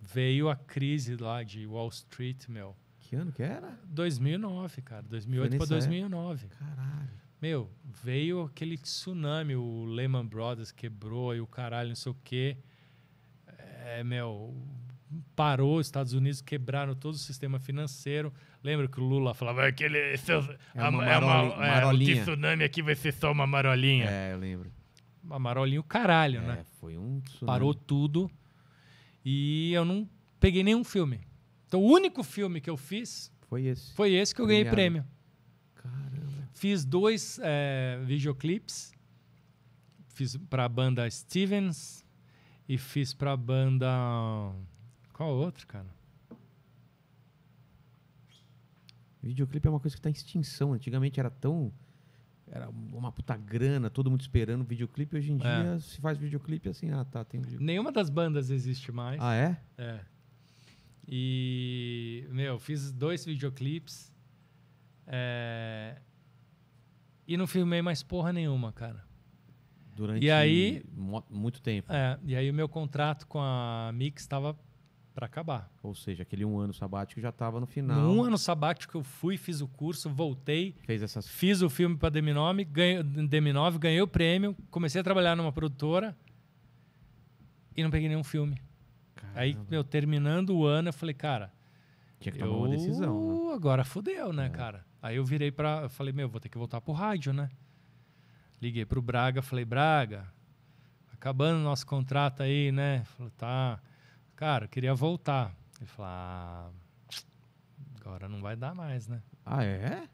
Veio a crise lá de Wall Street, meu. Que ano que era? 2009, cara. 2008 para 2009. Caralho. Meu, veio aquele tsunami, o Lehman Brothers quebrou e o caralho, não sei o quê. É, meu, parou, Estados Unidos quebraram todo o sistema financeiro. Lembra que o Lula falava que ele é uma, é uma é, o tsunami aqui vai ser só uma marolinha. É, eu lembro. Uma marolinha o caralho, é, né? Foi um tsunami. Parou tudo e eu não peguei nenhum filme. Então o único filme que eu fiz foi esse. Foi esse que eu ganhei prêmio. Caramba. Fiz dois é, eh, videoclips. Fiz para a banda Stevens e fiz para a banda qual outro, cara? Videoclipe é uma coisa que está em extinção. Antigamente era tão. Era uma puta grana, todo mundo esperando videoclipe. Hoje em é. dia, é. se faz videoclipe assim, ah, tá, tem videoclipe. Nenhuma das bandas existe mais. Ah, é? É. E, meu, fiz dois videoclipes. É, e não filmei mais porra nenhuma, cara. Durante e aí, muito tempo. É, e aí o meu contrato com a Mix estava para acabar. Ou seja, aquele um ano sabático já estava no final. No um ano sabático eu fui, fiz o curso, voltei. Fez essas... Fiz o filme para Deminove, ganhei, Deminove, ganhei o prêmio, comecei a trabalhar numa produtora e não peguei nenhum filme. Caramba. Aí, meu, terminando o ano, eu falei, cara. Tinha que tomar eu... uma decisão. Né? Agora fudeu, né, é. cara? Aí eu virei para. Falei, meu, vou ter que voltar pro rádio, né? Liguei pro Braga, falei, Braga, acabando nosso contrato aí, né? Falei, tá cara, eu queria voltar. Ele falou, ah, agora não vai dar mais, né? Ah, é?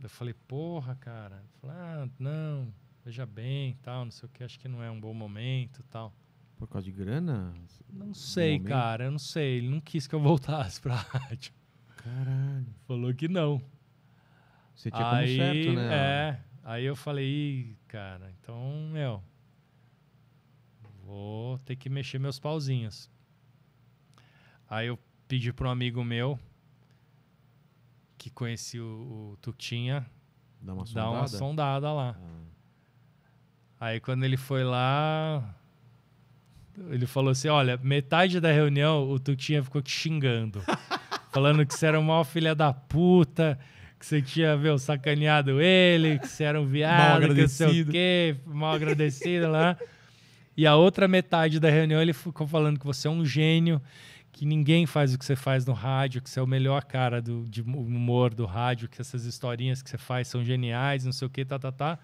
eu falei, porra, cara. Ele falou, ah, não, veja bem, tal, não sei o que, acho que não é um bom momento, tal. Por causa de grana? Não sei, cara, eu não sei. Ele não quis que eu voltasse pra rádio. Caralho. Falou que não. Você tinha aí, como certo, né? É. Aí eu falei, cara, então, meu, Vou ter que mexer meus pauzinhos. Aí eu pedi para um amigo meu que conhecia o, o Tutinha dar uma, uma sondada lá. Ah. Aí quando ele foi lá, ele falou assim: olha, metade da reunião o Tutinha ficou te xingando. (laughs) falando que você era uma filha da puta, que você tinha, meu, sacaneado ele, que você era um viado, que não sei o quê, mal agradecido lá. (laughs) E a outra metade da reunião ele ficou falando que você é um gênio, que ninguém faz o que você faz no rádio, que você é o melhor cara do de humor do rádio, que essas historinhas que você faz são geniais, não sei o que, tá, tá, tá.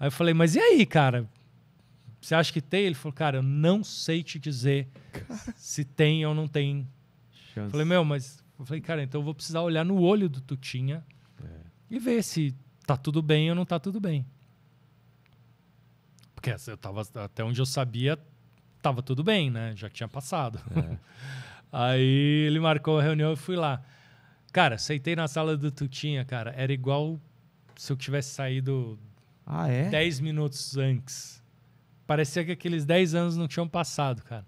Aí eu falei, mas e aí, cara? Você acha que tem? Ele falou, cara, eu não sei te dizer cara. se tem ou não tem. Chance. Falei, meu, mas. Eu falei, cara, então eu vou precisar olhar no olho do Tutinha é. e ver se tá tudo bem ou não tá tudo bem. Porque eu tava, até onde eu sabia, tava tudo bem, né? Já tinha passado. É. (laughs) Aí ele marcou a reunião e fui lá. Cara, sentei na sala do Tutinha, cara. Era igual se eu tivesse saído ah, é? 10 minutos antes. Parecia que aqueles 10 anos não tinham passado, cara.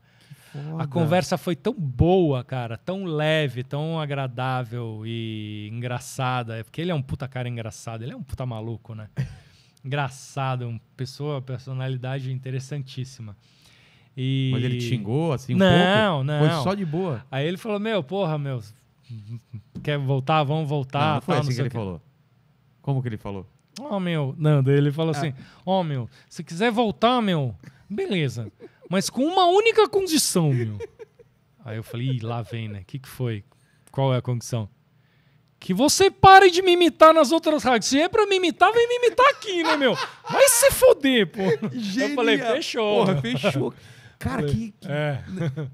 Foda. A conversa foi tão boa, cara, tão leve, tão agradável e engraçada. É porque ele é um puta cara engraçado, ele é um puta maluco, né? (laughs) engraçado, uma pessoa, personalidade interessantíssima. E... Mas ele xingou assim um não, pouco? Não, não. Foi só de boa. Aí ele falou: Meu, porra, meu, quer voltar? Vamos voltar. Não, não foi tal, assim não que ele falou. Como que ele falou? Ó, oh, meu, não. ele falou ah. assim: Ó, oh, meu, se quiser voltar, meu, beleza. Mas com uma única condição, meu. Aí eu falei: Ih, lá vem, né? O que, que foi? Qual é a condição? Que você pare de me imitar nas outras rádios. Se é pra me imitar, vem me imitar aqui, né, meu? Vai se foder, pô. Eu falei, fechou. Porra, fechou. Cara, que, que, é.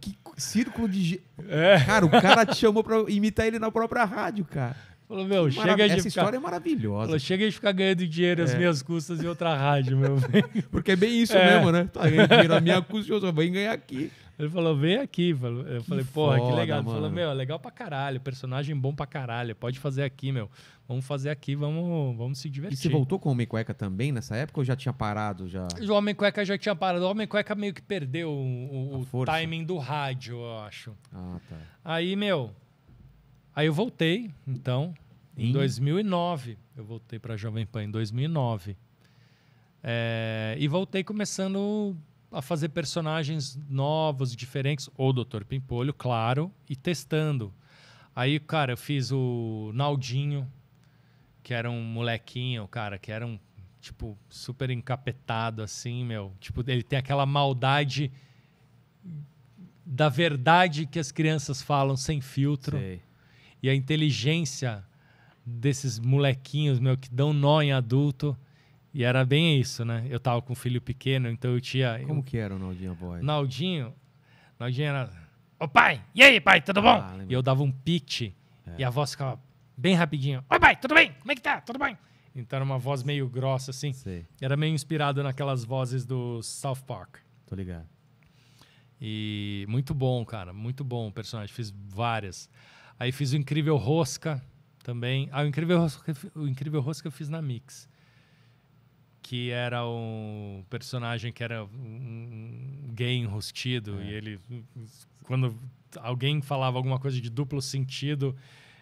que círculo de. É. Cara, o cara te chamou pra imitar ele na própria rádio, cara. Falou, meu, chega de Essa ficar... história é maravilhosa. Falou, chega de ficar ganhando dinheiro é. às minhas custas em outra rádio, meu. (laughs) Porque é bem isso é. mesmo, né? Tá ganhando dinheiro à minha custa, eu só vou ganhar aqui. Ele falou, vem aqui. Eu falei, que porra, foda, que legal. Mano. Ele falou, meu, legal pra caralho, personagem bom pra caralho, pode fazer aqui, meu. Vamos fazer aqui, vamos, vamos se divertir. E você voltou com o Homem Cueca também nessa época ou já tinha parado? já? O Homem Cueca já tinha parado. O Homem Cueca meio que perdeu o, o timing do rádio, eu acho. Ah, tá. Aí, meu, aí eu voltei, então, em, em 2009. Eu voltei pra Jovem Pan em 2009. É, e voltei começando a fazer personagens novos, diferentes, ou Dr. Pimpolho, claro, e testando. Aí, cara, eu fiz o Naldinho, que era um molequinho, cara, que era um, tipo, super encapetado, assim, meu. Tipo, ele tem aquela maldade da verdade que as crianças falam sem filtro. Sei. E a inteligência desses molequinhos, meu, que dão nó em adulto. E era bem isso, né? Eu tava com um filho pequeno, então eu tinha. Como eu... que era o Naldinho a voz? Naldinho. Naldinho era. Ô pai, e aí, pai, tudo bom? Ah, e eu dava um pitch é. e a voz ficava bem rapidinho. Oi, pai, tudo bem? Como é que tá? Tudo bem? Então era uma voz meio grossa, assim. Sei. Era meio inspirado naquelas vozes do South Park. Tô ligado. E muito bom, cara. Muito bom o personagem. Fiz várias. Aí fiz o Incrível Rosca também. Ah, o Incrível Rosca, o Incrível Rosca eu fiz na Mix que era um personagem que era um gay enrustido é. e ele quando alguém falava alguma coisa de duplo sentido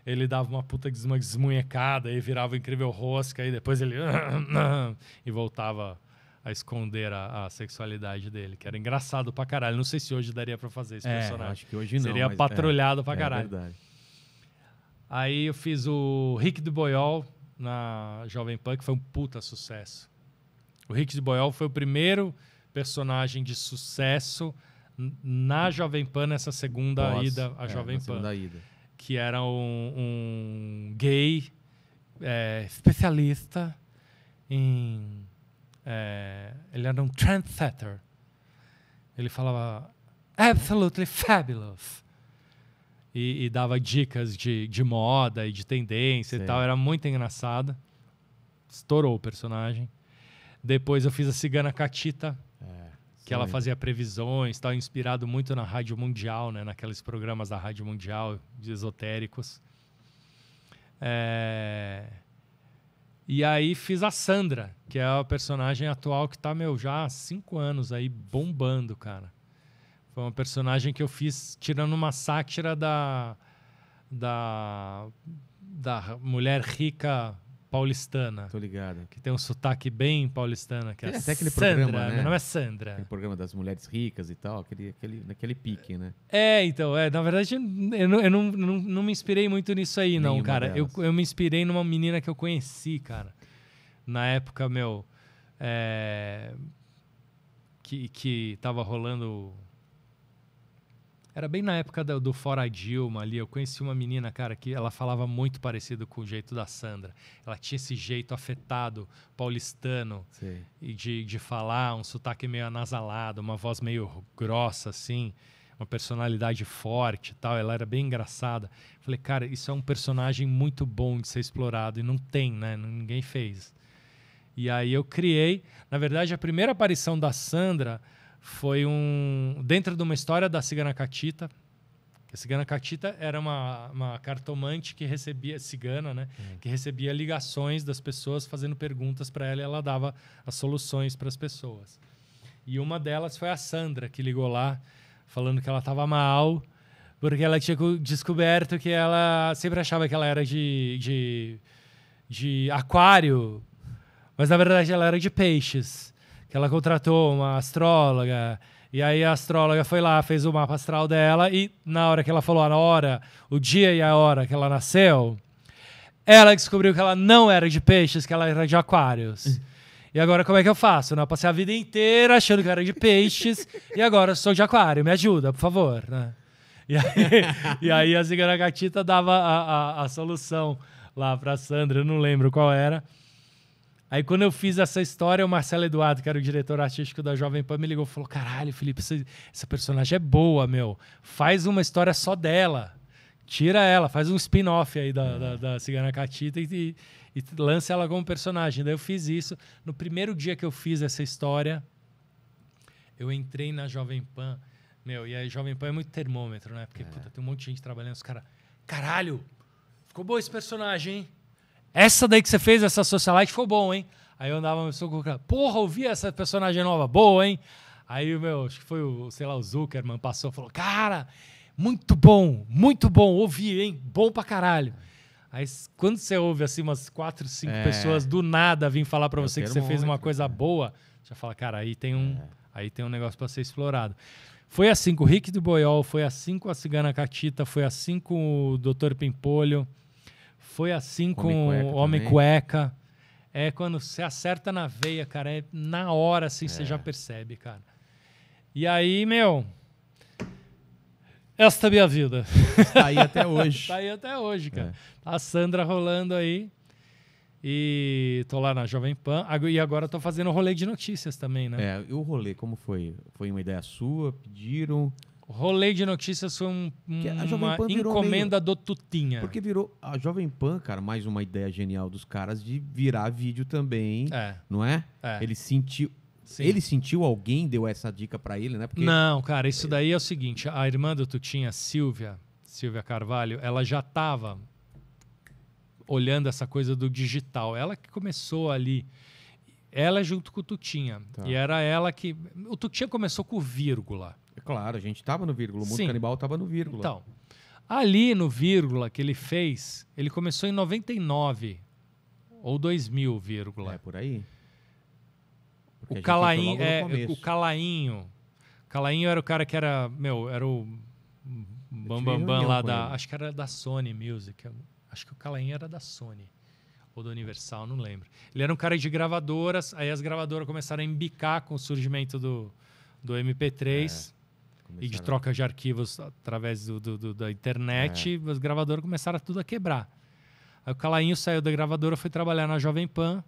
ele dava uma puta uma desmunhecada e virava um incrível rosca e depois ele (coughs) e voltava a esconder a, a, sexualidade dele, que era engraçado pra caralho. Não sei se hoje daria para fazer esse é, personagem. Acho que hoje não. Seria é. patrulhado é, pra caralho. É verdade. Aí eu fiz o Rick do Boiol na Jovem Pan, que foi um puta sucesso. O Rick de Boyol foi o primeiro personagem de sucesso na Jovem Pan nessa segunda Nossa, ida à é, Jovem Pan. Que era um, um gay é, especialista em. É, ele era um trendsetter. Ele falava absolutely fabulous. E, e dava dicas de, de, moda e de tendência Sim. e tal. Era muito engraçado. Estourou o personagem. Depois eu fiz a Cigana Catita, é, que ela fazia previsões, estava tá inspirado muito na Rádio Mundial, né? naqueles programas da Rádio Mundial de esotéricos. É... E aí fiz a Sandra, que é a personagem atual que está meu, já há cinco anos aí bombando, cara. Foi uma personagem que eu fiz tirando uma sátira da, da, da mulher rica paulistana. Tô ligado. Que tem um sotaque bem paulistana. Que é, é até aquele Sandra, programa, né? Meu né? nome é Sandra. Aquele programa das mulheres ricas e tal, aquele, aquele, naquele pique, né? É, então, é, na verdade, eu, não, eu não, não, não me inspirei muito nisso aí, não, Nenhuma cara. Eu, eu me inspirei numa menina que eu conheci, cara. Na época, meu... É, que, que tava rolando era bem na época do, do Fora Dilma ali. Eu conheci uma menina, cara, que ela falava muito parecido com o jeito da Sandra. Ela tinha esse jeito afetado, paulistano, e de, de falar, um sotaque meio anasalado, uma voz meio grossa, assim, uma personalidade forte e tal. Ela era bem engraçada. Falei, cara, isso é um personagem muito bom de ser explorado. E não tem, né? Ninguém fez. E aí eu criei. Na verdade, a primeira aparição da Sandra foi um dentro de uma história da cigana Catita. A cigana Catita era uma, uma cartomante que recebia cigana, né? Uhum. Que recebia ligações das pessoas fazendo perguntas para ela e ela dava as soluções para as pessoas. E uma delas foi a Sandra que ligou lá falando que ela estava mal porque ela tinha descoberto que ela sempre achava que ela era de, de, de aquário, mas na verdade ela era de peixes que ela contratou uma astróloga. E aí a astróloga foi lá, fez o mapa astral dela e na hora que ela falou a hora, o dia e a hora que ela nasceu, ela descobriu que ela não era de peixes, que ela era de aquários. e agora como é que eu faço? Não, eu passei a vida inteira achando que era de peixes e agora sou de aquário. Me ajuda, por favor. Né? E, aí, (laughs) e aí a Zigana Gatita dava a, a, a solução lá para Sandra, eu não lembro qual era. Aí quando eu fiz essa história, o Marcelo Eduardo, que era o diretor artístico da Jovem Pan, me ligou e falou: Caralho, Felipe, essa, essa personagem é boa, meu. Faz uma história só dela. Tira ela, faz um spin-off aí da, da, da Cigana Catita e, e, e lança ela como personagem. Daí eu fiz isso. No primeiro dia que eu fiz essa história, eu entrei na Jovem Pan. Meu, e a Jovem Pan é muito termômetro, né? Porque é. puta, tem um monte de gente trabalhando, os caras. Caralho! Ficou bom esse personagem, hein? Essa daí que você fez, essa socialite, foi bom, hein? Aí eu andava, pessoa colocando, porra, ouvi essa personagem nova, boa, hein? Aí o meu, acho que foi o, sei lá, o Zuckerman passou, falou, cara, muito bom, muito bom, ouvi, hein? Bom pra caralho. Aí quando você ouve assim umas quatro, cinco é. pessoas do nada vim falar para você que você fez uma coisa cara. boa, já fala, cara, aí tem um, é. aí tem um negócio para ser explorado. Foi assim com o Rick do Boiol, foi assim com a Cigana Catita, foi assim com o Dr. Pimpolho. Foi assim com o Homem Cueca. É quando você acerta na veia, cara, é na hora assim é. você já percebe, cara. E aí, meu, esta é minha vida. Está aí até (laughs) hoje. Está aí até hoje, cara. É. Tá a Sandra rolando aí. E tô lá na Jovem Pan. E agora tô fazendo rolê de notícias também, né? É, e o rolê, como foi? Foi uma ideia sua? Pediram? Rolê de notícias foi um, uma encomenda meio... do Tutinha. Porque virou. A Jovem Pan, cara, mais uma ideia genial dos caras de virar vídeo também. É. Não é? é. Ele sentiu. Sim. Ele sentiu alguém deu essa dica para ele, né? Porque... Não, cara, isso é. daí é o seguinte: a irmã do Tutinha, Silvia, Silvia Carvalho, ela já estava olhando essa coisa do digital. Ela que começou ali. Ela junto com o Tutinha. Tá. E era ela que. O Tutinha começou com vírgula. É claro, a gente estava no vírgula. O mundo Sim. canibal estava no vírgula. Então, ali no vírgula que ele fez, ele começou em 99 ou 2000, vírgula. É por aí. o Calainho, é, o Calainho. Calainho era o cara que era, meu, era o bambambam bam, bam lá da, ele. acho que era da Sony Music. Acho que o Calainho era da Sony ou da Universal, não lembro. Ele era um cara de gravadoras, aí as gravadoras começaram a embicar com o surgimento do, do MP3. É. Começaram... e de troca de arquivos através do, do, do da internet, é. as gravadoras começaram tudo a quebrar. Aí o Calainho saiu da gravadora, foi trabalhar na Jovem Pan.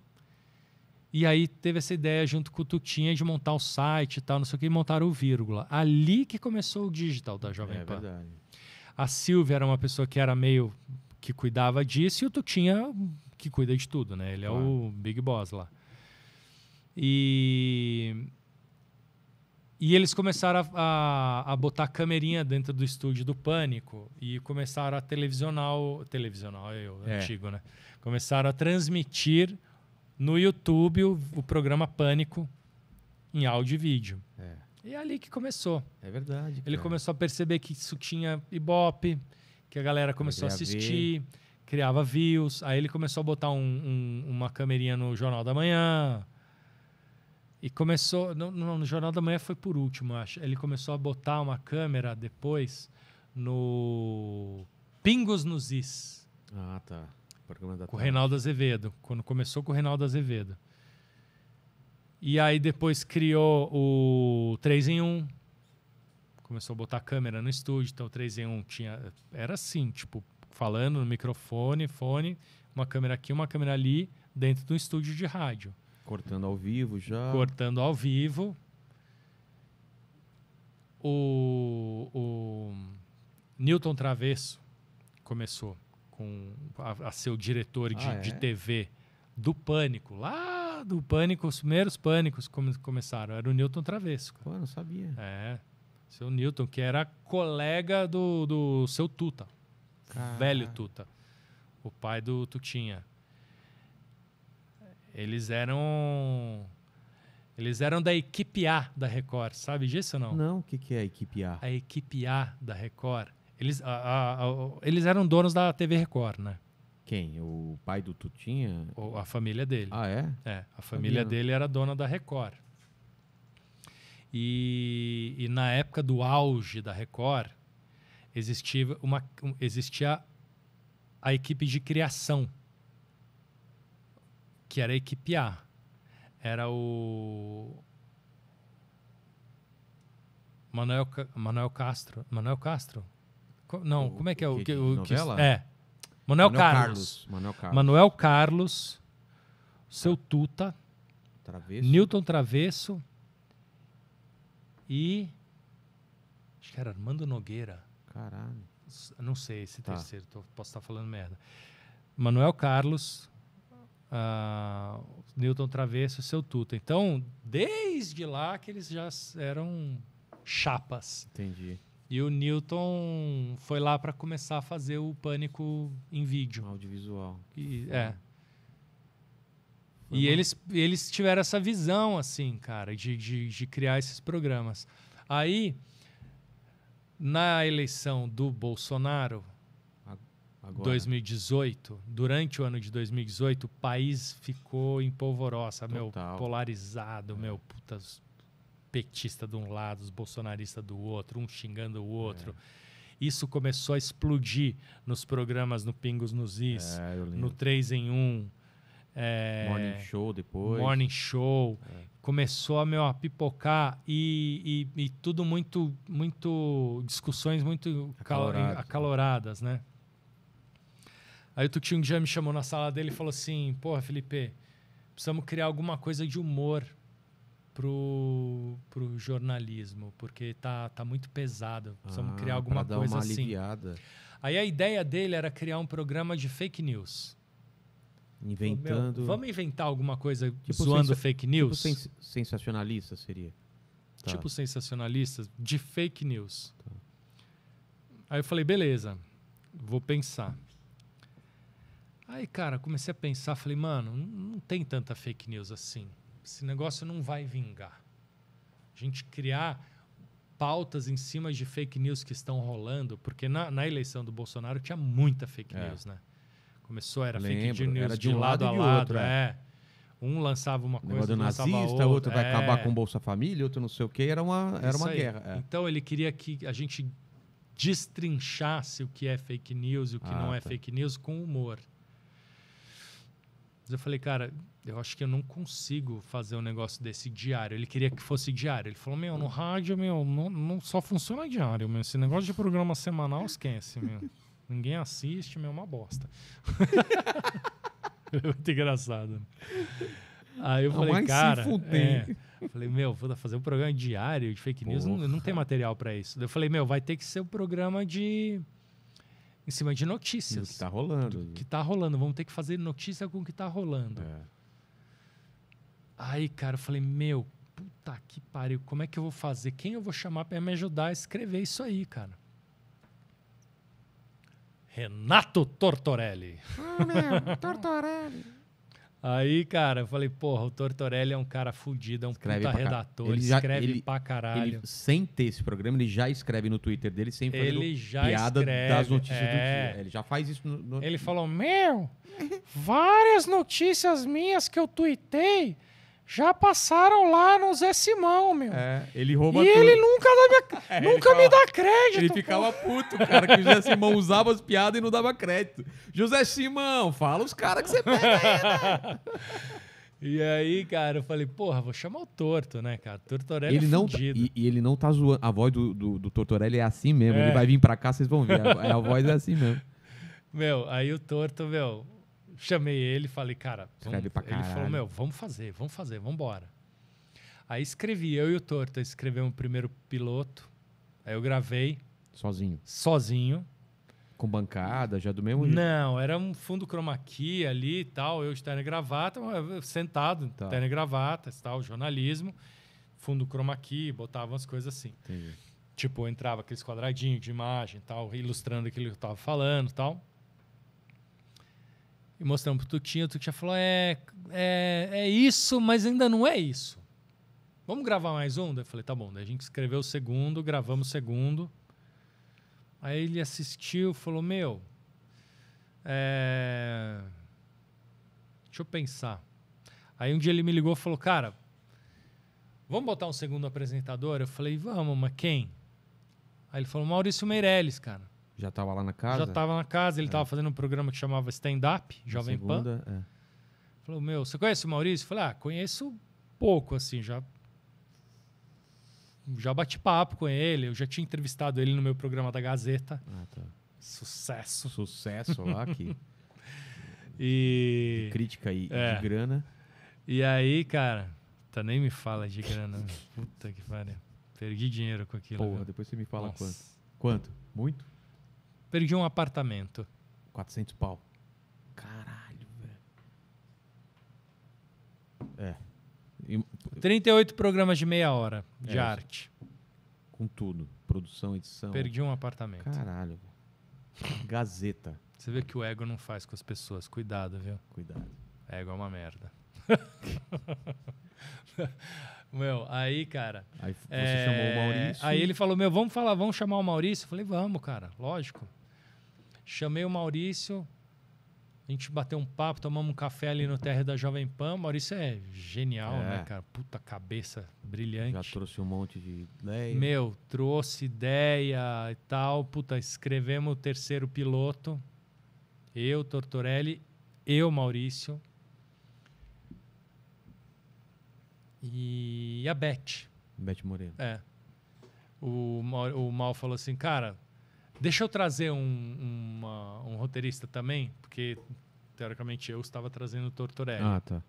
E aí teve essa ideia junto com o Tutinha de montar o site e tal, não sei o que, e montaram o vírgula. Ali que começou o digital da Jovem é, Pan. Verdade. A Silvia era uma pessoa que era meio que cuidava disso e o Tutinha que cuida de tudo, né? Ele é claro. é o Big Boss lá. E e eles começaram a, a, a botar camerinha dentro do estúdio do Pânico e começaram a televisionar. É, é o, televisionar, eu, é. antigo, né? Começaram a transmitir no YouTube o, o programa Pânico em áudio e vídeo. É. E é ali que começou. É verdade. Ele começou a perceber que isso tinha ibope, que a galera começou a assistir, criava views. Aí ele começou a botar um, um, uma camerinha no Jornal da Manhã e começou, no, no, Jornal da Manhã foi por último, acho. Ele começou a botar uma câmera depois no Pingos nos Is. Ah, tá. Programa da com o Reinaldo Azevedo, quando começou com o Reinaldo Azevedo. E aí depois criou o 3 em 1. Começou a botar câmera no estúdio, então o 3 em 1 tinha era assim, tipo, falando no microfone, fone, uma câmera aqui, uma câmera ali, dentro do estúdio de rádio. Cortando ao vivo já. Cortando ao vivo. O, o Newton Travesso começou com a, a o diretor de, ah, é? de, TV do Pânico, lá do Pânico, os primeiros Pânicos come, começaram, era o Newton Travesso. Pô, não sabia. É, seu Newton, que era colega do, do seu Tuta, Caraca. velho Tuta, o pai do Tutinha. Eles eram. Eles eram da equipe A da Record, sabe disso ou não? Não, o que, que é a equipe A? A equipe A da Record. Eles, a, a, a, eles eram donos da TV Record, né? Quem? O pai do Tutinha? a família dele. Ah, é? É, a família dele era dona da Record. E, e na época do auge da Record, existia, uma, existia a equipe de criação que era a equipe A. Era o Manuel, Manuel Castro. Manuel Castro? Não, o, como é que é o que, o, que é? Manuel, Manuel Carlos. Carlos. Manuel Carlos. Manuel Carlos, seu é. Tuta, Travesso. Newton Travesso e acho que era Armando Nogueira. Caralho. Não sei esse tá. terceiro, tô, posso estar falando merda. Manuel Carlos, uh, Newton Travesso e seu Tuta. Então, desde lá que eles já eram chapas. Entendi. E o Newton foi lá para começar a fazer o pânico em vídeo. Audiovisual. E, é. e eles, eles tiveram essa visão, assim, cara, de, de, de criar esses programas. Aí, na eleição do Bolsonaro, Agora. 2018, durante o ano de 2018, o país ficou em polvorosa, Total. meu, polarizado, é. meu, putas, petista de um lado, os bolsonaristas do outro, um xingando o outro. É. Isso começou a explodir nos programas no Pingos nos Is, é, no 3 em 1. É, morning Show depois. Morning Show. É. Começou meu, a pipocar e, e, e, tudo muito, muito discussões muito Acalorado. acaloradas, né? Aí o Tuxing já me chamou na sala dele e falou assim: Porra, Felipe, precisamos criar alguma coisa de humor pro, pro jornalismo, porque tá, tá muito pesado. Precisamos ah, criar alguma dar coisa uma assim. Aliviada. Aí a ideia dele era criar um programa de fake news. Inventando. vamos inventar alguma coisa tipo zoando fake tipo news? Tipo sens sensacionalista seria. Tá. Tipo sensacionalista de fake news. Tá. Aí eu falei, beleza, vou pensar. Aí, cara, comecei a pensar, falei, mano, não tem tanta fake news assim. Esse negócio não vai vingar. A gente criar pautas em cima de fake news que estão rolando, porque na, na eleição do Bolsonaro tinha muita fake é. news, né? Começou, era Lembro, fake news era de, um lado, lado a lado, outro, é. é. Um lançava uma coisa, um lançava nazista, outro vai é. acabar com Bolsa Família, outro não sei o que, era uma, era uma guerra. É. Então ele queria que a gente destrinchasse o que é fake news e o que ah, não é tá. fake news com humor. Mas eu falei, cara, eu acho que eu não consigo fazer um negócio desse diário. Ele queria que fosse diário. Ele falou, meu, no rádio, meu, não, não só funciona diário, meu. Esse negócio de programa semanal, esquece, meu. Ninguém assiste, meu, é uma bosta. (laughs) é muito engraçado. Né? Aí eu falei, cara. É. Eu falei, meu, vou fazer um programa diário de fake news, não, não tem material para isso. Eu falei, meu, vai ter que ser o um programa de em cima de notícias. que está rolando. Né? que está rolando. Vamos ter que fazer notícia com o que está rolando. É. Aí, cara, eu falei, meu, puta que pariu, como é que eu vou fazer? Quem eu vou chamar para me ajudar a escrever isso aí, cara? Renato Tortorelli. Ah, meu, Tortorelli. Aí, cara, eu falei, porra, o Tortorelli é um cara fudido, é um escreve puta redator, ele já, escreve ele, pra caralho. Ele, sem ter esse programa, ele já escreve no Twitter dele, sem fazer piada escreve, das notícias é. do dia. É. Ele já faz isso no, no... Ele falou, meu, várias notícias minhas que eu tuitei já passaram lá no Zé Simão, meu. É, ele rouba E tudo. ele nunca, dá minha, (laughs) é, nunca me dá crédito. Ele ficava pô. puto, cara, que o Zé (laughs) Simão usava as piadas e não dava crédito. José Simão, fala os caras que você pega aí, né? (laughs) E aí, cara, eu falei, porra, vou chamar o Torto, né, cara? Tortorelli ele é não tá- e, e, ele não tá zoando. A voz do, do, do Tortorelli é assim mesmo. É. Ele vai vir pra cá, vocês vão ver. A, a voz é assim mesmo. Meu, aí o Torto, meu, chamei ele, falei, cara, vamos, ele falou, meu, vamos fazer, vamos fazer, vamos embora. Aí escrevi, eu e o Torta escrevemos o primeiro piloto. Aí eu gravei. Sozinho? Sozinho. Com bancada, já do mesmo jeito? Não, era um fundo chroma key ali e tal, eu de terno gravata, sentado, tá. terno e gravata, tal, jornalismo, fundo chroma key, botava umas coisas assim. Entendi. Tipo, entrava aqueles quadradinhos de imagem tal, ilustrando aquilo que eu tava falando tal. E mostramos pro Tutinha, o Tutinha falou: é, é, é isso, mas ainda não é isso. Vamos gravar mais um? Daí eu falei, tá bom. Daí a gente escreveu o segundo, gravamos o segundo. Aí ele assistiu falou, meu, é... deixa eu pensar. Aí um dia ele me ligou e falou, cara, vamos botar um segundo apresentador? Eu falei, vamos, mas quem? Aí ele falou, Maurício Meirelles, cara. Já estava lá na casa? Já estava na casa, ele estava é. fazendo um programa que chamava Stand Up, Jovem segunda, Pan. É. Falou, meu, você conhece o Maurício? Eu falei, ah, conheço pouco, assim, já. Já bati papo com ele, eu já tinha entrevistado ele no meu programa da Gazeta. Ah, tá. Sucesso. Sucesso lá aqui. (laughs) e. De crítica e é. de grana. E aí, cara, tá nem me fala de grana. Né? Puta que pariu. Perdi dinheiro com aquilo. Porra, depois você me fala Nossa. quanto. Quanto? Muito? Perdi um apartamento. 400 pau. Caralho, velho. É. E... 38 programas de meia hora de é. arte. Com tudo. Produção, edição. Perdi um apartamento. Caralho. Gazeta. Você vê que o ego não faz com as pessoas. Cuidado, viu? Cuidado. Ego é uma merda. (laughs) Meu, aí, cara. Aí você é... chamou o é, Maurício. Aí ele falou: Meu, vamos falar, vamos chamar o Maurício? Eu falei: Vamos, cara, lógico. Chamei o Maurício, a gente bateu um papo, tomamos um café ali no terra da Jovem Pan. Maurício é genial, é. né, cara? Puta cabeça brilhante. Já trouxe um monte de ideia. Meu, trouxe ideia e tal. Puta, escrevemos o terceiro piloto. Eu, Tortorelli, eu, Maurício. e a Beth. Beth Moreno. É. O, o Mal falou assim, cara, deixa eu trazer um, uma, um roteirista também, porque teoricamente eu estava trazendo o Tortorelli. Ah, tá.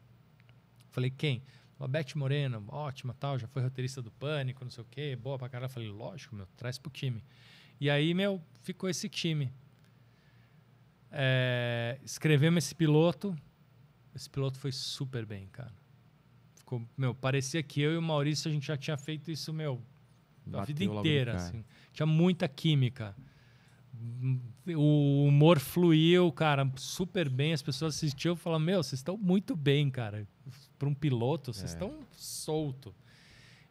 Falei, quem? A Beth Moreno, ótima tal, já foi roteirista do Pânico, não sei o quê, boa pra caralho. Falei, lógico, meu, traz pro time. E aí, meu, ficou esse time. É, escrevemos esse piloto. Esse piloto foi super bem, cara Ficou, meu, parecia que eu e o Maurício a gente já tinha feito isso, meu, Bateu a vida inteira. Assim. Tinha muita química. O humor fluiu, cara, super bem. As pessoas assistiam e falaram: Meu, vocês estão muito bem, cara. Para um piloto, vocês é. estão solto.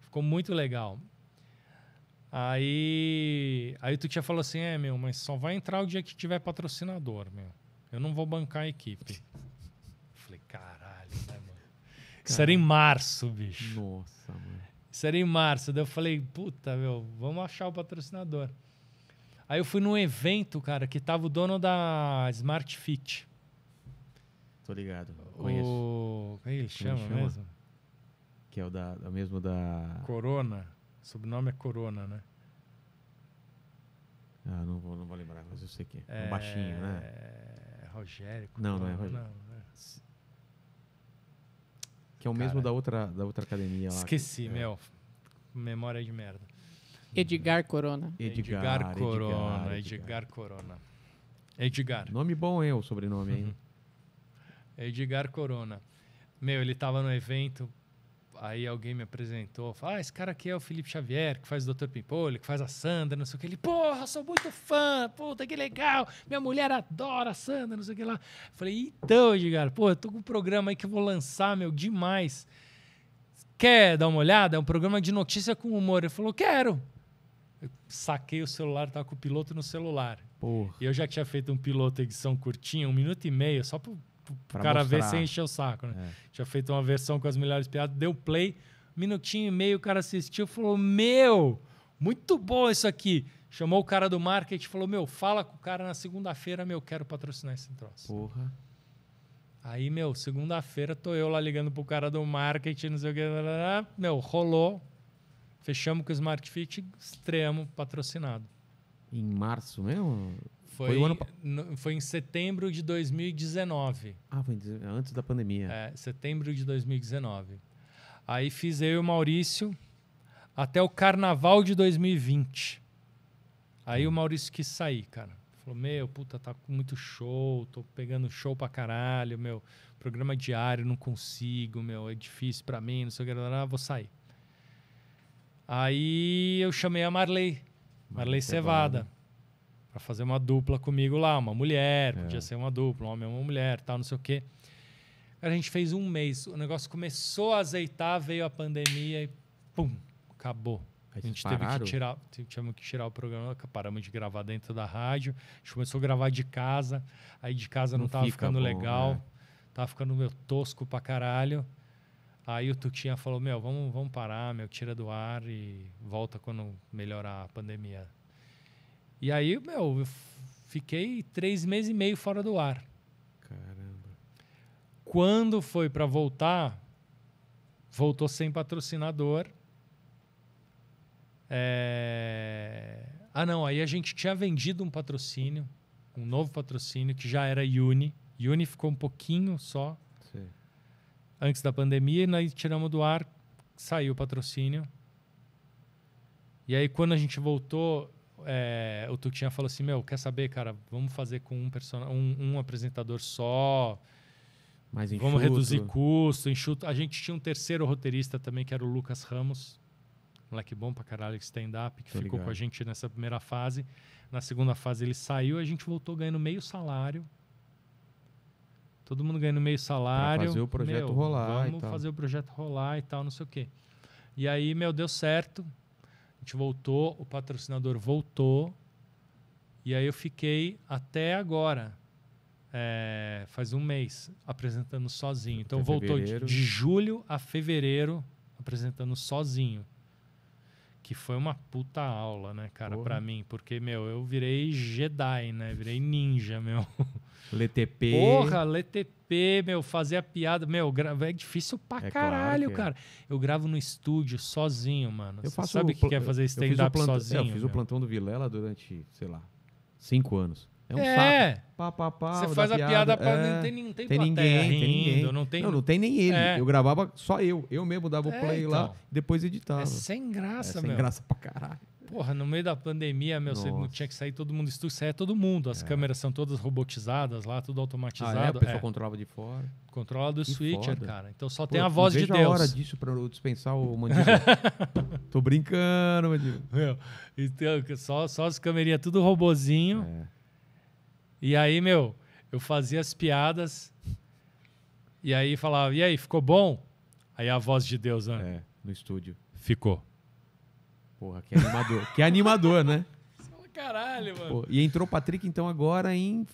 Ficou muito legal. Aí, aí tu tinha falou assim: É, meu, mas só vai entrar o dia que tiver patrocinador, meu. Eu não vou bancar a equipe. Isso era em março, bicho. Nossa, mano. Isso era em março. Daí eu falei, puta, meu, vamos achar o patrocinador. Aí eu fui num evento, cara, que tava o dono da Smart Fit. Tô ligado. Conheço. O... Como é que ele é chama, chama, mesmo? Que é o da, mesmo da. Corona. O sobrenome é Corona, né? Ah, não vou, não vou lembrar, mas eu sei que é. é. Um é baixinho, né? É. Rogério. Corona. Não, não é Rogério. Não, é. Que é o Cara, mesmo da outra, da outra academia lá. Esqueci, é. meu. Memória de merda. Edgar Corona. Edgar, Edgar Corona. Edgar, Edgar Corona. Edgar. Nome bom é o sobrenome, hein? Uhum. Edgar Corona. Meu, ele tava no evento, aí alguém me apresentou, falou, ah, esse cara aqui é o Felipe Xavier, que faz o Dr. Pimpolho, que faz a Sandra, não sei o que. Ele, porra, sou muito fã, puta, que legal, minha mulher adora a Sandra, não sei o que lá. Falei, então, Edgar, pô, eu tô com um programa aí que eu vou lançar, meu, demais. Quer dar uma olhada? É um programa de notícia com humor. Ele falou, quero. Eu saquei o celular, tava com o piloto no celular. Porra. E eu já tinha feito um piloto edição curtinha, um minuto e meio, só pro o cara mostrar. ver sem encher o saco, né? É. Tinha feito uma versão com as melhores piadas, deu play, minutinho e meio, o cara assistiu, falou: Meu, muito bom isso aqui. Chamou o cara do marketing falou: Meu, fala com o cara na segunda-feira, meu, quero patrocinar esse troço. Porra. Aí, meu, segunda-feira tô eu lá ligando pro cara do marketing, não sei o que. Blá, blá, meu, rolou. Fechamos com o Smart Fit extremo patrocinado. Em março mesmo? Foi, foi, ano... foi, em setembro de 2019. Ah, foi antes da pandemia. É, setembro de 2019. Aí fiz eu e o Maurício até o carnaval de 2020. Aí hum. o Maurício quis sair, cara. Falou, meu, puta, tá com muito show, tô pegando show pra caralho, meu, programa diário, não consigo, meu, é difícil pra mim, não sei o que, lá, vou sair. Aí eu chamei a Marley, Marley Cevada para fazer uma dupla comigo lá, uma mulher, é. podia ser uma dupla, um homem uma mulher, tal, não sei o quê. A gente fez um mês, o negócio começou a azeitar, veio a pandemia e pum, acabou. A gente teve que, tirar, tivemos que tirar o programa, paramos de gravar dentro da rádio, a gente começou a gravar de casa, aí de casa não, não tava fica ficando bom, legal, né? tava ficando meu tosco pra caralho. Aí o Tutinha falou, meu, vamos, vamos parar, meu, tira do ar e volta quando melhorar a pandemia. E aí, meu, eu fiquei três meses e meio fora do ar. Caramba. Quando foi para voltar, voltou sem patrocinador. É... Ah, não, aí a gente tinha vendido um patrocínio, um novo patrocínio, que já era Uni. Uni ficou um pouquinho só Sim. antes da pandemia, e nós tiramos do ar, saiu o patrocínio. E aí, quando a gente voltou, é, o Tutinha falou assim: Meu, quer saber, cara? Vamos fazer com um, um, um apresentador só. Mais enxuto. Vamos reduzir custo, enxuto. A gente tinha um terceiro roteirista também, que era o Lucas Ramos. Moleque bom pra caralho, stand-up, que Tô ficou ligado. com a gente nessa primeira fase. Na segunda fase ele saiu, a gente voltou ganhando meio salário. Todo mundo ganhando meio salário. Pra fazer o projeto meu, rolar. Vamos fazer o projeto rolar e tal, não sei o quê. E aí, meu, deu certo gente voltou, o patrocinador voltou, e aí eu fiquei até agora, é, faz um mês, apresentando sozinho. Então até voltou de, de julho a fevereiro apresentando sozinho. Que foi uma puta aula, né, cara, para mim. Porque, meu, eu virei Jedi, né? Virei ninja, meu. (laughs) LTP. Porra, LTP, meu, fazer a piada. Meu, é difícil pra é caralho, claro é. cara. Eu gravo no estúdio sozinho, mano. Eu Você faço sabe o que quer é fazer stand-up sozinho? eu fiz é, meu. o plantão do Vilela durante, sei lá, cinco anos. É um é. sapo. Pá, pá, pá, Você faz a piada, pra... É. não tem, não tem, tem ninguém, rindo, tem ninguém. Não tem, não, não tem nem ele. É. Eu gravava só eu. Eu mesmo dava o play então. lá, depois editava. É sem graça, é sem meu. Sem graça pra caralho. Porra, no meio da pandemia, meu, Nossa. você tinha que sair todo mundo, estúdio, saia todo mundo. As é. câmeras são todas robotizadas lá, tudo automatizado. Ah, é? A pessoa é. controlava de fora. Controla do que switcher, foda. cara. Então só Pô, tem a voz de Deus. a hora disso pra eu dispensar o Mandíbula. (laughs) Tô brincando, Mandíbula. Meu, então, só, só as câmerinhas, tudo robozinho. É. E aí, meu, eu fazia as piadas. E aí falava, e aí, ficou bom? Aí a voz de Deus, né? É, no estúdio. Ficou. Porra, que animador. que animador, né? Caralho, mano. Pô, e entrou o Patrick, então, agora em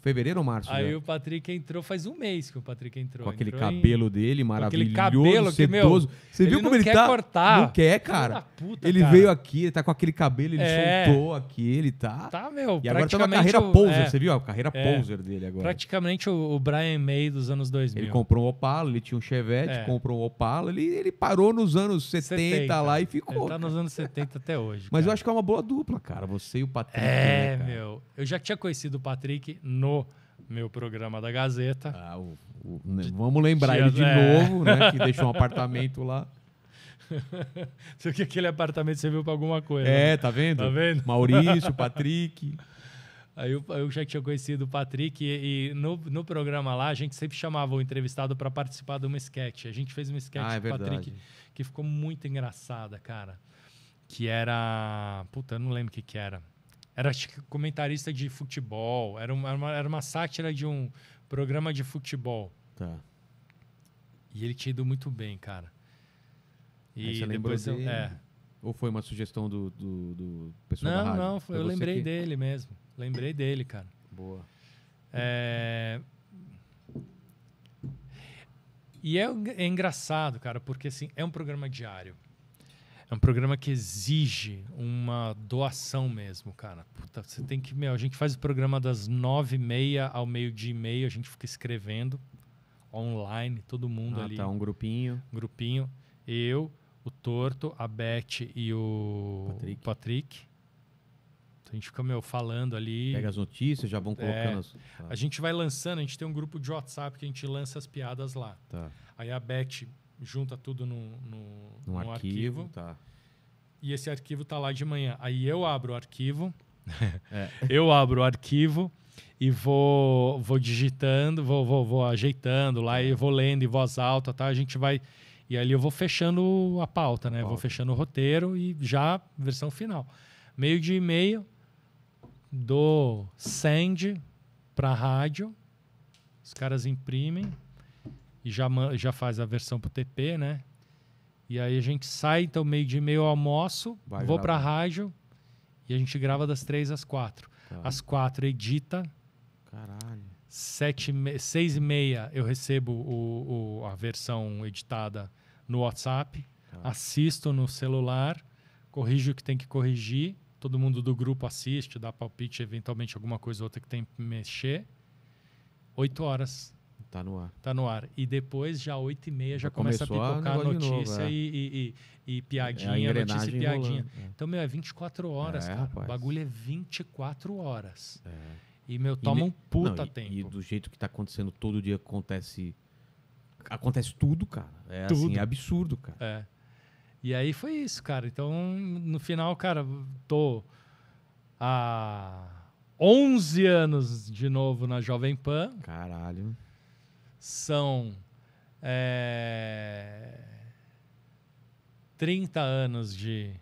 fevereiro ou março? Aí já? Né? o Patrick entrou, faz um mês que o Patrick entrou. Com aquele entrou cabelo em... dele maravilhoso, cabelo sedoso. Que, meu, Você viu como ele quer tá? Cortar. Não quer, cara. Puta, ele cara. veio aqui, ele tá com aquele cabelo, ele é. soltou aqui, ele tá... Tá, meu, E agora tá na carreira o... poser, é. você viu? A carreira é. poser dele agora. Praticamente o, o Brian May dos anos 2000. Ele comprou um Opala, ele tinha um Chevette, é. comprou um Opala, ele, ele parou nos anos 70, 70. lá e ficou. Ele tá nos anos 70 até hoje. Mas cara. eu acho que é uma boa dupla, cara, você e o Patrick. É, né, meu. Eu já tinha conhecido o Patrick no no meu programa da Gazeta. Ah, o, o, de, né, vamos lembrar ele de é. novo, né? Que deixou um apartamento lá. Sei (laughs) que aquele apartamento serviu para alguma coisa. É, né? tá vendo? Tá vendo? Maurício, (laughs) Patrick. Aí eu, eu, já tinha conhecido o Patrick e, e, no, no programa lá a gente sempre chamava o entrevistado para participar de uma sketch. A gente fez uma sketch ah, é com o Patrick que ficou muito engraçada, cara. Que era. Puta, eu não lembro o que, que era. Era comentarista de futebol. Era uma, era uma, era uma sátira de um programa de futebol. Tá. E ele tinha ido muito bem, cara. E depois eu, dele, é. Ou foi uma sugestão do, do, do pessoal não, da rádio? Não, não, eu lembrei que... dele mesmo. Lembrei dele, cara. Boa. É... E é, é engraçado, cara, porque assim, é um programa diário. É um programa que exige uma doação mesmo, cara. Puta, você tem que. Meu, a gente faz o programa das nove e meia ao meio-dia e meio, a gente fica escrevendo online, todo mundo ah, ali. Tá, um grupinho. Um grupinho. Eu, o Torto, a Beth e o Patrick. Patrick. A gente fica, meu, falando ali. Pega as notícias, já vão é. colocando. É, as... A gente vai lançando, a gente tem um grupo de WhatsApp que a gente lança as piadas lá. Tá. Aí a Beth junta tudo num, no num, arquivo. arquivo. Tá. E esse arquivo está lá de manhã. Aí eu abro o arquivo, (laughs) é. eu abro o arquivo e vou, vou digitando, vou, vou, vou ajeitando lá e tá. vou lendo em voz alta, tá? A gente vai. E ali eu vou fechando a pauta, né? Pauta. Vou fechando o roteiro e já versão final. Meio de e-mail do send para rádio. Os caras imprimem, e já, já faz a versão pro TP, né? E aí a gente sai, então, meio de meio almoço, Vai vou para a rádio e a gente grava das três às quatro. Tá. Às quatro edita. Caralho. Sete, seis e meia eu recebo o, o a versão editada no WhatsApp. Tá. Assisto no celular, corrijo o que tem que corrigir. Todo mundo do grupo assiste, dá palpite, eventualmente alguma coisa ou outra que tem que mexer. Oito horas Tá no ar. Tá no ar. E depois, já 8 e meia, já, já começa a ah, pipocar a notícia novo, e, é. e, e, e, piadinha, é notícia e piadinha. é. Então, meu, é 24 horas, é, cara. Rapaz. O bagulho é 24 horas. É. E, meu, toma um puta não, tempo. E, do jeito que tá acontecendo, todo dia acontece. Acontece tudo, cara. É assim, tudo. assim, é absurdo, cara. É. E aí foi isso, cara. Então, no final, cara, tô há 11 anos de novo na Jovem Pan. Caralho são é, 30 anos de.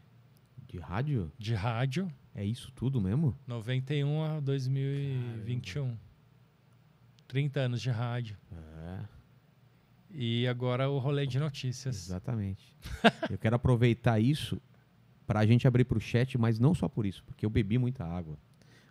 De rádio? De rádio. É isso tudo mesmo? 91 a 2021. Caramba. 30 anos de rádio. É. E agora o rolê de notícias. Exatamente. (laughs) Eu quero aproveitar isso para a gente abrir para o chat, mas não só por isso, porque eu bebi muita água.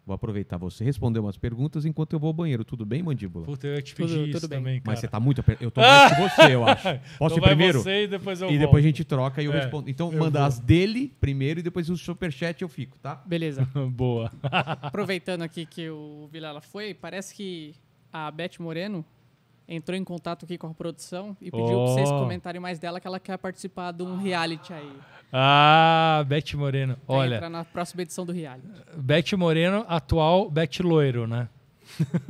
Vou aproveitar você responder umas perguntas enquanto eu vou ao banheiro. Tudo bem, mandíbula? Puta, eu ia te pedir tudo, isso tudo também, cara. Mas você tá muito aper... Eu tô mais que você, eu acho. (laughs) Posso então ir primeiro? Você e depois eu E volto. depois a gente troca e eu é, respondo. Então eu manda vou. as dele primeiro e depois o superchat eu fico, tá? Beleza. (laughs) Boa. Aproveitando aqui que o Vilela foi, parece que a Beth Moreno entrou em contato aqui com a produção e pediu oh. pra vocês comentarem mais dela, que ela quer participar de um ah. reality aí. Ah, Beth Moreno. Vai Olha. Entrar na próxima edição do reality. Beth Moreno, atual Beth Loiro, né?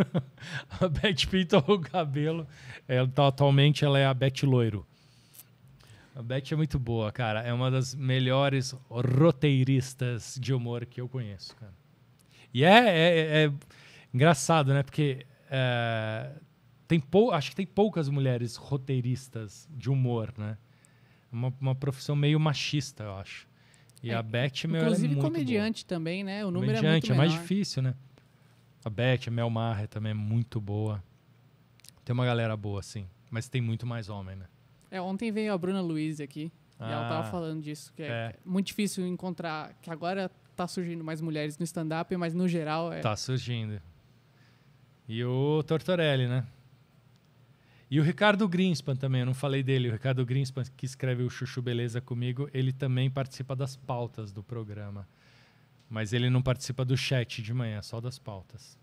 (laughs) a Beth pintou o cabelo. Ela, é, tá, atualmente ela é a Beth Loiro. A Beth é muito boa, cara. É uma das melhores roteiristas de humor que eu conheço, cara. E é, é, é, é engraçado, né? Porque é, tem pou, acho que tem poucas mulheres roteiristas de humor, né? Uma, uma profissão meio machista, eu acho. E é, a Beth, meu, é Inclusive é muito comediante boa. também, né? O número é comediante, é muito menor. é mais difícil, né? A Beth, a Mel Marre também é muito boa. Tem uma galera boa, sim Mas tem muito mais homem, né? É, ontem veio a Bruna Luiz aqui. Ah, e ela tava ah, falando disso, que é, é, muito difícil encontrar, que agora tá surgindo mais mulheres no stand-up, mas no geral é... Tá surgindo. E o Tortorelli, né? E o Ricardo Greenspan também, eu não falei dele. O Ricardo Greenspan, que escreve o Chuchu Beleza comigo, ele também participa das pautas do programa. Mas ele não participa do chat de manhã, só das pautas.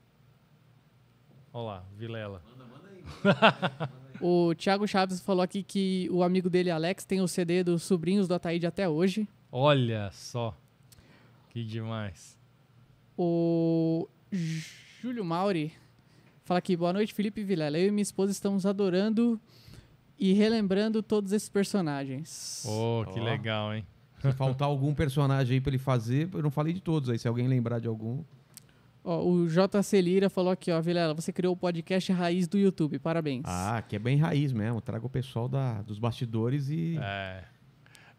Olá, Vilela. Manda, manda aí. Manda (laughs) aí. o Thiago Chaves falou aqui que o amigo dele, Alex, tem o CD dos Sobrinhos do Ataíde até hoje. Olha só. Que demais. O Júlio Mauri Fala aqui, boa noite, Felipe Vilela. Eu e minha esposa estamos adorando e relembrando todos esses personagens. Oh, que oh. legal, hein? Se faltar algum personagem aí para ele fazer, eu não falei de todos aí, se alguém lembrar de algum. Ó, o JC Lira falou aqui, ó, Vilela, você criou o podcast Raiz do YouTube, parabéns. Ah, que é bem raiz mesmo. Traga o pessoal da, dos bastidores e. É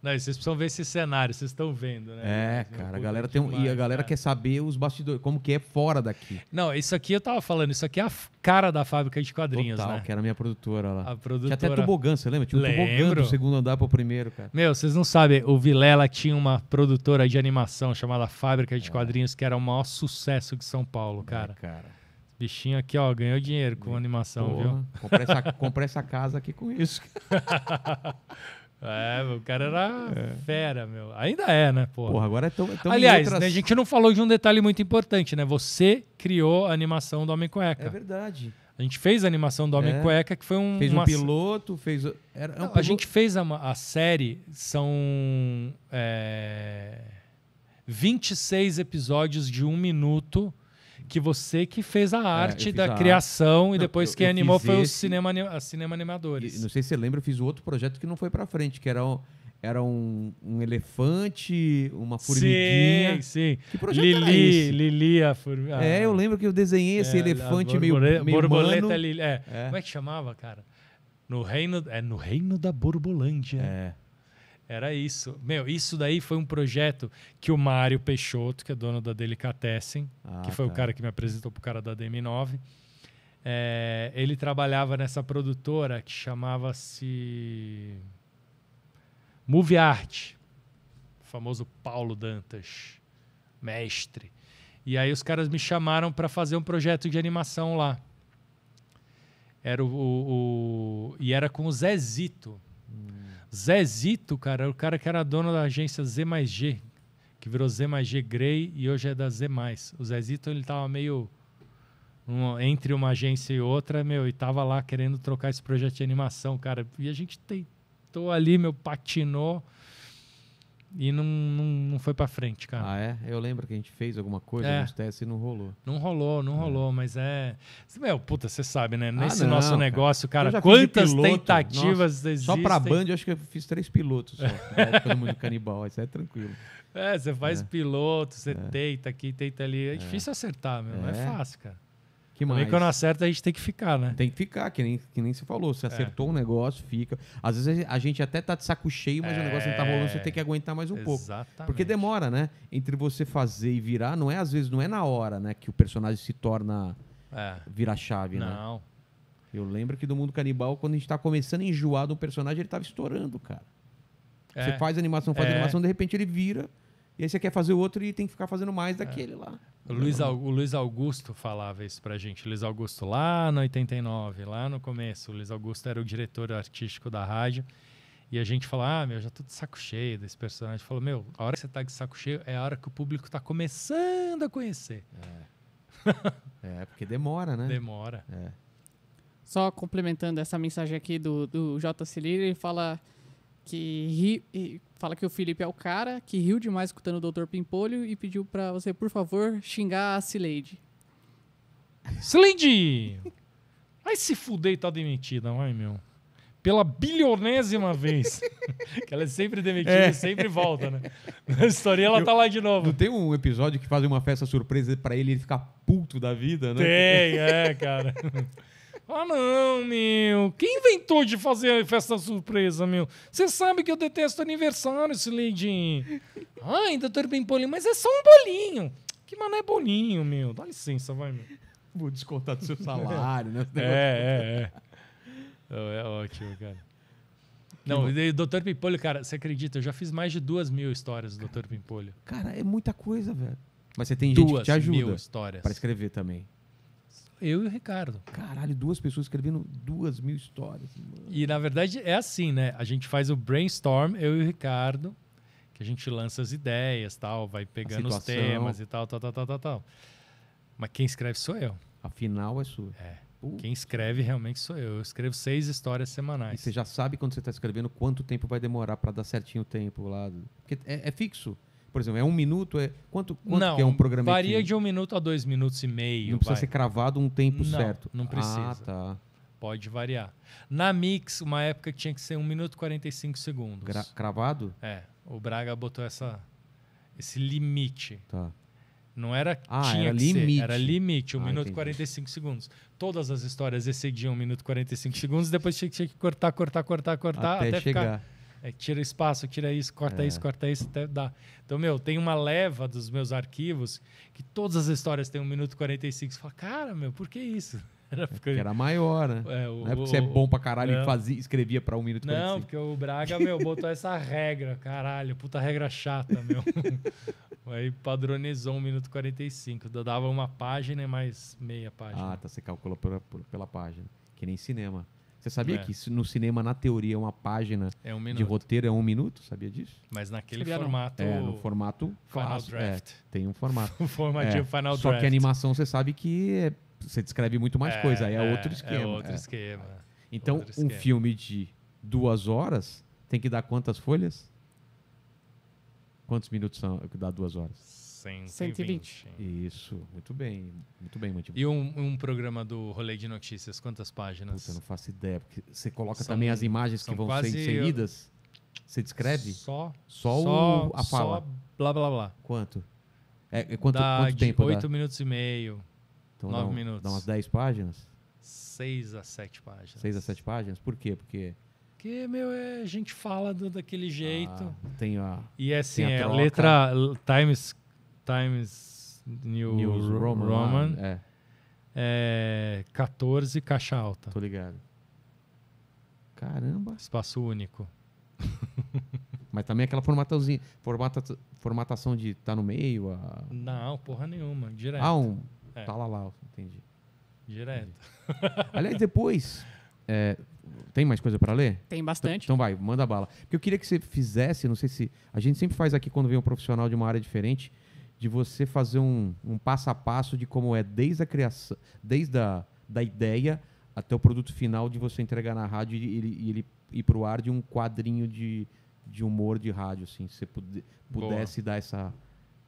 não, vocês precisam ver esse cenário, vocês estão vendo, né? É, cara, a galera tem um, e a galera né? quer saber os bastidores, como que é fora daqui. Não, isso aqui eu tava falando, isso aqui é a cara da fábrica de quadrinhos, Total, né? que era minha produtora lá. A produtora. Tinha até tobogã, você lembra? Tinha um Lembro. tobogã do segundo andar pro primeiro, cara. Meu, vocês não sabem, o Vilela tinha uma produtora de animação chamada Fábrica de é. Quadrinhos, que era o maior sucesso de São Paulo, cara. É, cara bichinho aqui, ó, ganhou dinheiro com animação, Porra, viu? Comprei essa, comprei essa casa aqui com isso. (laughs) É, o cara era é. fera, meu. Ainda é, né, porra? Porra, agora é tão. É tão Aliás, né, a gente não falou de um detalhe muito importante, né? Você criou a animação do Homem Cueca. É verdade. A gente fez a animação do Homem é. Cueca, que foi um. Fez uma... piloto, fez. Era, é não, piloto... A gente fez a, a série, são. É, 26 episódios de um minuto que você que fez a é, arte é, da a criação arte. e depois eu, quem eu animou foi esse... o cinema, a cinema animadores. E, não sei se você lembra, eu fiz outro projeto que não foi para frente, que era um, era um, um elefante, uma formiguinha. Sim, sim. Que projeto Lili, era esse? Lili, a formiga. É, eu lembro que eu desenhei esse é, elefante meio, meio borboleta humano. Lili. É. é. Como é que chamava, cara? No reino, é no reino da Borbolândia. É. Era isso. Meu, isso daí foi um projeto que o Mário Peixoto, que é dono da Delicatessen, ah, que foi tá. o cara que me apresentou pro cara da DM9, é, ele trabalhava nessa produtora que chamava-se Movie Art, o famoso Paulo Dantas, mestre. E aí os caras me chamaram para fazer um projeto de animação lá. Era o, o, o e era com o Zezito. Hum. Zezito, cara, o cara que era dono da agência Z mais G, que virou Z mais G Grey e hoje é da Z mais. O Zezito, ele tava meio um, entre uma agência e outra, meu, e tava lá querendo trocar esse projeto de animação, cara. E a gente tentou ali, meu, patinou e não, não, não foi para frente, cara. Ah, é? Eu lembro que a gente fez alguma coisa, é. uns testes e não rolou. Não rolou, não é. rolou, mas é. Meu, puta, você sabe, né? Ah, Nesse ah, não, nosso negócio, cara, quantas tentativas Nossa, existem. Só pra Band eu acho que eu fiz três pilotos só. na época do mundo canibal, isso é tranquilo. É, você faz é. piloto, você é. tenta aqui, tenta ali. É, é. difícil acertar, meu. Não é, é fácil, cara. Que mais? Também quando acerta, a gente tem que ficar, né? Tem que ficar, que nem, que nem você falou. Você é. acertou um negócio, fica. Às vezes a gente até tá de saco cheio, mas é. o negócio não tá rolando, você tem que aguentar mais um Exatamente. pouco. Exatamente. Porque demora, né? Entre você fazer e virar, não é às vezes, não é na hora, né? Que o personagem se torna. É. Vira chave, não. né? Não. Eu lembro que do Mundo Canibal, quando a gente tá começando a enjoar do personagem, ele tava estourando, cara. É. Você faz animação, faz é. animação, de repente ele vira e aí você quer fazer o outro e tem que ficar fazendo mais é. daquele é. lá. O Luiz, o Luiz Augusto falava isso pra gente. Luiz Augusto, lá no 89, lá no começo. O Luiz Augusto era o diretor artístico da rádio. E a gente falou, ah, meu, já tô de saco cheio desse personagem. Falou, meu, a hora que você tá de saco cheio é a hora que o público tá começando a conhecer. É, é porque demora, né? Demora. É. Só complementando essa mensagem aqui do, do J. Cilir, ele fala que ri, fala que o Felipe é o cara que riu demais escutando o Dr. Pimpolho e pediu para você, por favor, xingar a Cileide. Cileide! Vai se fuder e tá demitida, vai, meu. Pela bilionésima vez. (laughs) que ela é sempre demitida é. e sempre volta, né? Na história ela Eu, tá lá de novo. Não tem um episódio que faz uma festa surpresa para ele e ele ficar puto da vida, né? Tem, é, cara. Ah, não, meu. Quem inventou de fazer festa surpresa, meu? Você sabe que eu detesto aniversário, Sileidinho. Ai, doutor Pimpolho, mas é só um bolinho. Que mané bolinho, meu. Dá licença, vai, meu. Vou descontar do seu (laughs) salário, né? É, é, é. É ótimo, cara. Não, Doutor Pimpolho, cara, você acredita? Eu já fiz mais de duas mil histórias do cara, Doutor Pimpolho. Cara, é muita coisa, velho. Mas você tem duas gente que te ajuda para escrever também eu e o Ricardo. Caralho, duas pessoas escrevendo duas mil histórias. Mano. E na verdade é assim, né? A gente faz o brainstorm, eu e o Ricardo, que a gente lança as ideias, tal, vai pegando os temas e tal, tal, tal, tal, tal, tal. Mas quem escreve sou eu. Afinal é sua. É. Putz. Quem escreve realmente sou eu. Eu escrevo seis histórias semanais. E você já sabe quando você está escrevendo quanto tempo vai demorar para dar certinho o tempo lá. Porque é, é fixo. Por exemplo, é um minuto? É quanto, quanto não, é um programa? Varia de um minuto a dois minutos e meio. Não precisa vai. ser cravado um tempo não, certo. Não precisa. Ah, tá. Pode variar. Na Mix, uma época que tinha que ser um minuto e 45 segundos. Gra cravado? É. O Braga botou essa, esse limite. Tá. Não era ah, tinha era que limite. Ser, era limite, 1 um ah, minuto e 45 segundos. Todas as histórias excediam 1 um minuto e 45 segundos, depois tinha, tinha que cortar, cortar, cortar, cortar, até, até chegar. ficar é, tira espaço, tira isso, corta é. isso, corta isso, até dá. Então, meu, tem uma leva dos meus arquivos que todas as histórias têm 1 minuto 45. Você fala, cara, meu, por que isso? (laughs) Era, porque... É era maior, né? É, o, não é porque você é bom pra caralho não. e é. fazia, escrevia pra 1 um minuto 45. Não, porque o Braga, meu, botou essa (laughs) regra, caralho, puta regra chata, meu. (laughs) Aí padronizou 1 um minuto 45. dava uma página e mais meia página. Ah, tá, você calcula pela, pela página. Que nem cinema. Você sabia é. que no cinema, na teoria, é uma página é um de roteiro é um minuto? Sabia disso? Mas naquele Sabia formato. É, no formato Final Draft. É, tem um formato. o (laughs) formatinho é, Final só Draft. Só que a animação você sabe que é, você descreve muito mais coisa. Aí é, outro esquema. É outro esquema. Então, outro esquema. um filme de duas horas tem que dar quantas folhas? Quantos minutos são que dá duas horas? 120. Isso, muito bem. Muito bem, muito bem. E um, um programa do Rolê de Notícias, quantas páginas? Puta, eu não faço ideia, porque você coloca são, também as imagens que vão ser inseridas. Você descreve? Só, só, só a fala. Só blá blá blá. Quanto? É, é quanto, dá quanto tempo? 8 dá? minutos e meio. Então 9 dá um, minutos. Dá umas 10 páginas? 6 a 7 páginas. 6 a 7 páginas? Por quê? Porque. Porque, meu, é, a gente fala do, daquele jeito. Ah, tem a. E assim, tem a assim, é, letra Times Times New, News Roman, Roman é. é. 14, caixa alta. Tô ligado. Caramba. Espaço único. (laughs) Mas também é aquela formatazinha, formata, formatação de tá no meio. A... Não, porra nenhuma, direto. Ah, um. É. Tá lá lá, entendi. Direto. Entendi. Aliás, (laughs) depois. É, tem mais coisa para ler? Tem bastante. Então vai, manda bala. Porque eu queria que você fizesse, não sei se. A gente sempre faz aqui quando vem um profissional de uma área diferente de você fazer um, um passo a passo de como é desde a criação, desde a da ideia até o produto final de você entregar na rádio e ele, e ele ir para o ar de um quadrinho de, de humor de rádio, assim, se você pudesse Boa. dar essa...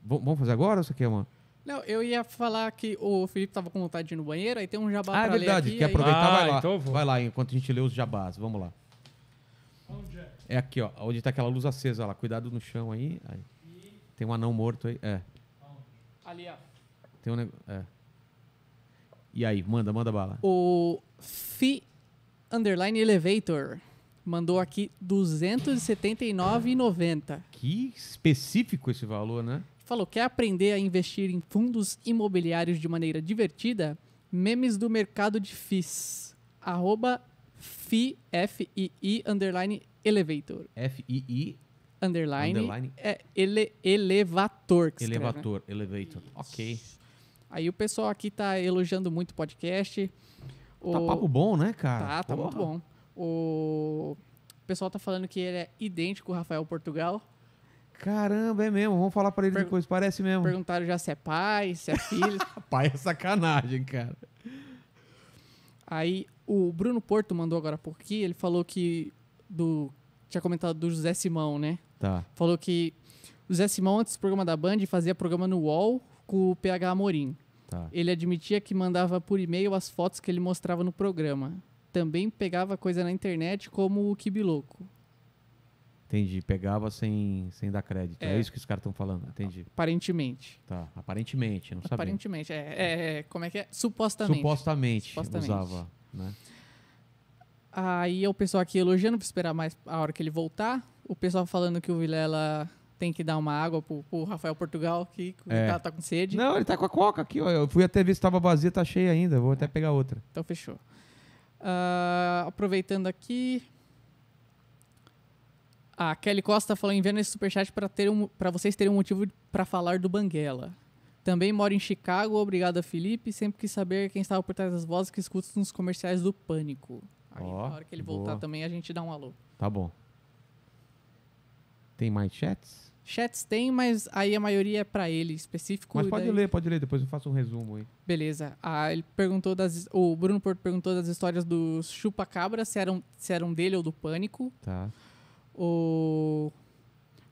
V vamos fazer agora ou você quer uma... Não, eu ia falar que o Felipe tava com vontade de ir no banheiro, aí tem um jabá ah, é pra é verdade, aqui, quer aproveitar, vai ah, lá. Então vai lá, enquanto a gente lê os jabás, vamos lá. Onde é? É aqui, ó, onde tá aquela luz acesa lá, cuidado no chão aí. aí. Tem um anão morto aí, é ali, ó. Tem um negócio. É. E aí, manda, manda bala. O Fi Underline Elevator mandou aqui 279,90. Que específico esse valor, né? Falou: quer aprender a investir em fundos imobiliários de maneira divertida? Memes do mercado de fis Arroba FII, f i underline elevator. f i underline, underline. é ele, elevator. elevator, escreve, né? elevator. Ok. Aí o pessoal aqui tá elogiando muito o podcast. Tá o... Tá papo bom, né, cara? Tá, tá Porra. muito bom. O... o pessoal tá falando que ele é idêntico ao Rafael Portugal. Caramba, é mesmo. Vamos falar para ele per... depois. Parece mesmo. Perguntaram já se é pai, se é filho. (laughs) pai é sacanagem, cara. Aí o Bruno Porto mandou agora por aqui. Ele falou que do tinha comentado do José Simão, né? Tá. Falou que o Zé Simão, antes do programa da Band, fazia programa no UOL com o PH Amorim. Tá. Ele admitia que mandava por e-mail as fotos que ele mostrava no programa. Também pegava coisa na internet, como o Kibiloco. Entendi. Pegava sem, sem dar crédito. É, é isso que os caras estão falando. Entendi. Aparentemente. Tá. Aparentemente, não sabia. Aparentemente. É, é, é, como é que é? Supostamente. Supostamente, Supostamente. usava, né? Aí é o pessoal aqui elogiando, vou esperar mais a hora que ele voltar o pessoal falando que o Vilela tem que dar uma água pro, pro Rafael Portugal, que é. o é. cara tá com sede. Não, ele tá com a coca aqui, ó. Eu fui até ver se tava vazia, tá cheia ainda. Vou até pegar outra. Então fechou. Uh, aproveitando aqui. A ah, Kelly Costa falou: envia esse superchat para ter um, vocês terem um motivo para falar do Banguela. Também moro em Chicago, obrigado a Felipe. Sempre quis saber quem estava por trás das vozes que escuto nos comerciais do Pânico. Aí, oh, na hora que ele boa. voltar também, a gente dá um alô. Tá bom. Tem mais chats? Chats tem, mas aí a maioria é para ele específico. Mas pode daí... ler, pode ler, depois eu faço um resumo aí. Beleza. Ah, ele perguntou das. O Bruno Porto perguntou das histórias do Cabra se eram, se eram dele ou do Pânico. Tá. O.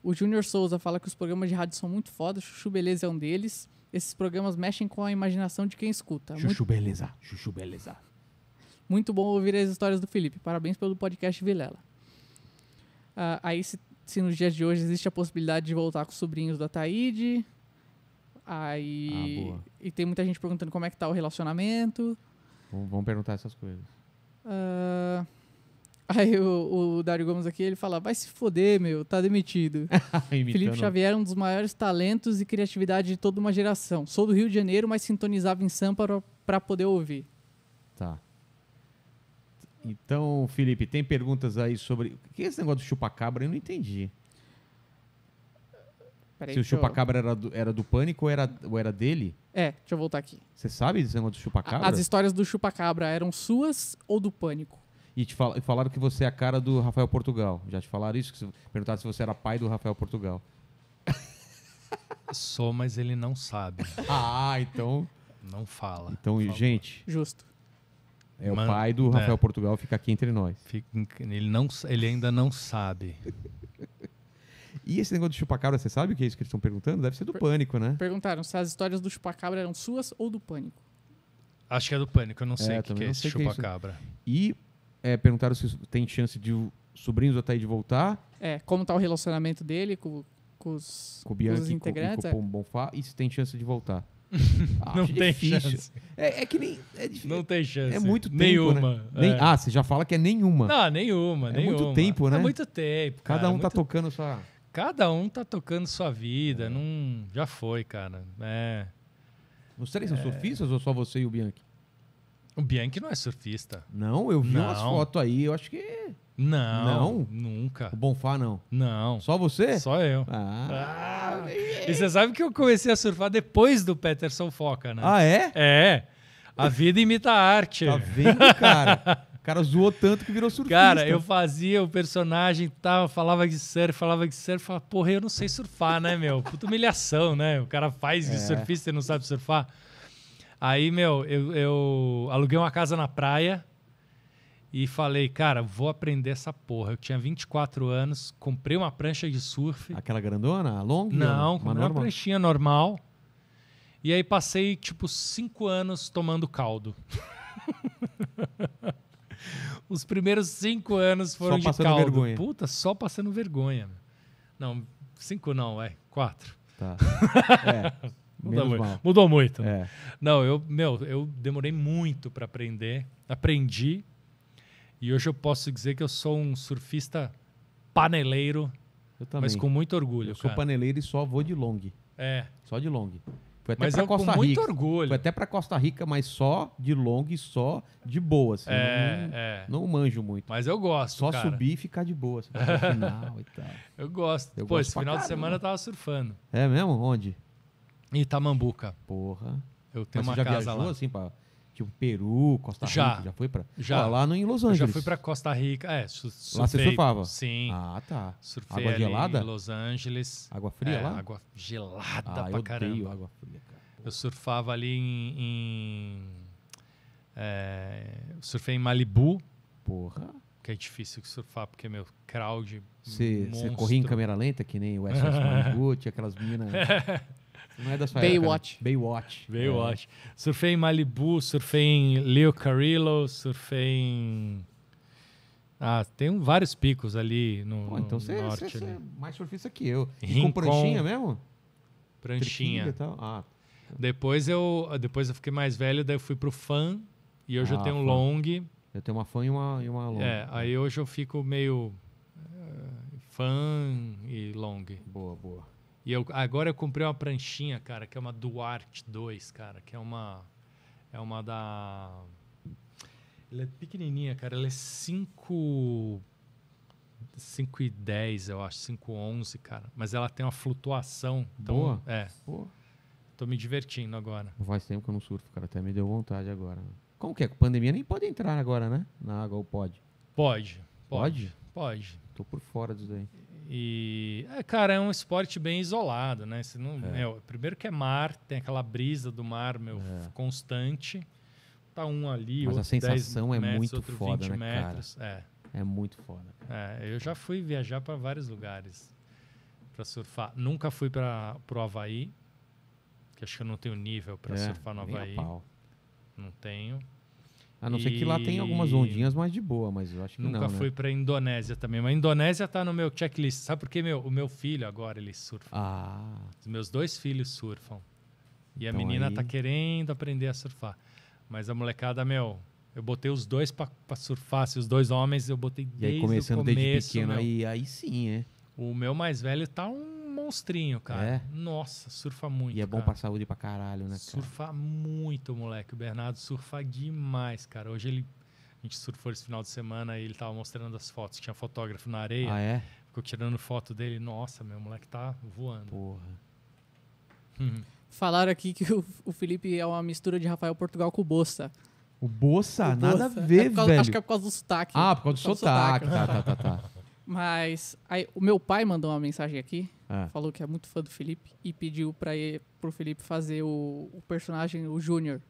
O Júnior Souza fala que os programas de rádio são muito foda, Chuchu Beleza é um deles. Esses programas mexem com a imaginação de quem escuta. Chuchu muito... Beleza, Chuchu Beleza. Muito bom ouvir as histórias do Felipe. Parabéns pelo podcast Vilela. Uh, aí se nos dias de hoje existe a possibilidade de voltar com os sobrinhos da Taíde. Aí. Ah, e tem muita gente perguntando como é que tá o relacionamento. Vamos, perguntar essas coisas. Uh, (laughs) aí o, o Dário Gomes aqui, ele fala, vai se foder, meu, tá demitido. (laughs) Felipe Xavier é um dos maiores talentos e criatividade de toda uma geração. Sou do Rio de Janeiro, mas sintonizava em Sampa para poder ouvir. Tá. Então, Felipe, tem perguntas aí sobre. O que é esse negócio do chupacabra? Eu não entendi. Peraí, Se o chupacabra era, do, era do pânico ou era, ou era dele? É, deixa eu voltar aqui. Você sabe desse negócio do chupacabra? As histórias do chupacabra eram suas ou do pânico? E te fal falaram que você é a cara do Rafael Portugal. Já te falaram isso? Que perguntaram se você era pai do Rafael Portugal. Sou, mas ele não sabe. (laughs) Ah, então. Não fala. Então, gente. Justo. É Man... o pai do é. Rafael é. Portugal, fica aqui entre nós. Ele, não, ele ainda não sabe. (laughs) E esse negócio de chupacabra, você sabe o que é isso que eles estão perguntando? Deve ser do per pânico, né? Perguntaram se as histórias do chupacabra eram suas ou do pânico. Acho que é do pânico, eu não é, sei é, o que, que é esse é chupacabra. É e é, perguntaram se tem chance de o sobrinho do Ataíde voltar. É, como tá o relacionamento dele com, com os, com, Bianchi, com os integrantes. Com, com o Bonfá, e se tem chance de voltar. (laughs) não ah, tem difícil. chance. É, é, que nem. É difícil. Não tem chance. É muito tempo. Nenhuma. Né? É. ah, você já fala que é nenhuma. Não, nenhuma. É nenhuma. muito tempo, né? É muito tempo. Cara. Cada um é tá muito... tá tocando sua. Cada um tá tocando sua vida. É. Num... Já foi, cara. É. Os três são é. surfistas ou só você e o Bianchi? O Bianchi não é surfista. Não, eu vi não. umas fotos aí, eu acho que. Não, não, Nunca. O Bonfá não? Não. Só você? Só eu. Ah. ah. E você sabe que eu comecei a surfar depois do Peterson Foca, né? Ah, é? É. A vida imita a arte. Tá vendo, cara? O cara zoou tanto que virou surfista. Cara, eu fazia o personagem tal, falava de surf, falava de surf, falava, porra, eu não sei surfar, né, meu? Puta humilhação, né? O cara faz de é. surfista e não sabe surfar. Aí, meu, eu, eu aluguei uma casa na praia e falei, cara, vou aprender essa porra. Eu tinha 24 anos, comprei uma prancha de surf. Aquela grandona? Longa? Não, comprei uma, pranchinha normal. E aí passei, tipo, cinco anos tomando caldo. (laughs) Os primeiros cinco anos foram só de caldo. Vergonha. Puta, só passando vergonha. Não, cinco não, é. Quatro. Tá. (laughs) É, Mudou, muito. Mudou muito. É. Não, eu, meu, eu demorei muito para aprender. Aprendi e hoje eu posso dizer que eu sou um surfista paneleiro, mas com muito orgulho. Eu sou paneleiro e só vou de long. É. Só de long. Foi até mas eu Costa com muito orgulho. Foi até para Costa Rica, mas só de long e só de boa. Assim. É, não, é. não manjo muito. Mas eu gosto. Só cara. subir e ficar de boa. Assim, final e tal. (laughs) Eu gosto. Eu Pô, gosto esse final caramba. de semana eu tava surfando. É mesmo? Onde? Em Itamambuca. Porra. Eu tenho mas uma já casa viajou, lá. assim, pra Tipo Peru, Costa Rica, já, já foi para Já. lá em Los Angeles. Eu já fui para Costa Rica, é, surfei, Lá você surfava? Sim. Ah, tá. Surfei água gelada? Em Los Angeles. Água fria é, lá? Água gelada ah, pra eu caramba. Odeio água fria, cara. Eu surfava ali em, em é, surfei em Malibu. Porra. Que é difícil surfar, porque meu crowd. Você corria em câmera lenta, que nem o West Malibu, tinha aquelas (laughs) minas. Não é da sua né? Baywatch. Época, Baywatch. Baywatch. É. Surfei em Malibu, surfei em Leo Carrillo, surfei em... Ah, tem vários picos ali no, Pô, então no cê, norte. Então você né? é mais surfista que eu. Rincon, com pranchinha mesmo? Pranchinha. Ah. Tá. Depois, eu, depois eu fiquei mais velho, daí eu fui pro fan e hoje ah, eu tenho um long. Eu tenho uma fan e uma, e uma long. É, aí hoje eu fico meio... Uh, eh, fan e long. Boa, boa. E eu, agora eu comprei uma pranchinha, cara, que é uma Duarte 2, cara, que é uma. É uma da. Ela é pequenininha, cara. Ela é 5. 5 e 10, eu acho, 5 11, cara. Mas ela tem uma flutuação. Então, Boa. É. Boa. Tô me divertindo agora. Faz tempo que eu não surfo, cara. Até me deu vontade agora. Como que é? Com pandemia nem pode entrar agora, né? Na água ou pode? Pode. Pode? Pode. Tô por fora disso daí. E, é, cara, é um esporte bem isolado, né? Você não, é. meu, primeiro que é mar, tem aquela brisa do mar, meu, é. constante. Tá um ali, Mas a sensação é metros, muito outro foda, 20 né, metros. Cara? É. é muito foda. É, eu já fui viajar para vários lugares para surfar. Nunca fui para o Havaí, que acho que eu não tenho nível para é, surfar no Havaí. Não tenho. A não e... ser que lá tem algumas ondinhas mais de boa, mas eu acho que Nunca não, Nunca né? fui né? pra Indonésia também. Mas a Indonésia tá no meu checklist. Sabe por quê, meu? O meu filho agora, ele surfa. Ah. Os meus dois filhos surfam. E a então menina tá aí... tá querendo aprender a surfar. Mas a molecada, meu, eu botei os dois pra, pra surfar. Se os dois homens, eu botei e desde aí, começando o começo. Desde pequeno, meu. aí, aí sim, é. O meu mais velho tá um monstrinho, cara. É? Nossa, surfa muito. E é bom cara. pra saúde pra caralho, né? Cara? Surfa muito, moleque. O Bernardo surfa demais, cara. Hoje ele. A gente surfou esse final de semana e ele tava mostrando as fotos. Tinha fotógrafo na areia. Ah, é? Ficou tirando foto dele. Nossa, meu moleque tá voando. Porra. Uhum. Falaram aqui que o, o, Felipe é uma mistura de Rafael Portugal com o Bossa. O Bossa? O Nada Bossa. a ver, é causa, velho. Acho que é por causa do sotaque. Ah, por causa do, por causa do sotaque. sotaque. Né? Tá, tá, tá, tá. Mas aí, o meu pai mandou uma mensagem aqui. É. Falou que é muito fã do Felipe e pediu para pro Felipe fazer o, o personagem, o Júnior.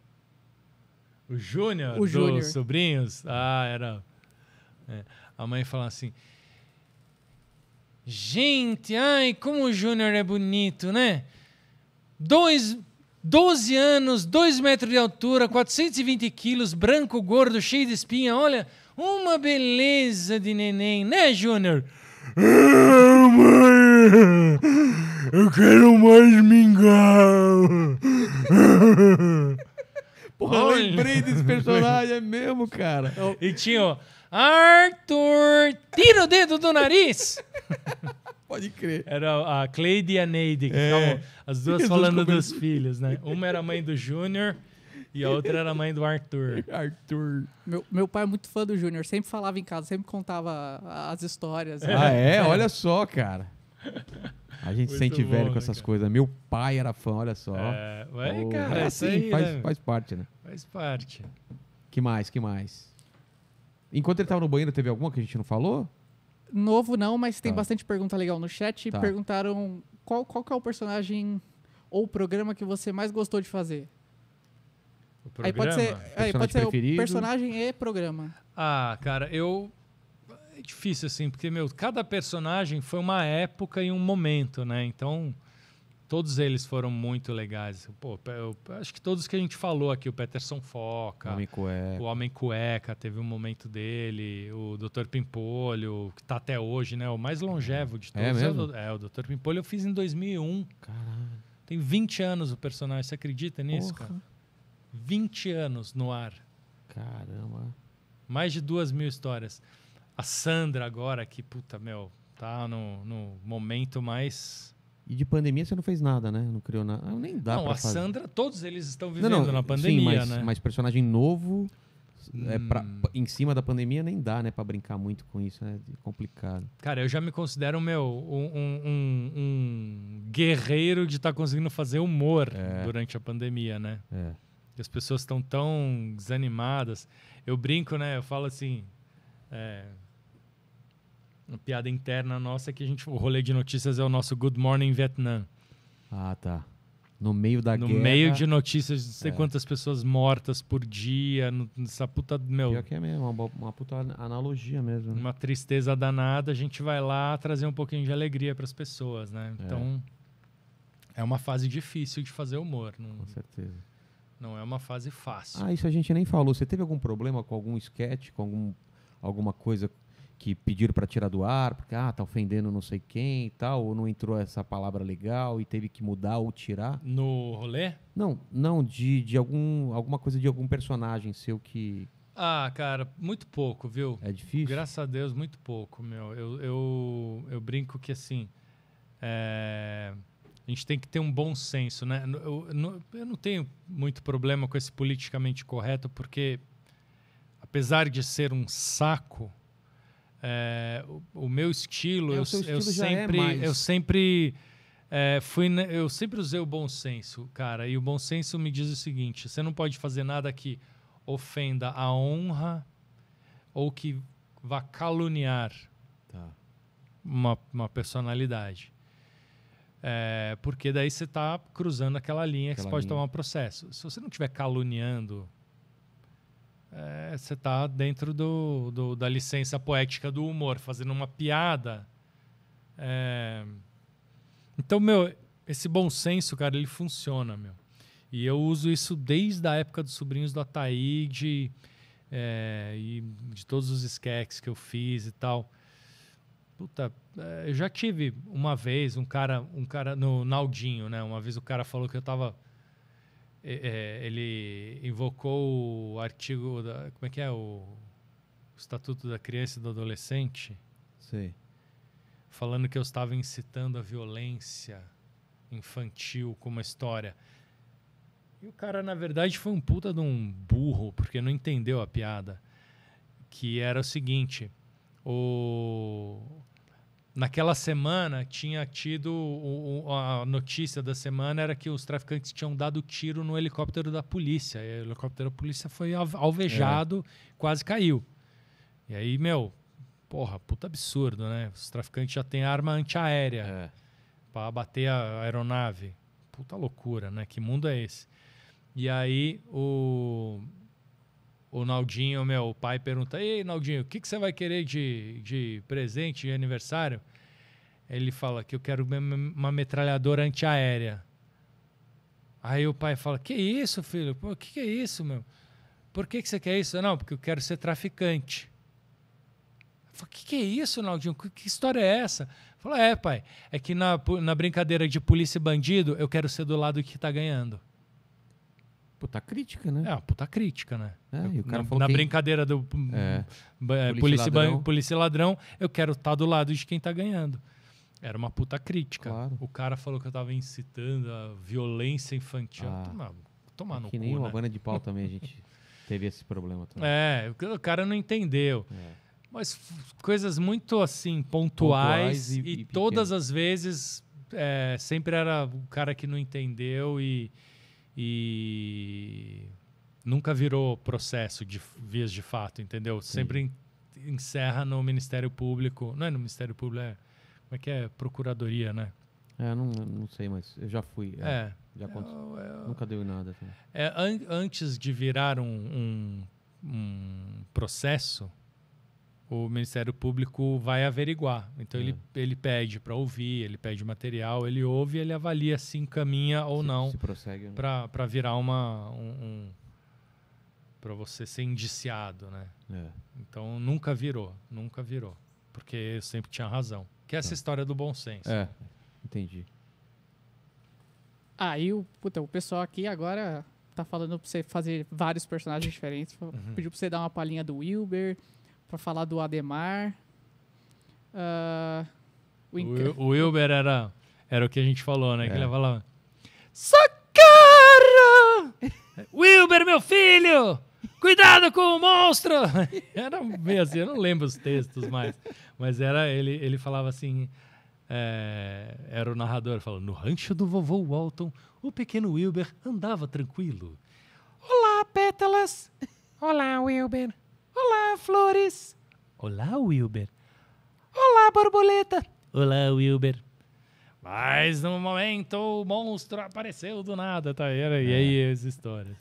O Júnior? O Júnior. Dos sobrinhos? Ah, era. É. A mãe falou assim. Gente, ai, como o Júnior é bonito, né? Dois, 12 anos, 2 metros de altura, 420 quilos, branco, gordo, cheio de espinha. Olha, uma beleza de neném, né, Júnior? É, (laughs) Eu quero mais mingau. (laughs) Porra, Olha. lembrei desse personagem, é mesmo, cara. (laughs) E tinha, ó, Arthur, tira o dedo do nariz. Pode crer. Era a Cleide e a Neide, que é. as duas falando dos filhos, né? Uma era mãe do Júnior e a outra era mãe do Arthur. Arthur. Meu, meu pai é muito fã do Júnior, sempre falava em casa, sempre contava as histórias. Né? Ah, é? é? Olha só, cara. A gente Muito sente bom, velho com essas cara. coisas. Meu pai era fã, olha só. É, ué, cara, é assim, aí, faz, né? faz parte, né? Faz parte. Que mais, que mais? Enquanto ele estava no banheiro, teve alguma que a gente não falou? Novo não, mas tem tá. bastante pergunta legal no chat. Tá. Perguntaram qual, qual é o personagem ou o programa que você mais gostou de fazer? O programa? Aí pode ser, aí pode ser o personagem e programa. Ah, cara, eu é difícil, assim, porque, meu, cada personagem foi uma época e um momento, né? Então, todos eles foram muito legais. Pô, eu, acho que todos que a gente falou aqui, o Peterson Foca, o Homem Cueca, o Homem Cueca teve um momento dele, o Dr. Pimpolho, que tá até hoje, né? O mais longevo de é. todos. É, mesmo? é, o Dr. É, Pimpolho eu fiz em 2001. Caralho. Tem 20 anos o personagem, você acredita nisso, Porra. cara? 20 anos no ar. Caramba. Mais de duas mil histórias a Sandra agora, que, puta, meu, tá no, no momento mais. E de pandemia você não fez nada, né? Não criou nada. Ah, nem dá Não, a fazer. Sandra, todos eles estão vivendo não, não, na pandemia, sim, mas, né? Mas personagem novo. É pra, hum. em cima da pandemia nem dá, né? Pra brincar muito com isso, né? É complicado. Cara, eu já me considero, meu, um, um, um guerreiro de estar tá conseguindo fazer humor é. durante a pandemia, né? É. As pessoas estão tão desanimadas. Eu brinco, né? Eu falo assim. É, uma piada interna nossa é que a gente, o rolê de notícias é o nosso Good Morning Vietnam. Ah, tá. No meio da no guerra. No meio de notícias de não sei é. quantas pessoas mortas por dia, no, nessa puta. Meu, Pior que é mesmo, uma, uma puta analogia mesmo. Né? Uma tristeza danada, a gente vai lá trazer um pouquinho de alegria para as pessoas, né? É. Então, é. é. uma fase difícil de fazer humor. Não, com certeza. Não é uma fase fácil. Ah, isso a gente nem falou. Você teve algum problema com algum sketch, com algum, alguma coisa que pediram para tirar do ar, porque ah, tá ofendendo não sei quem e tal, ou não entrou essa palavra legal e teve que mudar ou tirar. No rolê? Não, não, de, de algum, alguma coisa de algum personagem seu que. Ah, cara, muito pouco, viu? É difícil? Graças a Deus, muito pouco, meu. Eu, eu, eu brinco que assim. É... A gente tem que ter um bom senso, né? Eu, eu não tenho muito problema com esse politicamente correto, porque apesar de ser um saco é, o, o, meu estilo, é, eu, o estilo é eu, sempre, é eu sempre fui, eu sempre usei o bom senso, cara. E o bom senso me diz o seguinte: você não pode fazer nada que ofenda a honra ou que vá caluniar tá. uma, uma personalidade. É, porque daí você está cruzando aquela linha aquela que você pode linha. tomar um processo. Se você não estiver caluniando é, você é, está dentro do, do, da licença poética do humor, fazendo uma piada. É... Então, meu, esse bom senso, cara, ele funciona, meu. E eu uso isso desde a época dos sobrinhos do Ataíde é, e de todos os sketches que eu fiz e tal. Puta, é, eu já tive uma vez um cara, um cara no Naldinho, né? Uma vez o cara falou que eu tava é, é, ele invocou o artigo da, como é que é o, o estatuto da criança e do adolescente Sim. falando que eu estava incitando a violência infantil com uma história e o cara na verdade foi um puta de um burro porque não entendeu a piada que era o seguinte o Naquela semana tinha tido o, o, a notícia da semana era que os traficantes tinham dado tiro no helicóptero da polícia. E o helicóptero da polícia foi alvejado, é. quase caiu. E aí, meu, porra, puta absurdo, né? Os traficantes já têm arma antiaérea é. para bater a aeronave. Puta loucura, né? Que mundo é esse? E aí o o Naldinho, meu pai, pergunta: Ei, Naldinho, o que, que você vai querer de, de presente, de aniversário? Ele fala que eu quero uma metralhadora antiaérea. Aí o pai fala: Que isso, filho? O que, que é isso, meu? Por que, que você quer isso? Não, porque eu quero ser traficante. Eu falo, que, que é isso, Naldinho? Que, que história é essa? Falou, é, pai, é que na, na brincadeira de polícia e bandido, eu quero ser do lado que está ganhando. Puta crítica, né? É, puta crítica, né? É, eu, na, na quem... brincadeira do é, hum, polícia, é, polícia, ladrão. polícia ladrão, eu quero estar tá do lado de quem está ganhando. Era uma puta crítica. Claro. O cara falou que eu estava incitando a violência infantil. Ah. Tomar, tomar é no que cu, nem né? uma banda de pau (laughs) também a gente teve esse problema também. É, o cara não entendeu. É. Mas coisas muito assim, pontuais, pontuais e, e, e todas as vezes é, sempre era o cara que não entendeu e e nunca virou processo de vias de fato, entendeu? Sim. Sempre encerra no Ministério Público, não é no Ministério Público, é como é que é? Procuradoria, né? É, não, não sei, mas eu já fui. É. é já aconteceu. É, é nunca deu nada. Assim. É, an antes de virar um, um, um processo, o Ministério Público vai averiguar. Então é. ele, ele pede para ouvir, ele pede material, ele ouve, ele avalia se encaminha ou se, não para virar uma um, um para você ser indiciado, né? É. Então nunca virou, nunca virou, porque eu sempre tinha razão. Que é essa é. história do bom senso. É, entendi. Aí ah, o o pessoal aqui agora tá falando para você fazer vários personagens diferentes, uhum. pediu para você dar uma palhinha do Wilber para falar do Ademar. Uh, o, Inca... o, o Wilber era, era o que a gente falou, né? É. Que ele falava: Socorro! (laughs) Wilber, meu filho! Cuidado com o monstro! (laughs) era meio assim, eu não lembro os textos mais. Mas era, ele, ele falava assim. É, era o narrador falando: No rancho do vovô Walton, o pequeno Wilber andava tranquilo. Olá, pétalas! (laughs) Olá, Wilber! Olá, Flores. Olá, Wilber. Olá, borboleta. Olá, Wilber. Mas no momento o monstro apareceu do nada, tá? E aí é. as histórias.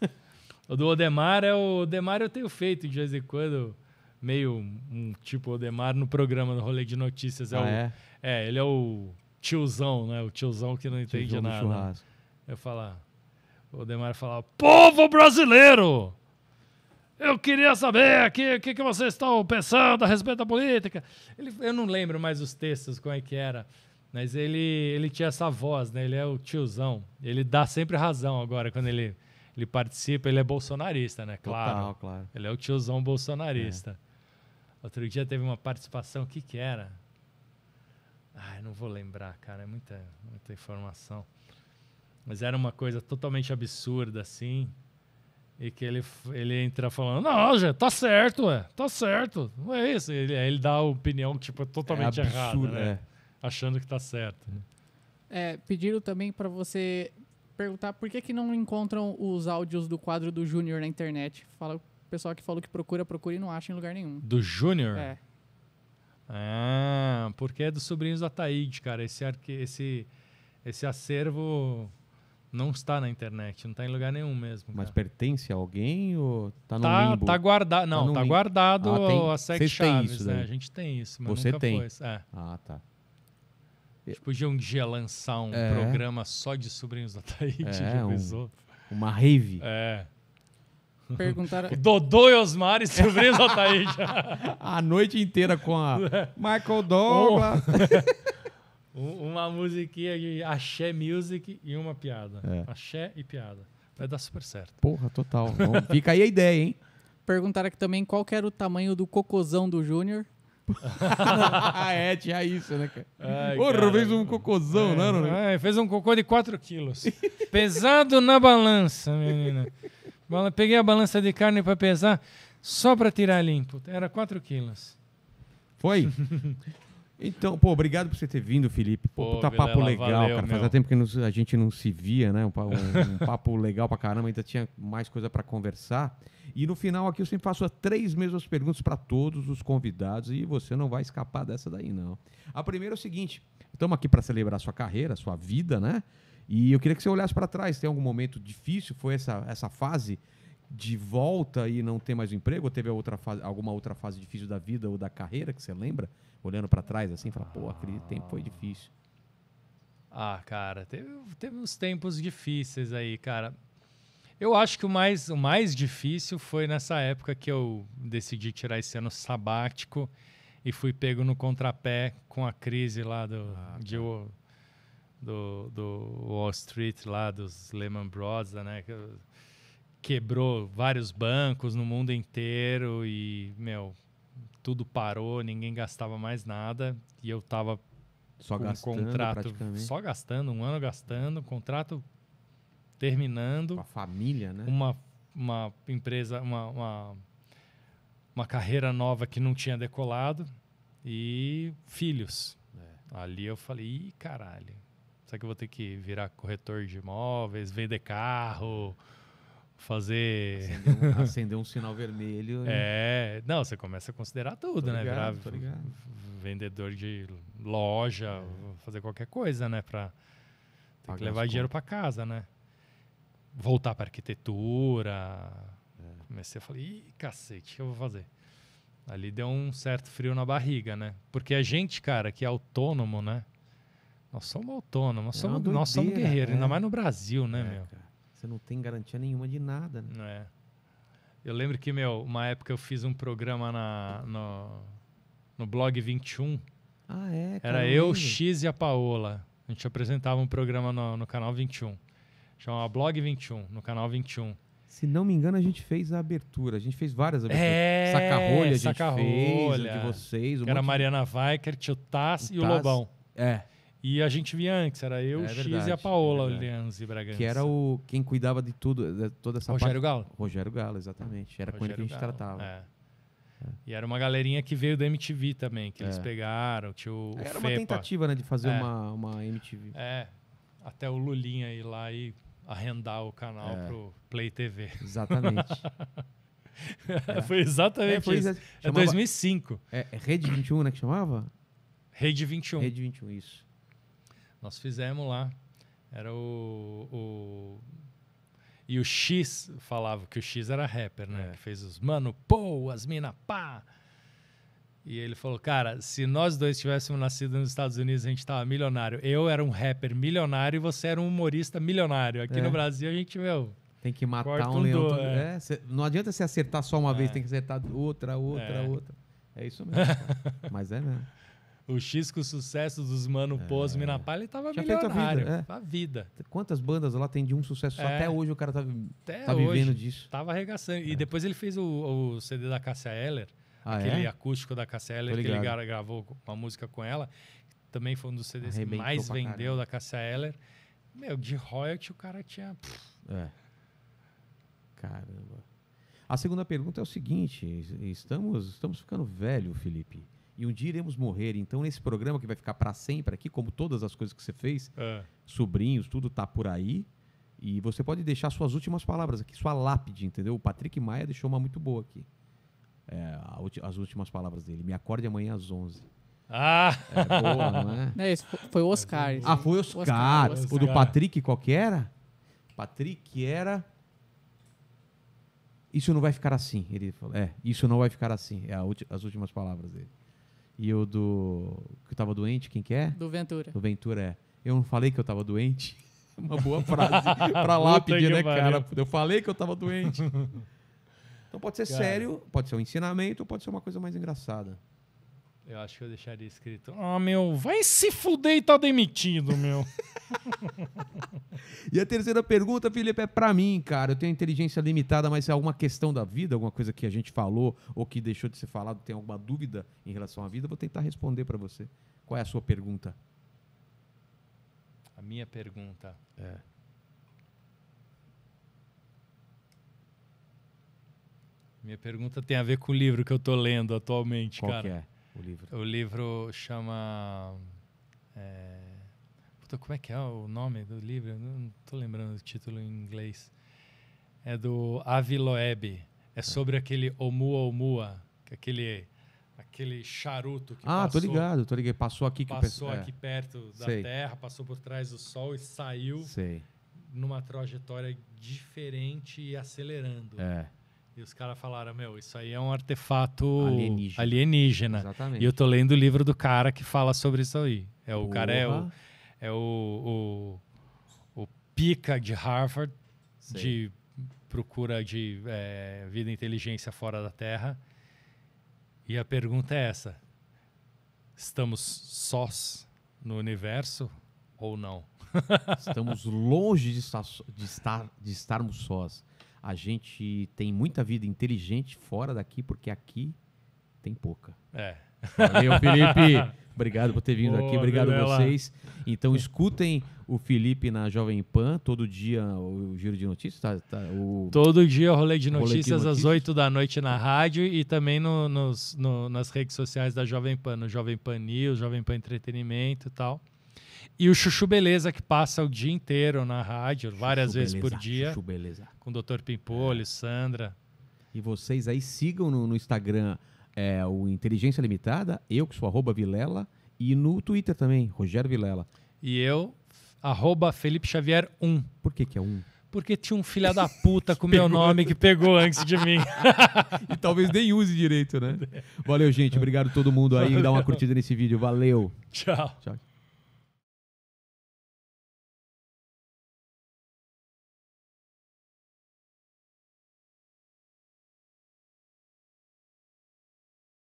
o do Odemar é o Odemar eu tenho feito de vez em quando meio um tipo Odemar no programa no rolê de notícias. É, ah, o, é? é? ele é o tiozão, né? O tiozão que não entende tiozão nada. Eu falar, ah, o Odemar fala: "Povo brasileiro!" Eu queria saber o que, que, que vocês estão pensando a respeito da política. Ele, eu não lembro mais os textos, como é que era. Mas ele, ele tinha essa voz, né? Ele é o tiozão. Ele dá sempre razão agora quando ele, ele participa. Ele é bolsonarista, né? Claro. Total, claro. Ele é o tiozão bolsonarista. É. Outro dia teve uma participação, o que que era? Ai, não vou lembrar, cara. É muita, muita informação. Mas era uma coisa totalmente absurda, assim. E que ele, ele entra falando, não, já tá certo, ué, tá certo. Não é isso. Ele, ele dá a opinião, tipo, totalmente é absurdo, errada, né? É. Achando que tá certo. É, pediram também para você perguntar por que, que não encontram os áudios do quadro do Júnior na internet. Fala, o pessoal que falou que procura, procura e não acha em lugar nenhum. Do Júnior? É. Ah, porque é dos sobrinhos da Taíde, cara. Esse, arque, esse, esse acervo não está na internet, não está em lugar nenhum mesmo. Cara. Mas pertence a alguém ou está no tá, limbo? Tá guardado, tá não, está tá guardado ah, a Sete Chaves, isso, né? A gente tem isso, mas Você nunca tem. É. Ah, tá. Tipo, de um dia lançar um é. programa só de Sobrinhos da Taíde, é, já Um, uma rave. É. Perguntaram... Dodô e Osmar e Sobrinhos da Taíde. (laughs) a noite inteira com a (laughs) é. Michael Douglas uma musiquinha de axé music e uma piada. É. Axé e piada. Vai dar super certo. Porra, total. fica aí a ideia, hein? (laughs) Perguntaram aqui também qual era o tamanho do cocôzão do Júnior. ah, (laughs) é, tinha isso, né, cara? Ai, Porra, cara, fez um cocôzão, né, é, né? Não, é, fez um cocô de 4 quilos. (laughs) Pesado na balança, menina. Peguei a balança de carne para pesar, só para tirar limpo. Era 4 quilos. Foi? Então, pô, obrigado por você ter vindo, Felipe. Pô, pô tá Vilela, papo legal, valeu, cara. Fazia tempo que a gente não se via, né? Um, um, um (laughs) papo legal pra caramba, ainda tinha mais coisa para conversar. E no final aqui eu sempre faço as três mesmas perguntas para todos os convidados e você não vai escapar dessa daí, não. A primeira é o seguinte: estamos aqui para celebrar sua carreira, sua vida, né? E eu queria que você olhasse para trás. Tem algum momento difícil? Foi essa, essa fase de volta e não ter mais um emprego? Ou teve outra fase, alguma outra fase difícil da vida ou da carreira que você lembra? olhando para trás assim, fala, pô, aquele tempo foi difícil? Ah, cara, teve, teve uns tempos difíceis aí, cara. Eu acho que o mais, o mais difícil foi nessa época que eu decidi tirar esse ano sabático e fui pego no contrapé com a crise lá do, ah, de, do, do Wall Street, lá dos Lehman Brothers, né? Quebrou vários bancos no mundo inteiro e, meu, tudo parou, ninguém gastava mais nada e eu tava só com gastando, um contrato só gastando, um ano gastando, um contrato terminando. Uma família, né? Uma, uma empresa, uma, uma, uma carreira nova que não tinha decolado e filhos. É. Ali eu falei, ih, caralho, será que eu vou ter que virar corretor de imóveis, vender carro? fazer. Acender um, (laughs) acender um sinal vermelho. E... É, não, você começa a considerar tudo, tô né? Ligado, Virar vendedor de loja, é. fazer qualquer coisa, né? Pra ter que levar dinheiro para casa, né? Voltar para arquitetura. É. Comecei a falar, ih, cacete, o que eu vou fazer? Ali deu um certo frio na barriga, né? Porque a gente, cara, que é autônomo, né? Nós somos autônomos, nós é somos, doideira, nós somos guerreiros, é. ainda mais no Brasil, né, é, meu? Cara. Você não tem garantia nenhuma de nada, né? É. Eu lembro que, meu, uma época eu fiz um programa na, no, no Blog 21. Ah, é? Era eu, X e a Paola. A gente apresentava um programa no, no canal 21. Chamava Blog 21, no canal 21. Se não me engano, a gente fez a abertura. A gente fez várias aberturas. É, Saca-rolha, a gente saca fez, de vocês. Um era a Mariana Weikert, o Tass, o e o Lobão. É. E a gente via antes, era eu, é, o X e a é Paola é Lianzi Bragança. Que era o quem cuidava de tudo, de toda essa Rogério parte. Galo. Rogério Galo, exatamente. Era com ele que a gente Galo, tratava. É. E era uma galerinha que veio da MTV também, que eles é. pegaram, tinha o, Era uma tentativa, né, de fazer é. uma, uma MTV. É, até o Lulinha ir lá e arrendar o canal pro Play TV. Exatamente. (laughs) foi exatamente foi, isso. Chamava, é 2005. É, Rede 21, né, que chamava? Rede 21. Rede 21, isso. Nós fizemos lá. Era o, o... E o X falava que o X era rapper, né? É. Que fez os mano, pô, as mina pá. E ele falou, cara, se nós dois tivéssemos nascido nos Estados Unidos, a gente tava milionário. Eu era um rapper milionário e você era um humorista milionário. Aqui é. no Brasil a gente, meu. Tem que matar um, um leão. Do, é. é. Cê, não adianta você acertar só uma vez, é. tem que acertar outra, outra, é. outra. É isso mesmo. (laughs) Mas é mesmo. O X com o sucesso dos Mano é. Pose me na palha, ele tava Tinha milionário. A vida, é. a vida. Quantas bandas lá tem de um sucesso é. só? Até hoje o cara tá, Até tá hoje, vivendo disso. Tava arregaçando. É. E depois ele fez o, o CD da Cassia Eller, ah, aquele é? acústico da Cassia Eller, que ele gravou uma música com ela. Também foi um dos CDs que mais vendeu da Cassia Eller. Meu, de royalty o cara tinha... É. Caramba. A segunda pergunta é o seguinte: estamos, estamos ficando velho, Felipe e um dia iremos morrer. Então, nesse programa que vai ficar para sempre aqui, como todas as coisas que você fez, é. sobrinhos, tudo tá por aí. E você pode deixar suas últimas palavras aqui, sua lápide, entendeu? O Patrick Maia deixou uma muito boa aqui. É, as últimas palavras dele. Me acorde amanhã às 11. Ah! É boa, não é? (laughs) foi o Oscar. É ah, foi Oscar. o Oscar. O, Oscar. o do Patrick, qual que era? Patrick era isso não vai ficar assim. Ele falou, é, isso não vai ficar assim. É as últimas palavras dele e o do. que eu tava doente, quem que é? Do Ventura. Do Ventura, é. Eu não falei que eu tava doente? (laughs) Uma boa (laughs) frase pra lápide, né, cara? Eu falei que eu tava doente. (laughs) Então pode ser cara. sério, pode ser um ensinamento, pode ser uma coisa mais engraçada. Eu acho que eu deixaria escrito: Ah, meu, vai se fuder e tá demitido, meu. (laughs) e a terceira pergunta, Felipe, é para mim, cara. Eu tenho inteligência limitada, mas é alguma questão da vida, alguma coisa que a gente falou ou que deixou de ser falado, tem alguma dúvida em relação à vida? Eu vou tentar responder para você. Qual é a sua pergunta? A minha pergunta. É. Minha pergunta tem a ver com o livro que eu tô lendo atualmente, Qual cara. Que é? o livro? O livro chama. É... Puta, como é que é o nome do livro? não tô lembrando o título em inglês. É do Avi Loeb. É, é. sobre é. aquele Oumuamua, aquele aquele charuto que ah, passou. tô ligado, tô ligado. Passou aqui que Passou é. aqui é. perto da Sei. Terra, passou por trás do Sol e saiu Sei. numa trajetória diferente e acelerando. É. E os caras falaram, meu, isso aí é um artefato alienígena. alienígena. Exatamente. E eu tô lendo o livro do cara que fala sobre isso aí. É, o cara é o, é o, o, o pica de Harvard, Sei. de procura de é, vida e inteligência fora da Terra. E a pergunta é essa: estamos sós no universo ou não? (laughs) estamos longe de estar, de, estar, de estarmos sós. A gente tem muita vida inteligente fora daqui, porque aqui tem pouca. É. Valeu, (laughs) Felipe! Obrigado por ter vindo Boa, aqui, obrigado a vocês. Então escutem o Felipe na Jovem Pan, todo dia o giro de notícias. Tá, tá, o... Todo dia o rolê de notícias às 8 da noite na rádio e também no, nos, no, nas redes sociais da Jovem Pan, no Jovem Pan News, Jovem Pan Entretenimento e tal. E o Chuchu Beleza, que passa o dia inteiro na rádio, Chuchu várias beleza, vezes por dia. Chuchu Beleza. Com o Dr. Pimpolho, é. Sandra. E vocês aí sigam no, no Instagram é, o Inteligência Limitada, eu que sou arroba Vilela, e no Twitter também, Rogério Vilela. E eu, arroba Felipe Xavier 1. Por que, que é um? Porque tinha um filha da puta com meu (laughs) nome que pegou antes de mim. (laughs) e talvez nem use direito, né? Valeu, gente. Obrigado a todo mundo aí. Valeu. Dá uma curtida nesse vídeo. Valeu. Tchau. Tchau.